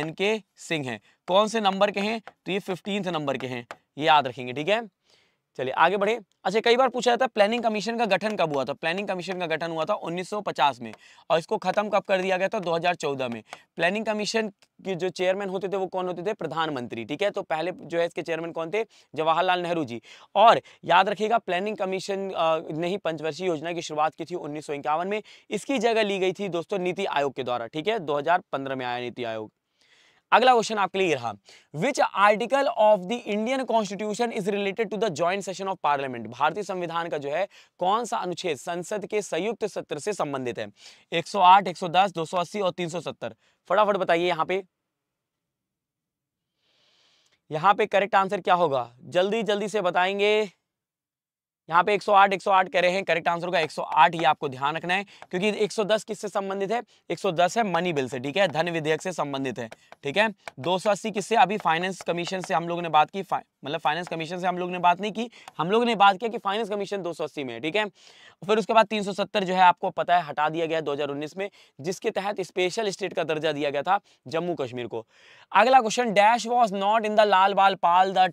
एन के सिंह है कौन से नंबर के हैं तो ये फिफ्टींथ नंबर के हैं ये याद रखेंगे ठीक है चलिए आगे बढ़े अच्छा कई बार पूछा जाता है प्लानिंग कमीशन का गठन कब हुआ था प्लानिंग कमीशन का गठन हुआ था 1950 में और इसको खत्म कब कर दिया गया था 2014 में प्लानिंग कमीशन के जो चेयरमैन होते थे वो कौन होते थे प्रधानमंत्री ठीक है तो पहले जो है इसके चेयरमैन कौन थे जवाहरलाल नेहरू जी और याद रखिएगा प्लानिंग कमीशन ने ही पंचवर्षीय योजना की शुरुआत की थी उन्नीस में इसकी जगह ली गई थी दोस्तों नीति आयोग के द्वारा ठीक है दो में आया नीति आयोग अगला क्वेश्चन आपके लिए रहा which article of the Indian constitution is related to the joint session of parliament भारतीय संविधान का जो है कौन सा अनुच्छेद संसद के संयुक्त सत्र से संबंधित है 108, 110, 280 और 370 फटाफट बताइए यहां पे यहां पे करेक्ट आंसर क्या होगा जल्दी जल्दी से बताएंगे यहाँ पे 108 108 कह रहे हैं करेक्ट आंसर होगा 108 ये आपको ध्यान रखना है क्योंकि 110 किससे संबंधित है 110 है मनी बिल से ठीक है धन विधेयक से संबंधित है ठीक है 280 किससे अभी फाइनेंस कमीशन से हम लोगों ने बात की मतलब फाइनेंस कमीशन से हम लोग ने बात नहीं की हम लोगों ने बात किया कि फाइनेंस कमीशन 280 में है ठीक है फिर उसके बाद 370 जो है आपको पता है हटा दिया गया 2019 में जिसके तहत स्पेशल स्टेट का दर्जा दिया गया था जम्मू कश्मीर को अगला question dash was not in the Lal Bal Pal the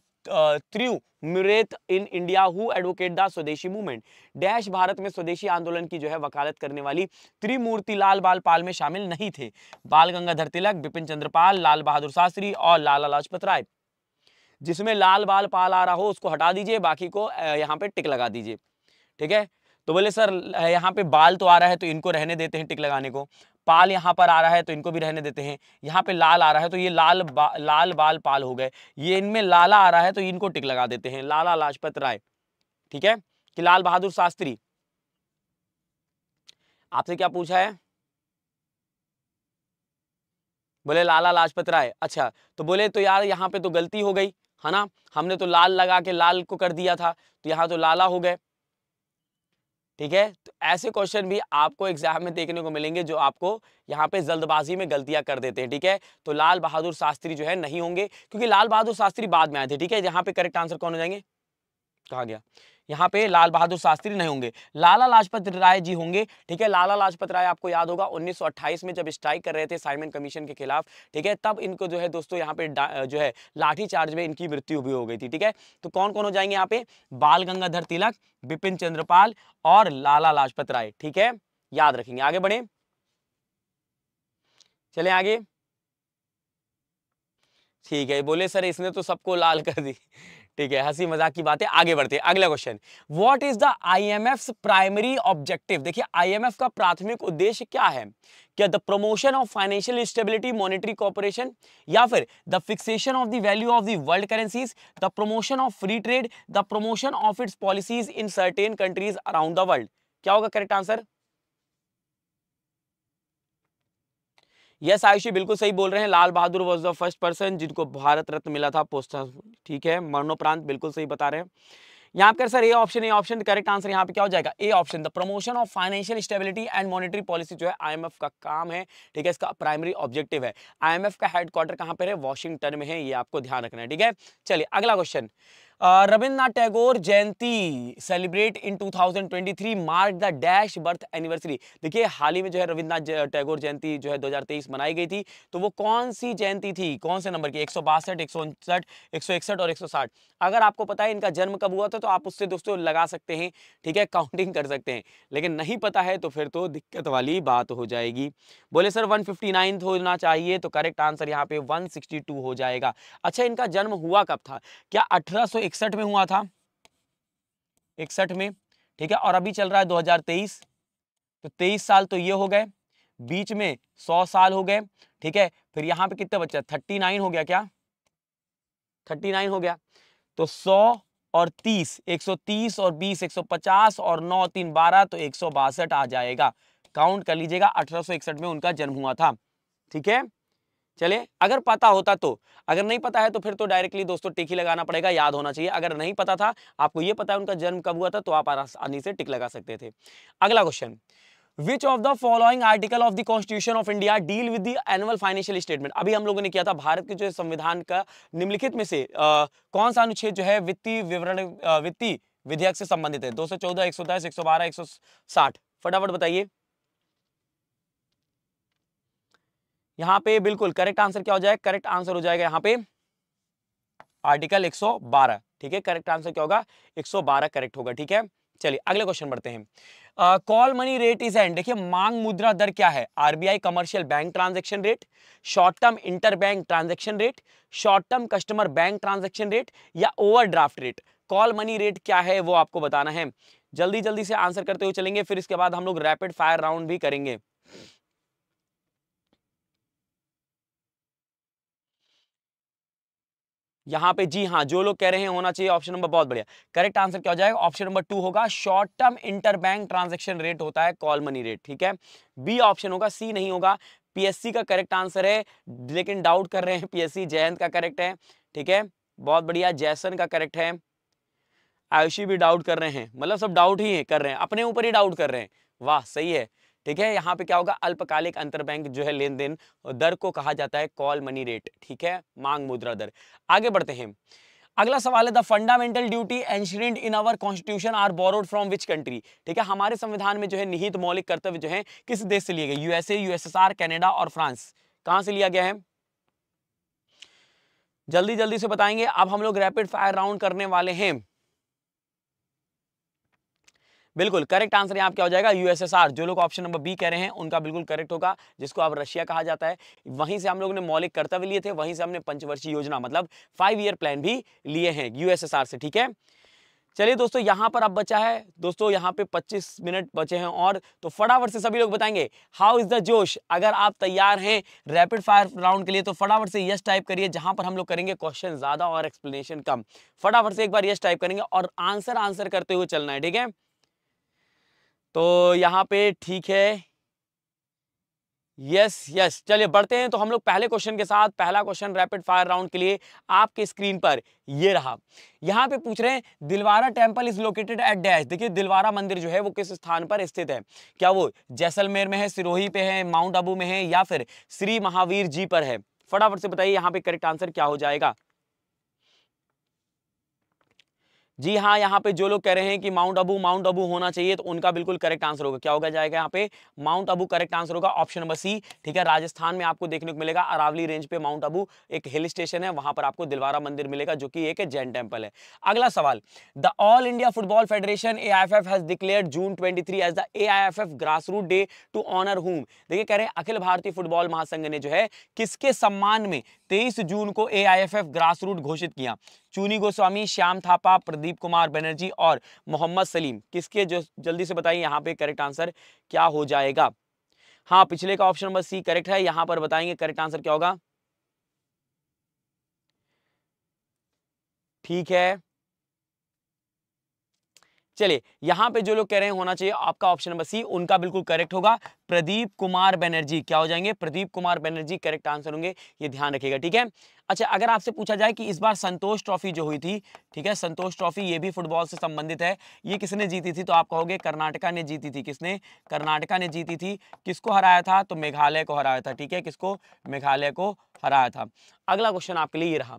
through Mureth in India who advocate the swadeshi movement dash Bharat में स्वदेशी आंदोलन की जो है वकालत करने वाली त्रिमूर्ति लाल बाल पाल में शामिल नहीं थे बाल गंगाधर तिलक बिपिन चंद्रपाल लाल बहादुर शास्त्री और लाला लाजपत राय जिसमें लाल बाल पाल आ रहा हो उसको हटा दीजिए बाकी को यहाँ पे टिक लगा दीजिए ठीक है तो बोले सर यहाँ पे बाल तो आ रहा है तो इनको रहने देते हैं टिक लगाने को पाल यहाँ पर आ रहा है तो इनको भी रहने देते हैं यहाँ पे लाल आ रहा है तो ये लाल बा, लाल बाल पाल हो गए ये इनमें लाला आ रहा है तो इनको टिक लगा देते हैं लाला लाजपत राय ठीक है कि लाल बहादुर शास्त्री आपसे क्या पूछा है बोले लाला लाजपत राय अच्छा तो बोले तो यार यहाँ पे तो गलती हो गई है ना हमने तो लाल लगा के लाल को कर दिया था तो यहाँ तो लाला हो गए ठीक है तो ऐसे क्वेश्चन भी आपको एग्जाम में देखने को मिलेंगे जो आपको यहाँ पे जल्दबाजी में गलतियां कर देते हैं ठीक है तो लाल बहादुर शास्त्री जो है नहीं होंगे क्योंकि लाल बहादुर शास्त्री बाद में आए थे ठीक है यहाँ पे करेक्ट आंसर कौन हो जाएंगे कहा गया यहाँ पे लाल बहादुर शास्त्री नहीं होंगे लाला लाजपत राय जी होंगे ठीक है लाला लाजपत राय आपको याद होगा 1928 में जब स्ट्राइक कर रहे थे साइमन कमीशन के खिलाफ ठीक है तब इनको जो है दोस्तों यहाँ पे जो है लाठीचार्ज में इनकी मृत्यु भी हो गई थी ठीक है तो कौन कौन हो जाएंगे यहाँ पे बाल गंगाधर तिलक बिपिन चंद्रपाल और लाला लाजपत राय ठीक है याद रखेंगे आगे बढ़े चले आगे ठीक है बोले सर इसने तो सबको लाल कर दी ठीक है हंसी मजाक की बातें आगे बढ़ते हैं अगला question what is the IMF primary objective देखिए आईएमएफ का प्राथमिक उद्देश्य क्या है क्या the promotion of financial stability monetary cooperation या फिर the fixation of the value of the world currencies the promotion of free trade the promotion of its policies in certain countries around the world क्या होगा correct answer yes Ayushi बिल्कुल सही बोल रहे हैं Lal Bahadur was the first person जिनको भारत रत्न मिला था पोस्ट ठीक है मरणोपरांत बिल्कुल सही बता रहे हैं यहाँ पर sir A option A option correct answer यहाँ पे क्या हो जाएगा A option the promotion of financial stability and monetary policy जो है आईएमएफ का काम है ठीक है इसका प्राइमरी ऑब्जेक्टिव है आईएमएफ का हेडक्वार्टर कहाँ पर है वॉशिंगटन में है ये आपको ध्यान रखना है ठीक है चलिए अगला question Rabindranath uh, Tagore Jayanti celebrate in 2023 mark the dash birth anniversary देखिए हाल ही में जो है रविन्द्रनाथ टैगोर जयंती जो है 2023 मनाई गई थी तो वो कौन सी जयंती थी कौन से नंबर की एक सौ बासठ एक सौ उनसठ एक सौ इकसठ और एक सौ साठ अगर आपको पता है इनका जन्म कब हुआ था तो आप उससे दोस्तों लगा सकते हैं ठीक है काउंटिंग कर सकते हैं लेकिन नहीं पता है तो फिर तो दिक्कत वाली बात हो जाएगी बोले सर वन होना चाहिए तो करेक्ट आंसर यहाँ पे वन हो जाएगा अच्छा इनका जन्म हुआ कब था क्या अठारह इकसठ में हुआ था इकसठ में ठीक है और अभी चल रहा है 2023 तो 23 साल तो ये हो गए बीच में 100 साल हो गए ठीक है फिर यहाँ पे कितना बच्चा 39 हो गया क्या 39 हो गया तो 100 और 30 130 और 20 150 और 9 तीन बारह तो एक आ जाएगा काउंट कर लीजिएगा अठारह में उनका जन्म हुआ था ठीक है चले अगर पता होता तो अगर नहीं पता है तो फिर तो डायरेक्टली दोस्तों टिक ही लगाना पड़ेगा याद होना चाहिए अगर नहीं पता था आपको यह पता है उनका जन्म कब हुआ था तो आप आसानी से टिक लगा सकते थे अगला question which of the following article of the constitution of India deal with the annual financial statement अभी हम लोगों ने किया था भारत के जो संविधान का निम्नलिखित में से आ, कौन सा अनुच्छेद जो है वित्तीय विवरण वित्तीय विधेयक से संबंधित है दो सौ चौदह एक सौ दस एक सौ बारह एक सौ साठ फटाफट बताइए यहाँ पे बिल्कुल करेक्ट आंसर क्या हो जाएगा करेक्ट आंसर हो जाएगा यहाँ पे आर्टिकल 112 ठीक है करेक्ट आंसर क्या होगा 112 करेक्ट होगा ठीक है चलिए अगले क्वेश्चन बढ़ते हैं call money rate is and देखिए मांग मुद्रा दर क्या है RBI commercial bank transaction rate short term inter bank transaction rate short term customer bank transaction rate या overdraft rate call money rate क्या है वो आपको बताना है जल्दी जल्दी से आंसर करते हुए चलेंगे फिर इसके बाद हम लोग रैपिड फायर राउंड भी करेंगे यहां पे जी हाँ जो लोग कह रहे हैं होना चाहिए ऑप्शन नंबर बहुत बढ़िया करेक्ट आंसर क्या हो जाएगा ऑप्शन नंबर टू होगा short term interbank transaction rate होता है कॉल मनी रेट ठीक है बी ऑप्शन होगा सी नहीं होगा पीएससी का करेक्ट आंसर है लेकिन डाउट कर रहे हैं पीएससी जयंत का करेक्ट है ठीक है बहुत बढ़िया जैसन का करेक्ट है आयुषी भी डाउट कर रहे हैं मतलब सब डाउट ही है कर रहे हैं अपने ऊपर ही डाउट कर रहे हैं वाह सही है ठीक है यहाँ पे क्या होगा अल्पकालिक अंतर बैंक जो है लेन देन दर को कहा जाता है कॉल मनी रेट ठीक है मांग मुद्रा दर आगे बढ़ते हैं अगला सवाल है the fundamental duty enshrined in our constitution are borrowed from which country ठीक है हमारे संविधान में जो है निहित मौलिक कर्तव्य जो है किस देश से लिए गए यूएसए यूएसएसआर कैनेडा और फ्रांस कहां से लिया गया है जल्दी जल्दी से बताएंगे अब हम लोग रैपिड फायर राउंड करने वाले हैं बिल्कुल करेक्ट आंसर यहाँ क्या हो जाएगा यूएसएसआर जो लोग ऑप्शन नंबर बी कह रहे हैं उनका बिल्कुल करेक्ट होगा जिसको अब रशिया कहा जाता है वहीं से हम लोग ने मौलिक कर्तव्य लिए थे वहीं से हमने पंचवर्षीय योजना मतलब फाइव ईयर प्लान भी लिए हैं यूएसएसआर से ठीक है चलिए दोस्तों यहाँ पर अब बचा है दोस्तों यहाँ पे 25 मिनट बचे हैं और तो फटाफट से सभी लोग बताएंगे हाउ इज द जोश अगर आप तैयार हैं रैपिड फायर राउंड के लिए तो फटाफट से यस टाइप करिए जहां पर हम लोग करेंगे क्वेश्चन ज्यादा और एक्सप्लेनेशन कम फटाफट से एक बार यस टाइप करेंगे और आंसर आंसर करते हुए चलना है ठीक है तो यहाँ पे ठीक है यस यस चलिए बढ़ते हैं तो हम लोग पहले क्वेश्चन के साथ पहला क्वेश्चन रैपिड फायर राउंड के लिए आपके स्क्रीन पर ये रहा यहाँ पे पूछ रहे हैं Dilwara temple is located at dash देखिए दिलवारा मंदिर जो है वो किस स्थान पर स्थित है क्या वो जैसलमेर में है सिरोही पे है माउंट आबू में है या फिर श्री महावीर जी पर है फटाफट से बताइए यहाँ पे करेक्ट आंसर क्या हो जाएगा जी हाँ यहाँ पे जो लोग कह रहे हैं कि माउंट अबू माउंट अबू होना चाहिए तो उनका बिल्कुल करेक्ट आंसर होगा क्या होगा जाएगा यहाँ पे माउंट अबू करेक्ट आंसर होगा ऑप्शन नंबर सी ठीक है राजस्थान में आपको देखने को मिलेगा अरावली रेंज पे माउंट अबू एक हिल स्टेशन है वहां पर आपको दिलवारा मंदिर मिलेगा जो कि एक जैन टेम्पल है अगला सवाल the all India football federation A I has declare June twenty as the A I grass root day to honour home देखिए कह रहे हैं अखिल भारतीय फुटबॉल महासंघ ने जो है किसके सम्मान में तेईस जून को ए आई ग्रास रूट घोषित किया चूनी गोस्वामी श्याम थापा प्रदीप कुमार बनर्जी और मोहम्मद सलीम किसके जो जल्दी से बताइए यहाँ पे करेक्ट आंसर क्या हो जाएगा हाँ पिछले का ऑप्शन नंबर सी करेक्ट है यहाँ पर बताएंगे करेक्ट आंसर क्या होगा ठीक है चलिए यहाँ पे जो लोग कह रहे हैं होना चाहिए आपका ऑप्शन नंबर सी उनका बिल्कुल करेक्ट होगा प्रदीप कुमार बनर्जी क्या हो जाएंगे प्रदीप कुमार बनर्जी करेक्ट आंसर होंगे ये ध्यान रखिएगा ठीक है अच्छा अगर आपसे पूछा जाए कि इस बार संतोष ट्रॉफी जो हुई थी ठीक है संतोष ट्रॉफी ये भी फुटबॉल से संबंधित है ये किसने जीती थी तो आप कहोगे कर्नाटका ने जीती थी किसने कर्नाटका ने जीती थी किसको हराया था तो मेघालय को हराया था ठीक है किसको मेघालय को हराया था अगला क्वेश्चन आपके लिए ये रहा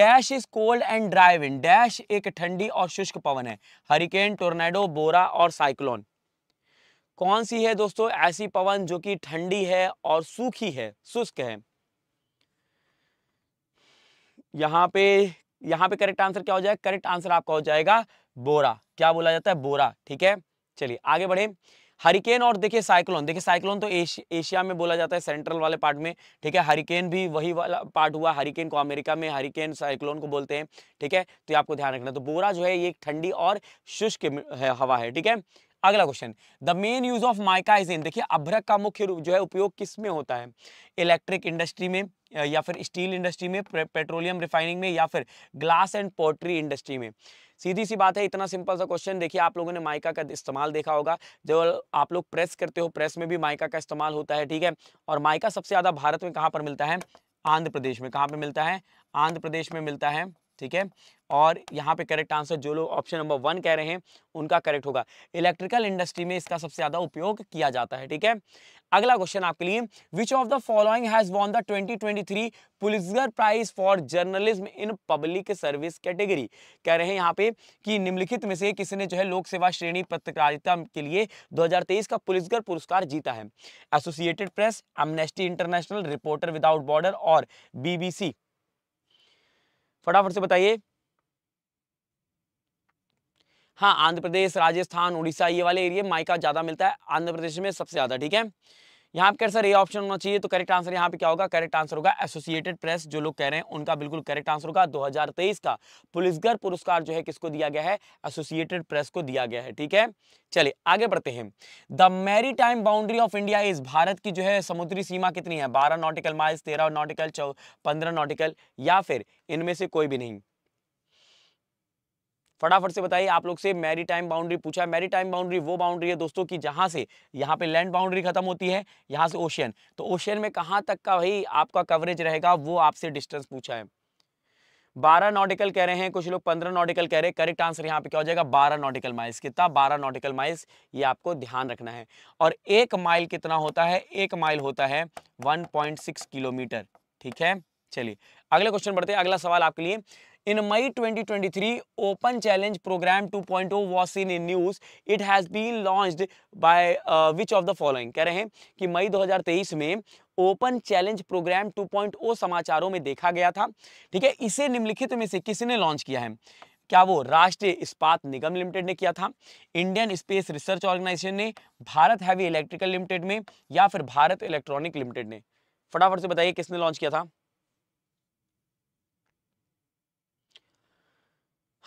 dash is cold and dry in dash एक ठंडी और शुष्क पवन है हरिकेन टोर्नेडो बोरा और साइक्लोन कौन सी है दोस्तों ऐसी पवन जो कि ठंडी है और सूखी है शुष्क है यहाँ पे यहाँ पे करेक्ट आंसर क्या हो जाएगा करेक्ट आंसर आपका हो जाएगा बोरा क्या बोला जाता है बोरा ठीक है चलिए आगे बढ़े हरिकेन और देखिए साइक्लोन देखिए साइक्लोन तो एश, एशिया में बोला जाता है सेंट्रल वाले पार्ट में ठीक है हरिकेन भी वही वाला पार्ट हुआ हरिकेन को अमेरिका में हरिकेन साइक्लोन को बोलते हैं ठीक है तो ये आपको ध्यान रखना तो बोरा जो है ये ठंडी और शुष्क हवा है ठीक है अगला question the main use of mica is in देखिए अभ्रक का मुख्य रूप जो है उपयोग किस में होता है इलेक्ट्रिक इंडस्ट्री में या फिर स्टील इंडस्ट्री में पेट्रोलियम रिफाइनिंग में या फिर ग्लास एंड पोल्ट्री इंडस्ट्री में सीधी सी बात है इतना सिंपल सा क्वेश्चन देखिए आप लोगों ने माइका का इस्तेमाल देखा होगा जब आप लोग प्रेस करते हो प्रेस में भी माइका का इस्तेमाल होता है ठीक है और माइका सबसे ज़्यादा भारत में कहाँ पर मिलता है आंध्र प्रदेश में कहाँ पर मिलता है आंध्र प्रदेश में मिलता है ठीक है और यहाँ पे करेक्ट आंसर जो लोग ऑप्शन नंबर वन कह रहे हैं उनका करेक्ट होगा इलेक्ट्रिकल इंडस्ट्री में इसका सबसे ज़्यादा उपयोग किया जाता है ठीक है अगला क्वेश्चन आपके लिए which of the following has won the 2023 twenty Pulitzer prize for journalism in public service category कह रहे हैं यहाँ पे कि निम्नलिखित में से किसने जो है लोक सेवा श्रेणी पत्रकारिता के लिए 2023 का पुलिसगर पुरस्कार जीता है Associated Press Amnesty International reporter without border और बीबीसी फटाफट से बताइए हाँ आंध्र प्रदेश राजस्थान उड़ीसा ये वाले एरिया माइका ज्यादा मिलता है आंध्र प्रदेश में सबसे ज्यादा ठीक है यहाँ पे सर ये ऑप्शन होना चाहिए तो करेक्ट आंसर यहाँ पे क्या होगा करेक्ट आंसर होगा एसोसिएटेड प्रेस जो लोग कह रहे हैं उनका बिल्कुल करेक्ट आंसर होगा 2023 का पुलिसगर पुरस्कार जो है किसको दिया गया है एसोसिएटेड प्रेस को दिया गया है ठीक है चलिए आगे बढ़ते हैं द मेरी टाइम बाउंड्री ऑफ इंडिया इस भारत की जो है समुद्री सीमा कितनी है बारह नॉटिकल माइल्स तेरह नॉटिकल पंद्रह नॉटिकल या फिर इनमें से कोई भी नहीं फटाफट से बताइए आप लोग से मैरी टाइम बाउंड्री पूछा है मैरी टाइम बाउंड्री वो बाउंड्री है दोस्तों कि जहाँ से यहाँ पे लैंड बाउंड्री खत्म होती है यहाँ से ओशियन तो ओशियन में कहाँ तक का भाई आपका कवरेज रहेगा वो आपसे डिस्टेंस पूछा है बारह नॉटिकल कह रहे हैं कुछ लोग पंद्रह नॉटिकल कह रहे हैं करेक्ट आंसर यहाँ पे क्या हो जाएगा बारह नॉटिकल माइल्स कितना बारह नॉटिकल माइल्स ये आपको ध्यान रखना है और एक माइल कितना होता है एक माइल होता है सिक्स किलोमीटर ठीक है चलिए अगले क्वेश्चन बढ़ते हैं अगला सवाल आपके लिए In May 2023, Open Challenge Program 2.0 was seen in news. It has been launched by uh, which of the following? कह रहे हैं कि मई 2023 में ओपन चैलेंज प्रोग्राम 2.0 समाचारों में देखा गया था ठीक है इसे निम्नलिखित में से किसने लॉन्च किया है क्या वो राष्ट्रीय इस्पात निगम लिमिटेड ने किया था इंडियन स्पेस रिसर्च ऑर्गेनाइजेशन ने भारत हैवी इलेक्ट्रिकल लिमिटेड में या फिर भारत इलेक्ट्रॉनिक लिमिटेड ने फटाफट से बताइए किसने लॉन्च किया था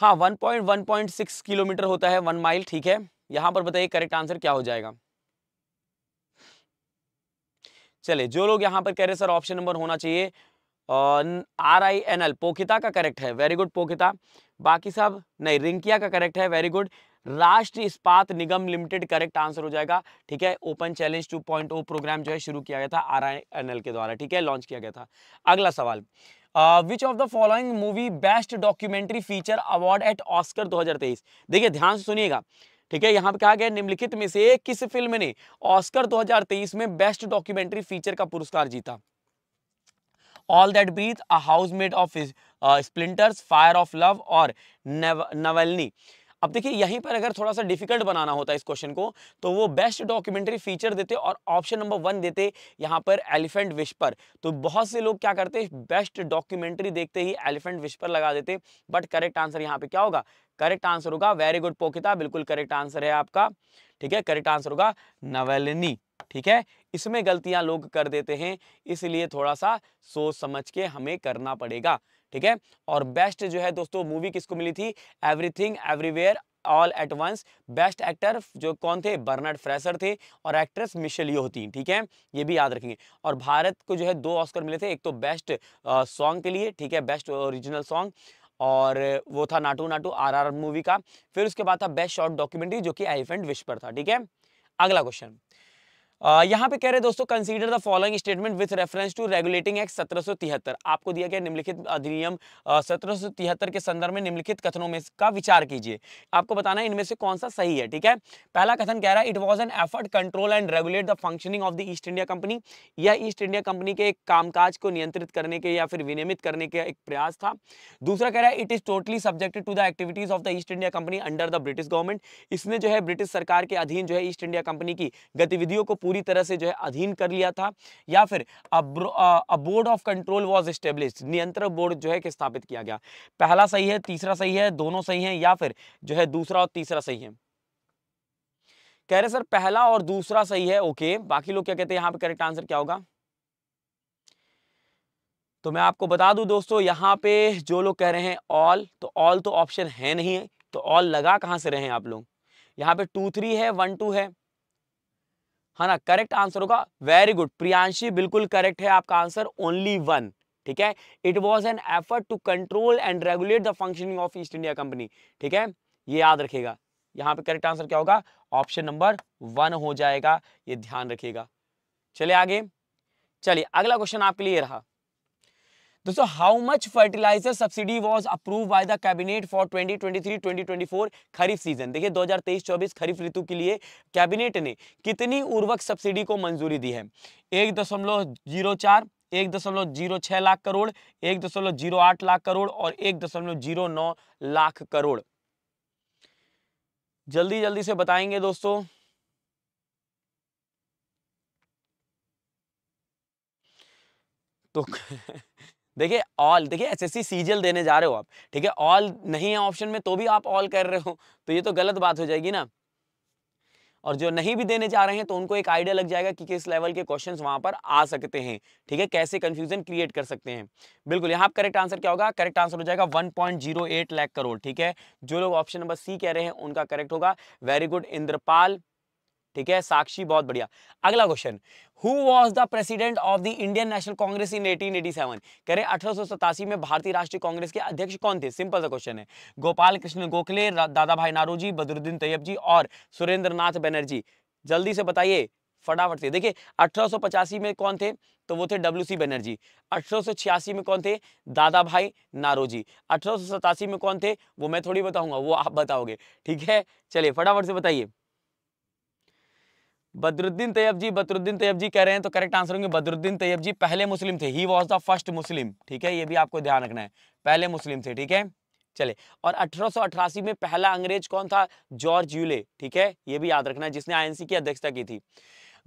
हाँ one point one point six kilometre होता है वन माइल ठीक है यहां पर बताइए करेक्ट आंसर क्या हो जाएगा चले जो लोग यहां पर कह रहे सर ऑप्शन नंबर होना चाहिए R I N L Pokhita का करेक्ट है वेरी गुड पोखिता बाकी सब नहीं रिंकिया का करेक्ट है वेरी गुड राष्ट्रीय इस्पात निगम लिमिटेड करेक्ट आंसर हो जाएगा ठीक है ओपन चैलेंज 2.0 प्रोग्राम जो है शुरू किया गया था आर आई एन एल के द्वारा ठीक है लॉन्च किया गया था अगला सवाल which of the following movie best documentary feature award at Oscar 2023 देखिए ध्यान से सुनिएगा ठीक है यहाँ पे कहा गया निम्नलिखित में से किस फिल्म ने ऑस्कर 2023 में बेस्ट डॉक्यूमेंट्री फीचर का पुरस्कार जीता All That Breathe A House Made of Splinters Fire of Love और नवलनी नव, अब देखिए यहीं पर अगर थोड़ा सा डिफिकल्ट बनाना होता इस क्वेश्चन को तो वो बेस्ट डॉक्यूमेंट्री फीचर देते और ऑप्शन नंबर वन देते यहाँ पर एलिफेंट विश पर तो बहुत से लोग क्या करते बेस्ट डॉक्यूमेंट्री देखते ही एलिफेंट विश पर लगा देते बट करेक्ट आंसर यहाँ पे क्या होगा करेक्ट आंसर होगा वेरी गुड पोकिता बिल्कुल करेक्ट आंसर है आपका ठीक है करेक्ट आंसर होगा नवेलनी ठीक है इसमें गलतियां लोग कर देते हैं इसलिए थोड़ा सा सोच समझ के हमें करना पड़ेगा ठीक है और बेस्ट जो है दोस्तों मूवी किसको मिली थी Everything Everywhere All at Once best actor जो कौन थे बर्नर्ड फ्रेसर थे और एक्ट्रेस मिशेल यो थी ठीक है ये भी याद रखेंगे और भारत को जो है दो ऑस्कर मिले थे एक तो बेस्ट सॉन्ग के लिए ठीक है बेस्ट ओरिजिनल सॉन्ग और वो था नाटू नाटू आरआर मूवी का फिर उसके बाद था बेस्ट शॉर्ट डॉक्यूमेंट्री जो कि एलिफेंट विश पर था ठीक है अगला क्वेश्चन यहाँ पे कह रहे दोस्तों consider the following statement with reference to regulating act 1773 आपको दिया गया निम्नलिखित अधिनियम 1773 के संदर्भ में निम्नलिखित कथनों में का विचार कीजिए आपको बताना है इनमें से कौन सा सही है ठीक है पहला कथन कह रहा है it was an effort control and regulate the functioning of the East India Company यह ईस्ट इंडिया कंपनी के कामकाज को नियंत्रित करने के या फिर विनियमित करने का एक प्रयास था दूसरा कह रहा है it is totally subjected to the activities of the East India Company under the British government इसने जो है ब्रिटिश सरकार के अधीन जो है ईस्ट इंडिया कंपनी की गतिविधियों को पूरी पूरी तरह से जो है अधीन कर लिया था या फिर board of control was establish नियंत्रण बोर्ड जो है कि स्थापित किया गया पहला सही है तीसरा सही है दोनों सही है या फिर जो है दूसरा और तीसरा सही है कह रहे सर पहला और दूसरा सही है ओके बाकी लोग क्या कहते हैं यहां पर करेक्ट आंसर क्या होगा तो मैं आपको बता दूं दोस्तों यहां पे जो लोग कह रहे हैं ऑल तो ऑल तो ऑप्शन है नहीं तो ऑल लगा कहां से रहे हैं आप लोग यहां पे टू थ्री है वन टू है है हाँ ना करेक्ट आंसर होगा वेरी गुड प्रियांशी बिल्कुल करेक्ट है आपका आंसर ओनली वन ठीक है it was an effort to control and regulate the functioning of East India Company ठीक है ये याद रखेगा यहाँ पे करेक्ट आंसर क्या होगा ऑप्शन नंबर वन हो जाएगा ये ध्यान रखिएगा चले आगे चलिए अगला क्वेश्चन आपके लिए रहा दोस्तों how much fertiliser subsidy was approve by the cabinet for 2023-2024 kharif season देखिए 2023-24 खरीफ ऋतु के लिए कैबिनेट ने कितनी उर्वरक सब्सिडी को मंजूरी दी है एक दशमलव जीरो चार एक दशमलव जीरो छह लाख करोड़ एक दशमलव जीरो आठ लाख करोड़ और एक दशमलव जीरो नौ लाख करोड़ जल्दी जल्दी से बताएंगे दोस्तों तो, तो देखिए ऑल देखिए एसएससी सीजल देने जा रहे हो आप ठीक है ऑल नहीं है ऑप्शन में तो भी आप ऑल कर रहे हो तो ये तो गलत बात हो जाएगी ना और जो नहीं भी देने जा रहे हैं तो उनको एक आइडिया लग जाएगा कि किस लेवल के क्वेश्चंस वहां पर आ सकते हैं ठीक है कैसे कंफ्यूजन क्रिएट कर सकते हैं बिल्कुल यहाँ पर करेक्ट आंसर क्या होगा करेक्ट आंसर हो जाएगा 1.08 लाख करोड़ ठीक है जो लोग ऑप्शन नंबर सी कह रहे हैं उनका करेक्ट होगा वेरी गुड इंद्रपाल ठीक है साक्षी बहुत बढ़िया अगला question who was the president of the Indian National Congress in 1887 कह रहे अठारह में भारतीय राष्ट्रीय कांग्रेस के अध्यक्ष कौन थे सिंपल सा क्वेश्चन है गोपाल कृष्ण गोखले दादा भाई नारोजी बदरुद्दीन तैयब जी और सुरेंद्र नाथ बैनर्जी जल्दी से बताइए फटाफट से देखिए अठारह में कौन थे तो वो थे डब्ल्यू सी बनर्जी अठारह में कौन थे दादा भाई नारोजी अठारह में कौन थे वो मैं थोड़ी बताऊंगा वो आप बताओगे ठीक है चलिए फटाफट से बताइए बदरुद्दीन तैयब जी बदरुद्दीन तैयब जी कह रहे हैं तो करेक्ट आंसर होंगे बदरुद्दीन तैयब जी पहले मुस्लिम थे he was the first Muslim ठीक है ये भी आपको ध्यान रखना है पहले मुस्लिम थे ठीक है चले और अठारह में पहला अंग्रेज कौन था जॉर्ज यूले ठीक है ये भी याद रखना है जिसने आईएनसी की अध्यक्षता की थी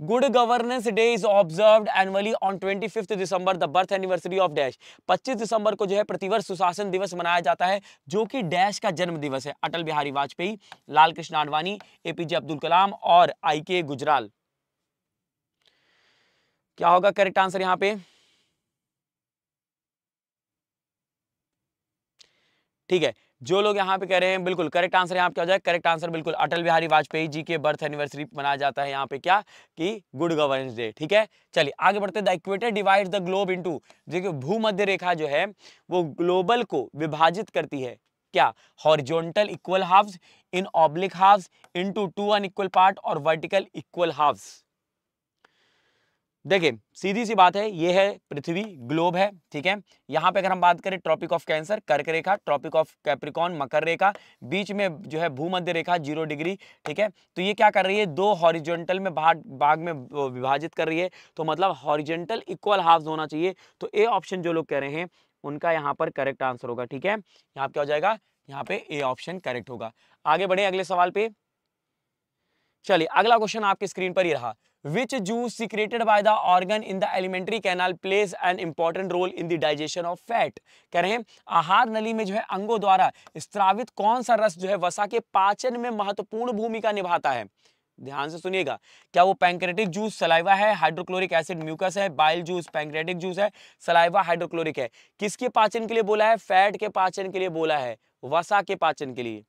good governance day is observe annually on fifth December the birth anniversary of dash 25 दिसंबर को जो है प्रतिवर्ष सुशासन दिवस मनाया जाता है जो कि डैश का जन्म दिवस है अटल बिहारी वाजपेयी लाल कृष्ण आडवाणी एपीजे अब्दुल कलाम और आई के गुजराल क्या होगा करेक्ट आंसर यहां पे ठीक है जो लोग यहाँ पे कह रहे हैं बिल्कुल करेक्ट आंसर यहाँ पे क्या हो जाए करेक्ट आंसर बिल्कुल अटल बिहारी वाजपेयी जी के बर्थ एनिवर्सरी मनाया जाता है यहाँ पे क्या कि गुड गवर्नेंस डे ठीक है चलिए आगे बढ़ते the equator divide the globe into देखिए भूमध्य रेखा जो है वो ग्लोबल को विभाजित करती है क्या horizontal equal halves in oblique halves into two unequal part और वर्टिकल इक्वल हाफ्स देखिए सीधी सी बात है ये है पृथ्वी ग्लोब है ठीक है यहाँ पे अगर हम बात करें ट्रॉपिक ऑफ कैंसर कर्क रेखा ट्रॉपिक ऑफ कैप्रिकॉन मकर रेखा बीच में जो है भूमध्य रेखा जीरो डिग्री ठीक है तो ये क्या कर रही है दो हॉरिजेंटल में भाग भाग में विभाजित कर रही है तो मतलब हॉरिजेंटल इक्वल हाफ होना चाहिए तो ए ऑप्शन जो लोग कह रहे हैं उनका यहाँ पर करेक्ट आंसर होगा ठीक है यहाँ क्या हो जाएगा यहाँ पे ए ऑप्शन करेक्ट होगा आगे बढ़े अगले सवाल पे चलिए अगला क्वेश्चन आपके स्क्रीन पर ही रहा which juice secreted by the organ in the alimentary canal plays an important role in the digestion of fat कह रहे हैं आहार नली में जो है अंगों द्वारा स्त्रावित कौन सा रस जो है वसा के पाचन में महत्वपूर्ण भूमिका निभाता है ध्यान से सुनिएगा क्या वो पैंक्रेटिक जूस सलाइवा है हाइड्रोक्लोरिक एसिड म्यूकस है बाइल जूस पैंक्रेटिक जूस है सलाइवा हाइड्रोक्लोरिक है किसके पाचन के लिए बोला है फैट के पाचन के लिए बोला है वसा के पाचन के लिए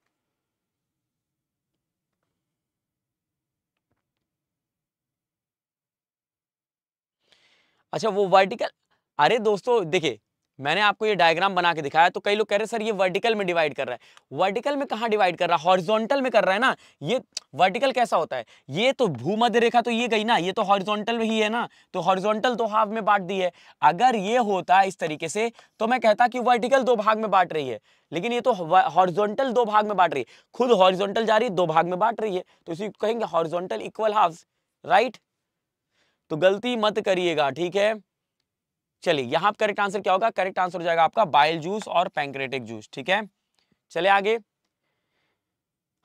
अच्छा वो वर्टिकल अरे दोस्तों देखिए मैंने आपको ये डायग्राम बना के दिखाया तो कई लोग कह रहे सर ये वर्टिकल में डिवाइड कर रहा है वर्टिकल में कहाँ डिवाइड कर रहा है हॉरिजॉन्टल में कर रहा है ना ये वर्टिकल कैसा होता है ये तो भूमध्य रेखा तो ये गई ना ये तो हॉरिजॉन्टल में ही है ना तो हॉरिजॉन्टल दो हाफ में बांट दी है अगर ये होता इस तरीके से तो मैं कहता कि वर्टिकल दो भाग में बांट रही है लेकिन ये तो हॉरिजॉन्टल दो भाग में बांट रही है खुद हॉरिजॉन्टल जा रही है दो भाग में बांट रही है तो इसी कहेंगे हॉरिजॉन्टल इक्वल हाफ राइट तो गलती मत करिएगा ठीक है चलिए यहां करेक्ट आंसर क्या होगा करेक्ट आंसर हो जाएगा आपका बाइल जूस और पैंक्रेटिक जूस ठीक है चले आगे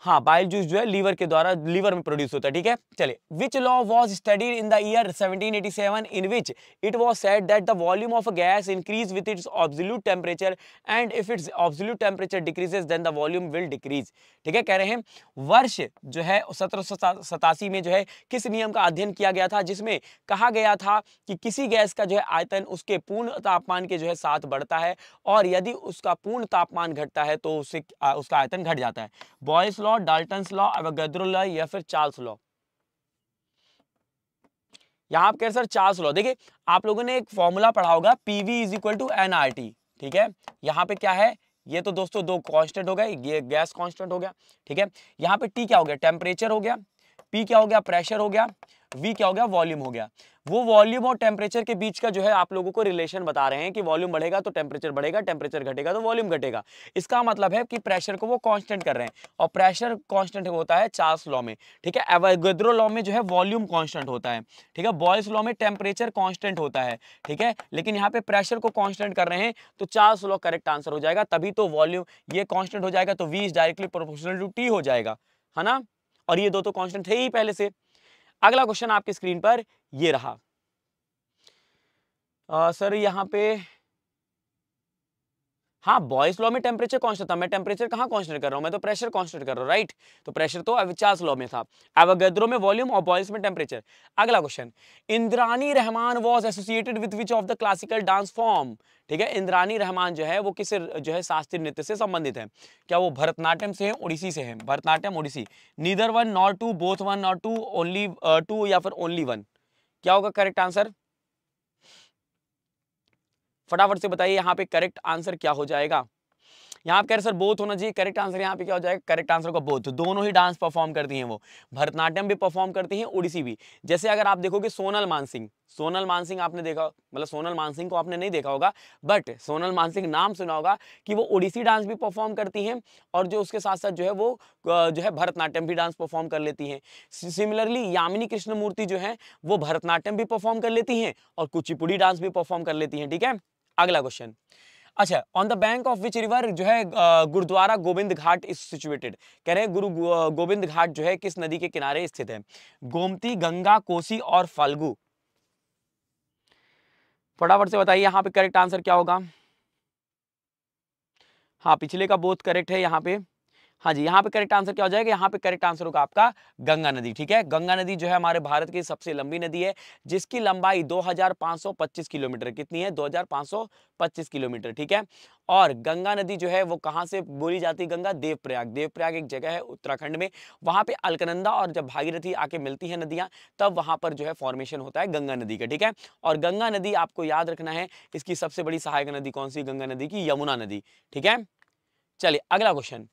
हाँ बाइल जूस जो है लीवर के द्वारा लीवर में प्रोड्यूस होता है ठीक है चले which law was studied in the year 1787 in which it was set that the volume of gas increase with its absolute temperature and if its absolute temperature decreases then the volume will decrease ठीक है कह रहे हैं वर्ष जो है सत्रह में जो है किस नियम का अध्ययन किया गया था जिसमें कहा गया था कि किसी गैस का जो है आयतन उसके पूर्ण तापमान के जो है साथ बढ़ता है और यदि उसका पूर्ण तापमान घटता है तो उससे उसका आयतन घट जाता है Boyle's law law Dalton law Avogadro law या फिर चार्ल्स लॉ यहां आप कह रहे सर चार्ल्स लॉ देखिए आप लोगों ने एक फॉर्मूला पढ़ा होगा PV is equal to N R T ठीक है यहां पे क्या है ये तो दोस्तों दो कांस्टेंट हो गए ये गैस कांस्टेंट हो गया ठीक है यहाँ पे टी क्या हो गया टेम्परेचर हो गया पी क्या हो गया प्रेशर हो गया वी क्या हो गया वॉल्यूम हो गया वो वॉल्यूम और टेम्परेचर के बीच का जो है आप लोगों को रिलेशन बता रहे हैं कि वॉल्यूम बढ़ेगा तो टेम्परेचर बढ़ेगा टेम्परेचर घटेगा तो वॉल्यूम घटेगा इसका मतलब है कि प्रेशर को वो कांस्टेंट कर रहे हैं और प्रेशर कांस्टेंट होता है चार्ल्स लॉ में ठीक है एवागद्रो लॉ में जो है वॉल्यूम कॉन्स्टेंट होता है ठीक है बॉयस लॉ में टेम्परेचर कॉन्स्टेंट होता है ठीक है लेकिन यहाँ पे प्रेशर को कॉन्स्टेंट कर रहे हैं तो चार्ल्स लॉ करेक्ट आंसर हो जाएगा तभी तो वॉल्यूम ये कॉन्स्टेंट हो जाएगा तो V is directly proportional to T हो जाएगा है ना और ये दो तो कॉन्स्टेंट थे ही पहले से अगला क्वेश्चन आपकी स्क्रीन पर ये रहा आ, सर यहाँ पे हाँ बॉयस लॉ में टेम्परेचर कॉन्स्टेंट था मैं टेम्परेचर कहाँ कॉन्स्टेंट कर रहा हूँ मैं तो प्रेशर कॉन्स्टेंट कर रहा हूँ राइट तो प्रेशर तो अविचास लॉ में था एवागद्रो में वॉल्यूम और बॉयस में टेम्परेचर अगला question Indrani Rahman was associated with which of the classical dance form ठीक है इंद्रानी रहमान जो है वो किस जो है शास्त्रीय नृत्य से संबंधित है क्या वो भरतनाट्यम से है उड़ीसी से है Bharatanatyam Odissi neither one not two both one not two only two या फिर ओनली वन क्या होगा करेक्ट आंसर फटाफट से बताइए यहाँ पे करेक्ट आंसर क्या हो जाएगा यहाँ कह रहे सर बोथ होना चाहिए करेक्ट आंसर यहाँ पे क्या हो जाएगा करेक्ट आंसर होगा बोथ दोनों ही डांस परफॉर्म करती हैं वो भरतनाट्यम भी परफॉर्म करती हैं उड़ीसी भी जैसे अगर आप देखोगे सोनल मानसिंह सोनल मानसिंह आपने देखा मतलब सोनल मानसिंह को आपने नहीं देखा होगा बट सोनल मानसिंह नाम सुना होगा कि वो उड़ीसी डांस भी परफॉर्म करती हैं और जो उसके साथ साथ जो है वो जो है भरतनाट्यम भी डांस परफॉर्म कर लेती हैं सिमिलरली यामिनी कृष्णमूर्ति जो है वो भरतनाट्यम भी परफॉर्म कर लेती हैं और कुचिपुड़ी डांस भी परफॉर्म कर लेती हैं ठीक है अगला क्वेश्चन अच्छा on the bank of which river जो है गुरुद्वारा गोविंद घाट इज सिचुएटेड कह रहे हैं गुरु गोविंद घाट जो है किस नदी के किनारे स्थित है गोमती गंगा कोसी और फाल्गु फटाफट से बताइए यहां पे करेक्ट आंसर क्या होगा हाँ पिछले का बोथ करेक्ट है यहाँ पे हाँ जी यहाँ पे करेक्ट आंसर क्या हो जाएगा यहाँ पे करेक्ट आंसर होगा आपका गंगा नदी ठीक है गंगा नदी जो है हमारे भारत की सबसे लंबी नदी है जिसकी लंबाई 2525 किलोमीटर कितनी है 2525 किलोमीटर ठीक है और गंगा नदी जो है वो कहाँ से बोली जाती है गंगा देवप्रयाग देवप्रयाग एक जगह है उत्तराखंड में वहाँ पे अलकनंदा और जब भागीरथी आके मिलती है नदियाँ तब वहाँ पर जो है फॉर्मेशन होता है गंगा नदी का ठीक है और गंगा नदी आपको याद रखना है इसकी सबसे बड़ी सहायक नदी कौन सी गंगा नदी की यमुना नदी ठीक है चलिए अगला question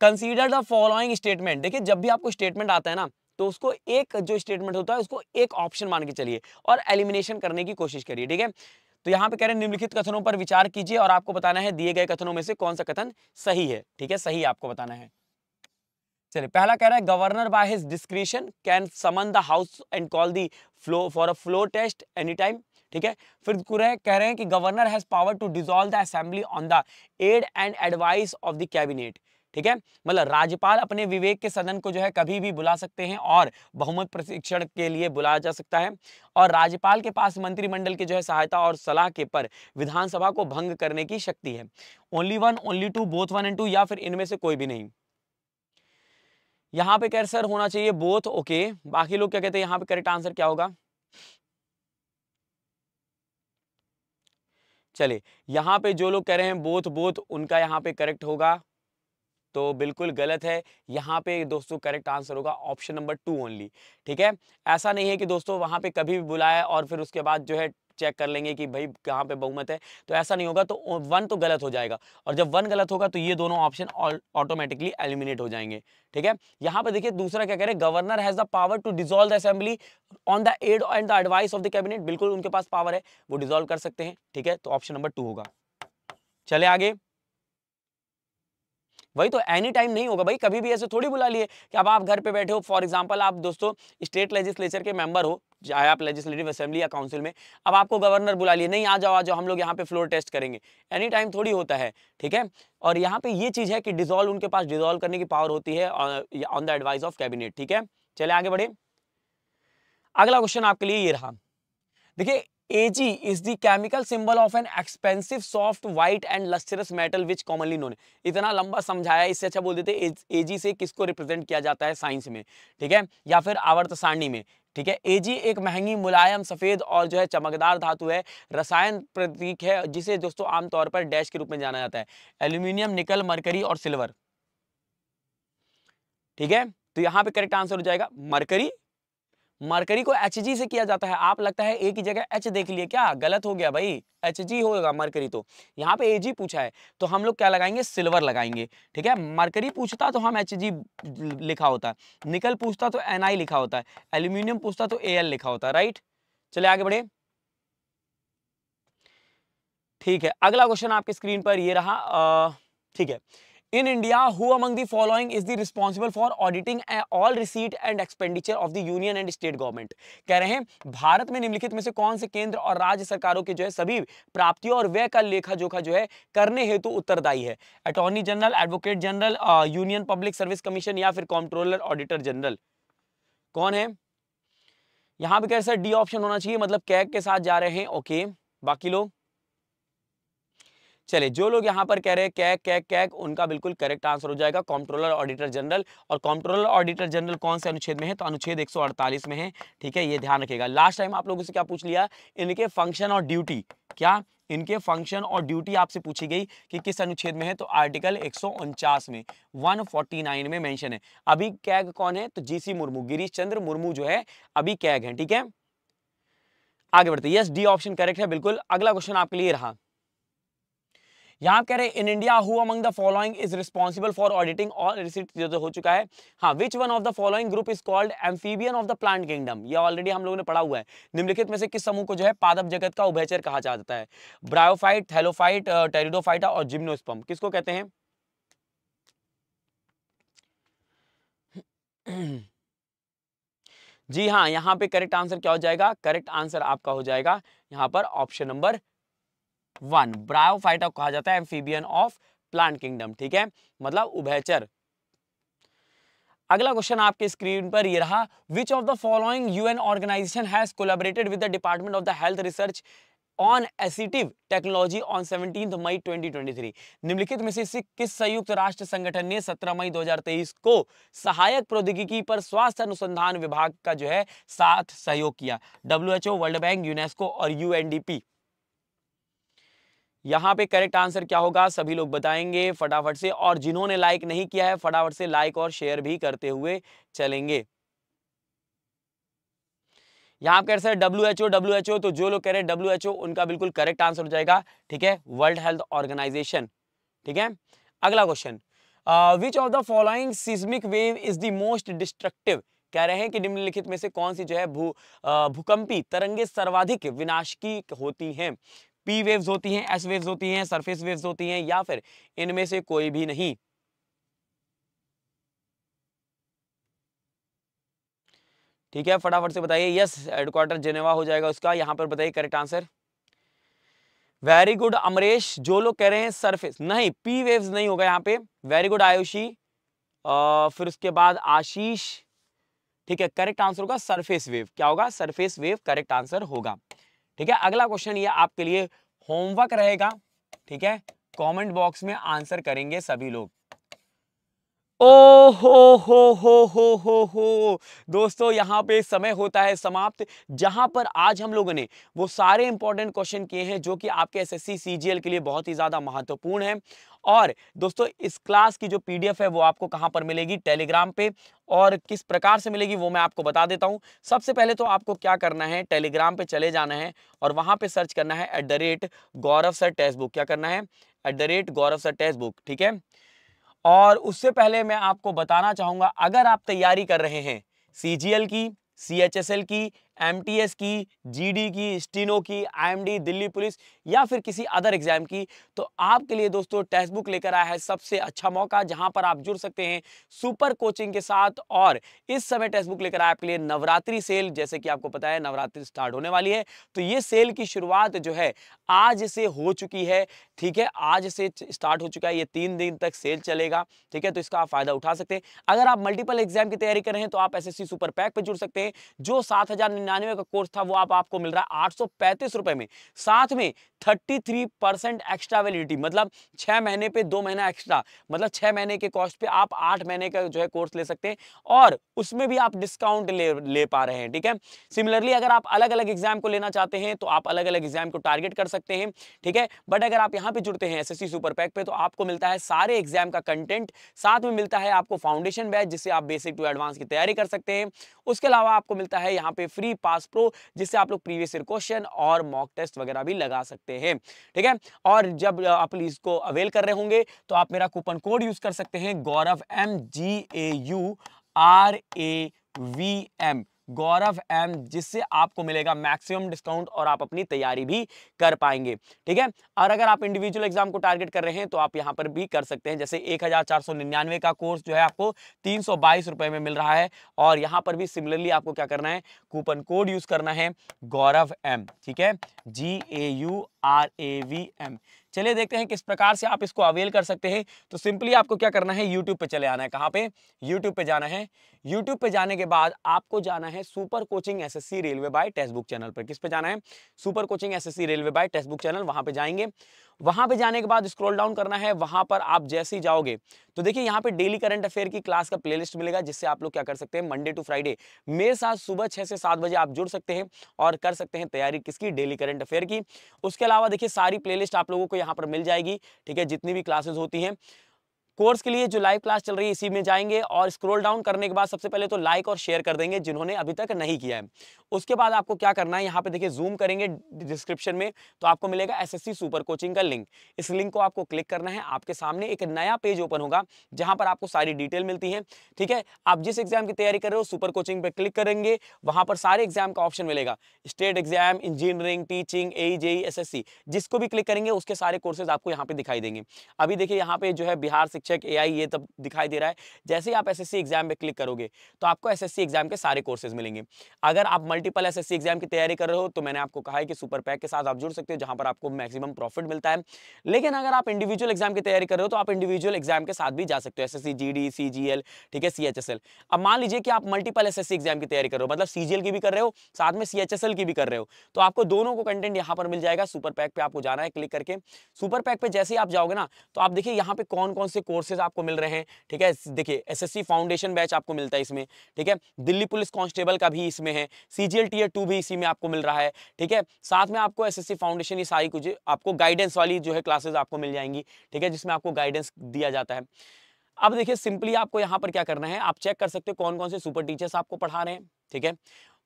consider the following statement देखिए जब भी आपको स्टेटमेंट आता है ना तो उसको एक जो स्टेटमेंट होता है उसको एक ऑप्शन मान के चलिए और एलिमिनेशन करने की कोशिश करिए ठीक है तो यहाँ पे कह रहे हैं निम्नलिखित कथनों पर विचार कीजिए और आपको बताना है दिए गए कथनों में से कौन सा कथन सही है ठीक है सही आपको बताना है चलिए पहला कह रहा है governor by his discretion can summon the house and call the floor for a floor test any time ठीक है फिर कह रहे हैं कि governor has power to dissolve the assembly on the aid and advice of the cabinet ठीक है मतलब राज्यपाल अपने विवेक के सदन को जो है कभी भी बुला सकते हैं और बहुमत प्रशिक्षण के लिए बुलाया जा सकता है और राज्यपाल के पास मंत्रिमंडल के जो है सहायता और सलाह के पर विधानसभा को भंग करने की शक्ति है only one only two both one and two या फिर इनमें से कोई भी नहीं यहां पे कह सर होना चाहिए बोथ ओके बाकी लोग क्या कहते हैं यहाँ पे करेक्ट आंसर क्या होगा चलिए यहाँ पे जो लोग कह रहे हैं बोथ बोथ उनका यहाँ पे करेक्ट होगा तो बिल्कुल गलत है यहाँ पे दोस्तों करेक्ट आंसर होगा ऑप्शन नंबर टू ओनली ठीक है ऐसा नहीं है कि दोस्तों वहाँ पे कभी भी बुलाया और फिर उसके बाद जो है चेक कर लेंगे कि भाई कहाँ पे बहुमत है तो ऐसा नहीं होगा तो वन तो गलत हो जाएगा और जब वन गलत होगा तो ये दोनों ऑप्शन ऑटोमेटिकली एलिमिनेट हो जाएंगे ठीक है यहाँ पे देखिए दूसरा क्या कह रहे हैं governor has the power to dissolve the assembly on the aid and the advice of the cabinet बिल्कुल उनके पास पावर है वो डिजोल्व कर सकते हैं ठीक है तो ऑप्शन नंबर टू होगा चले आगे वही तो एनी टाइम नहीं होगा भाई कभी भी ऐसे थोड़ी बुला लिए कि अब आप घर पे बैठे हो फॉर एग्जांपल आप दोस्तों स्टेट लेजिस्लेचर के मेंबर हो चाहे आप लेजिस्लेटिव असेंबली या काउंसिल में अब आपको गवर्नर बुला लिए नहीं आ जाओ आ जाओ हम लोग यहाँ पे फ्लोर टेस्ट करेंगे एनी टाइम थोड़ी होता है ठीक है और यहाँ पे ये चीज़ है कि डिजोल्व उनके पास डिजोल्व करने की पावर होती है on the advice of cabinet ठीक है चले आगे बढ़े अगला क्वेश्चन आपके लिए ये रहा देखिए Ag is the chemical symbol of an expensive soft white and lustrous metal which commonly known इतना लंबा समझाया इससे अच्छा बोल देते Ag से किसको रिप्रेजेंट किया जाता है साइंस में ठीक है या फिर आवर्त सारणी में ठीक है एजी एक महंगी मुलायम सफ़ेद और जो है चमकदार धातु है रसायन प्रतीक है जिसे दोस्तों आमतौर पर डैश के रूप में जाना जाता है एल्यूमिनियम निकल मरकरी और सिल्वर ठीक है तो यहाँ पे करेक्ट आंसर हो जाएगा मरकरी मरकरी को एच जी से किया जाता है आप लगता है एक ही जगह एच देख लिए क्या गलत हो गया भाई एच जी होगा मरकरी तो यहाँ पे ए जी पूछा है तो हम लोग क्या लगाएंगे सिल्वर लगाएंगे ठीक है मरकरी पूछता तो हम एच जी लिखा होता है निकल पूछता तो एन आई लिखा होता है एल्यूमिनियम पूछता तो ए एल लिखा होता है राइट चले आगे बढ़े ठीक है अगला क्वेश्चन आपके स्क्रीन पर ये रहा ठीक है in India who among the following is the responsible for auditing all receipt and expenditure of the union and state government कह रहे हैं भारत में निम्नलिखित में से कौन से केंद्र और राज्य सरकारों के जो है सभी प्राप्तियों और व्यय का लेखा जोखा जो है करने हेतु तो उत्तरदायी है attorney general advocate general Union Public Service Commission या फिर कॉम्ट्रोलर ऑडिटर जनरल कौन है यहां पर कह रहे सर डी ऑप्शन होना चाहिए मतलब कैक के साथ जा रहे हैं ओके बाकी लोग चले जो लोग यहाँ पर कह रहे हैं कैक कैक कैक उनका बिल्कुल करेक्ट आंसर हो जाएगा कॉम्प्ट्रोलर ऑडिटर जनरल और कॉम्प्ट्रोलर ऑडिटर जनरल कौन से अनुच्छेद में है तो अनुच्छेद 148 में है ठीक है ये ध्यान रखेगा लास्ट टाइम आप लोगों से क्या पूछ लिया इनके फंक्शन और ड्यूटी क्या इनके फंक्शन और ड्यूटी आपसे पूछी गई कि किस अनुच्छेद में है तो आर्टिकल एक में 149 में मेंशन है अभी कैग कौन है तो जीसी मुर्मू गिरीश चंद्र मुर्मू जो है अभी कैग है ठीक है आगे बढ़ते यस डी ऑप्शन करेक्ट है बिल्कुल अगला क्वेश्चन आपके लिए रहा यहाँ कह रहे in India who among the following is responsible for auditing और रिसिप्ट जो तो हो चुका है हाँ which one of the following group is called amphibian of the plant kingdom ये ऑलरेडी हम लोगों ने पढ़ा हुआ है निम्नलिखित में से किस समूह को जो है पादप जगत का उभयचर कहा जाता है ब्रायोफाइट थैलोफाइट टेरिडोफाइटा और जिम्नोस्पम किसको कहते हैं जी हाँ यहाँ पे करेक्ट आंसर क्या हो जाएगा करेक्ट आंसर आपका हो जाएगा यहाँ पर ऑप्शन नंबर वन ब्रायोफाइटा कहा जाता है एम्फीबियन ऑफ प्लांट किंगडम ठीक है मतलब उभयचर अगला क्वेश्चन आपके स्क्रीन पर ये रहा which of the following UN organization has collaborated with the department of the health research on assistive technology on 17 May 2023 निम्नलिखित में से किस संयुक्त राष्ट्र संगठन ने 17 मई 2023 को सहायक प्रौद्योगिकी पर स्वास्थ्य अनुसंधान विभाग का जो है साथ सहयोग किया डब्ल्यूएचओ वर्ल्ड बैंक यूनेस्को और यूएनडीपी यहाँ पे करेक्ट आंसर क्या होगा सभी लोग बताएंगे फटाफट से और जिन्होंने लाइक नहीं किया है फटाफट से लाइक और शेयर भी करते हुए चलेंगे यहाँ कह रहे W H O W H O तो जो लोग कह रहे हैं डब्ल्यू एच ओ उनका बिल्कुल करेक्ट आंसर हो जाएगा ठीक है वर्ल्ड हेल्थ ऑर्गेनाइजेशन ठीक है अगला question which of the following seismic wave is the most destructive कह रहे हैं कि निम्नलिखित में से कौन सी जो है भू भूकंपी तरंगे सर्वाधिक विनाशकी होती हैं पी वेव्स होती हैं एस वेव्स होती हैं सरफेस वेव्स होती हैं या फिर इनमें से कोई भी नहीं ठीक है फटाफट से बताइए यस हेडक्वार्टर जेनेवा हो जाएगा उसका यहां पर बताइए correct answer very good Amresh जो लोग कह रहे हैं सरफेस नहीं पी वेव्स नहीं होगा यहाँ पे वेरी गुड आयुषी फिर उसके बाद आशीष ठीक है करेक्ट आंसर होगा सरफेस वेव क्या होगा सरफेस वेव करेक्ट आंसर होगा ठीक है अगला क्वेश्चन ये आपके लिए होमवर्क रहेगा ठीक है कमेंट बॉक्स में आंसर करेंगे सभी लोग ओ हो हो हो हो हो हो दोस्तों यहाँ पे समय होता है समाप्त जहाँ पर आज हम लोगों ने वो सारे इंपॉर्टेंट क्वेश्चन किए हैं जो कि आपके एसएससी सीजीएल के लिए बहुत ही ज़्यादा महत्वपूर्ण है और दोस्तों इस क्लास की जो पीडीएफ है वो आपको कहाँ पर मिलेगी टेलीग्राम पे और किस प्रकार से मिलेगी वो मैं आपको बता देता हूँ सबसे पहले तो आपको क्या करना है टेलीग्राम पे चले जाना है और वहां पे सर्च करना है at the rate Gaurav sir text book क्या करना है at the rate Gaurav sir text book ठीक है और उससे पहले मैं आपको बताना चाहूँगा अगर आप तैयारी कर रहे हैं सी की सी की एमटीएस की जीडी की स्टीनो की आईएमडी दिल्ली पुलिस या फिर किसी अदर एग्जाम की तो आपके लिए दोस्तों टेक्स्ट बुक लेकर आया है सबसे अच्छा मौका जहां पर आप जुड़ सकते हैं सुपर कोचिंग के साथ और इस समय टेक्स्ट बुक लेकर आया आपके लिए नवरात्रि सेल जैसे कि आपको पता है नवरात्रि स्टार्ट होने वाली है तो ये सेल की शुरुआत जो है आज से हो चुकी है ठीक है आज से स्टार्ट हो चुका है ये तीन दिन तक सेल चलेगा ठीक है तो इसका आप फायदा उठा सकते हैं अगर आप मल्टीपल एग्जाम की तैयारी कर रहे हैं तो आप एस सुपर पैक पर जुड़ सकते हैं जो सात हजार निन्यानवे का कोर्स था वो आप आपको मिल रहा है आठ रुपए में साथ में 33 परसेंट एक्स्ट्रा वैलिडिटी मतलब छह महीने पे दो महीना एक्स्ट्रा मतलब छह महीने के कॉस्ट पे आप आठ महीने का जो है कोर्स ले सकते हैं और उसमें भी आप डिस्काउंट ले ले पा रहे हैं ठीक है सिमिलरली अगर आप अलग अलग एग्जाम को लेना चाहते हैं तो आप अलग अलग एग्जाम को टारगेट कर सकते हैं ठीक है बट अगर आप यहाँ पे जुड़ते हैं एस सुपर पैक पे तो आपको मिलता है सारे एग्जाम का कंटेंट साथ में मिलता है आपको फाउंडेशन बैच जिससे आप बेसिक टू एडवांस की तैयारी कर सकते हैं उसके अलावा आपको मिलता है यहाँ पे फ्री यूवी पास प्रो जिससे आप लोग प्रीवियस ईयर क्वेश्चन और मॉक टेस्ट वगैरह भी लगा सकते हैं ठीक है और जब आप इसको अवेल कर रहे होंगे तो आप मेरा कूपन कोड यूज कर सकते हैं Gaurav M G A U R A V M Gaurav M जिससे आपको मिलेगा मैक्सिमम डिस्काउंट और आप अपनी तैयारी भी कर पाएंगे ठीक है और अगर आप इंडिविजुअल एग्जाम को टारगेट कर रहे हैं तो आप यहां पर भी कर सकते हैं जैसे एक का कोर्स जो है आपको तीन रुपए में मिल रहा है और यहाँ पर भी सिमिलरली आपको क्या करना है कूपन कोड यूज करना है गौरव एम ठीक है G A U R A V M चलिए देखते हैं किस प्रकार से आप इसको अवेल कर सकते हैं तो सिंपली आपको क्या करना है यूट्यूब पे चले आना है कहाँ पे यूट्यूब पे जाना है यूट्यूब पे जाने के बाद आपको जाना है super coaching SSC railway by text book channel पर किस पे जाना है super coaching SSC railway by text book channel वहां पे जाएंगे वहां पे जाने के बाद स्क्रॉल डाउन करना है वहां पर आप जैसे ही जाओगे तो देखिए यहाँ पे डेली करंट अफेयर की क्लास का प्लेलिस्ट मिलेगा जिससे आप लोग क्या कर सकते हैं मंडे टू फ्राइडे मेरे साथ सुबह छह से सात बजे आप जुड़ सकते हैं और कर सकते हैं तैयारी किसकी डेली करंट अफेयर की उसके अलावा देखिए सारी प्लेलिस्ट आप लोगों को यहाँ पर मिल जाएगी ठीक है जितनी भी क्लासेज होती हैं कोर्स के लिए जो लाइव क्लास चल रही है इसी में जाएंगे और स्क्रॉल डाउन करने के बाद सबसे पहले तो लाइक और शेयर कर देंगे जिन्होंने अभी तक नहीं किया है उसके बाद आपको क्या करना है यहाँ पे देखिए जूम करेंगे डिस्क्रिप्शन में तो आपको मिलेगा एसएससी सुपर कोचिंग का लिंक इस लिंक को आपको क्लिक करना है आपके सामने एक नया पेज ओपन होगा जहाँ पर आपको सारी डिटेल मिलती है ठीक है आप जिस एग्जाम की तैयारी कर रहे हो सुपर कोचिंग पर क्लिक करेंगे वहाँ पर सारे एग्जाम का ऑप्शन मिलेगा state exam engineering teaching A JE e जिसको भी क्लिक करेंगे उसके सारे कोर्सेज आपको यहाँ पे दिखाई देंगे अभी देखिए यहाँ पे जो है बिहार से ए आई ये तब दिखाई दे रहा है जैसे ही आप सी एग्जाम पे क्लिक करोगे तो आपको सी एग्जाम के सारे कोर्सेज मिलेंगे अगर आप मल्टीपल एसएससी एग्जाम की तैयारी कर रहे हो तो मैंने आपको कहा है कि सुपर पैक के साथ आप जुड़ सकते हो जहां पर आपको मैक्सिमम प्रॉफिट मिलता है लेकिन अगर आप इंडिविजुअल एग्जाम की तैयारी कर रहे हो तो आप इंडिविजुअल एग्जाम के साथ भी जा सकते हो एस एस ठीक है सी अब मान लीजिए कि आप मल्टीपल एस एग्जाम की तैयारी कर रहे हो मतलब सीजीएल की भी कर रहे हो साथ में सी की भी कर रहे हो तो आपको दोनों को कंटेंट यहाँ पर मिल जाएगा सुपर पैक पे आपको जाना है क्लिक करके सुपर पैक पे जैसे ही आप जाओगे ना तो आप देखिए यहाँ पे कौन कौन से कोर्सेज आपको मिल रहे हैं ठीक है देखिए एसएससी फाउंडेशन बैच आपको मिलता है इसमें ठीक है दिल्ली पुलिस कांस्टेबल का भी इसमें है सी सीजीएल टीयर टू भी इसी में आपको मिल रहा है ठीक है साथ में आपको एसएससी फाउंडेशन ये सारी कुछ आपको गाइडेंस वाली जो है क्लासेज आपको मिल जाएंगी ठीक है जिसमें आपको गाइडेंस दिया जाता है अब देखिए सिंपली आपको यहाँ पर क्या करना है आप चेक कर सकते हो कौन कौन से सुपर टीचर्स आपको पढ़ा रहे हैं ठीक है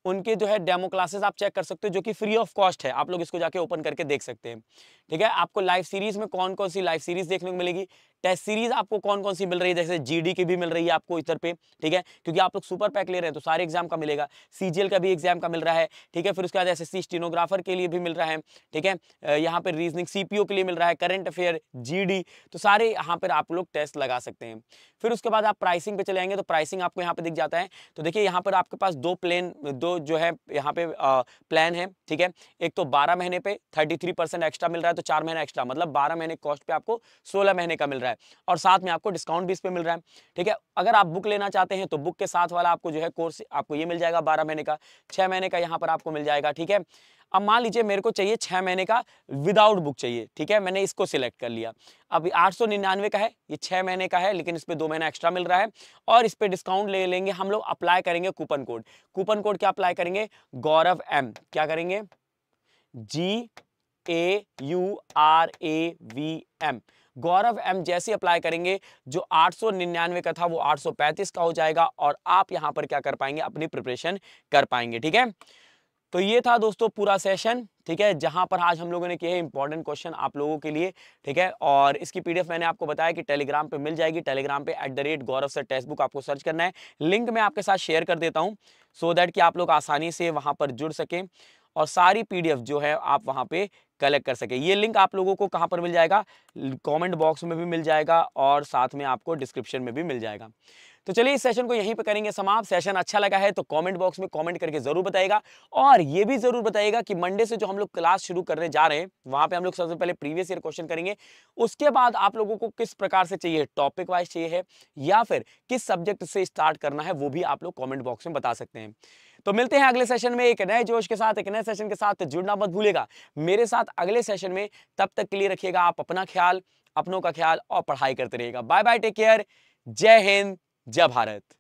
उनके जो है डेमो क्लासेस आप चेक कर सकते हो जो कि फ्री ऑफ कॉस्ट है आप लोग इसको जाके ओपन करके देख सकते हैं ठीक है आपको लाइव सीरीज में कौन कौन सी लाइव सीरीज देखने को मिलेगी टेस्ट सीरीज आपको कौन कौन सी मिल रही है जैसे जीडी की भी मिल रही है आपको इधर पे ठीक है क्योंकि आप लोग सुपर पैक ले रहे हैं तो सारे एग्जाम का मिलेगा सीजीएल का भी एग्जाम का मिल रहा है ठीक है फिर उसके बाद एसएससी स्टेनोग्राफर के लिए भी मिल रहा है ठीक है यहाँ पर रीजनिंग सीपीओ के लिए मिल रहा है करंट अफेयर जी तो सारे यहाँ पर आप लोग टेस्ट लगा सकते हैं फिर उसके बाद आप प्राइसिंग पे चले आएंगे तो प्राइसिंग आपको यहाँ पे दिख जाता है तो देखिए यहाँ पर आपके पास दो प्लेन दो जो है यहाँ पे प्लान है ठीक है एक तो 12 महीने पे 33 परसेंट एक्स्ट्रा मिल रहा है तो चार महीना एक्स्ट्रा मतलब 12 महीने कॉस्ट पे आपको 16 महीने का मिल रहा है और साथ में आपको डिस्काउंट भी इस पर मिल रहा है ठीक है अगर आप बुक लेना चाहते हैं तो बुक के साथ वाला आपको जो है कोर्स आपको ये मिल जाएगा बारह महीने का छः महीने का यहाँ पर आपको मिल जाएगा ठीक है अब मान लीजिए मेरे को चाहिए छः महीने का विदाउट बुक चाहिए ठीक है मैंने इसको सिलेक्ट कर लिया अब आठ सौ निन्यानवे का है ये छः महीने का है लेकिन इस पर दो महीना एक्स्ट्रा मिल रहा है और इस पर डिस्काउंट ले लेंगे हम लोग अप्लाई करेंगे कूपन कोड कूपन कोड क्या अप्लाई करेंगे गौरव एम क्या करेंगे G A U R A V M Gaurav M जैसे अप्लाई करेंगे जो 899 का था वो 835 का हो जाएगा और आप यहां पर क्या कर पाएंगे अपनी प्रिपरेशन कर पाएंगे ठीक है तो ये था दोस्तों पूरा सेशन ठीक है जहां पर आज हम लोगों ने किए इंपॉर्टेंट क्वेश्चन आप लोगों के लिए ठीक है और इसकी पीडीएफ मैंने आपको बताया कि टेलीग्राम पे मिल जाएगी टेलीग्राम पे at the rate Gaurav sir text book आपको सर्च करना है लिंक मैं आपके साथ शेयर कर देता हूँ सो दैट कि आप लोग आसानी से वहाँ पर जुड़ सकें और सारी पीडीएफ जो है आप वहाँ पे कलेक्ट कर सके ये लिंक आप लोगों को कहाँ पर मिल जाएगा कमेंट बॉक्स में भी मिल जाएगा और साथ में आपको डिस्क्रिप्शन में भी मिल जाएगा तो चलिए इस सेशन को यहीं पर करेंगे समाप्त सेशन अच्छा लगा है तो कॉमेंट बॉक्स में कॉमेंट करके जरूर बताएगा और ये भी जरूर बताएगा कि मंडे से जो हम लोग क्लास शुरू करने जा रहे हैं वहां पर हम लोग सबसे पहले प्रीवियस ईयर क्वेश्चन करेंगे उसके बाद आप लोगों को किस प्रकार से चाहिए टॉपिक वाइज चाहिए है या फिर किस सब्जेक्ट से स्टार्ट करना है वो भी आप लोग कॉमेंट बॉक्स में बता सकते हैं तो मिलते हैं अगले सेशन में एक नए जोश के साथ एक नए सेशन के साथ जुड़ना मत भूलेगा मेरे साथ अगले सेशन में तब तक के लिए रखिएगा आप अपना ख्याल अपनों का ख्याल और पढ़ाई करते रहिएगा बाय बाय टेक केयर जय हिंद जय भारत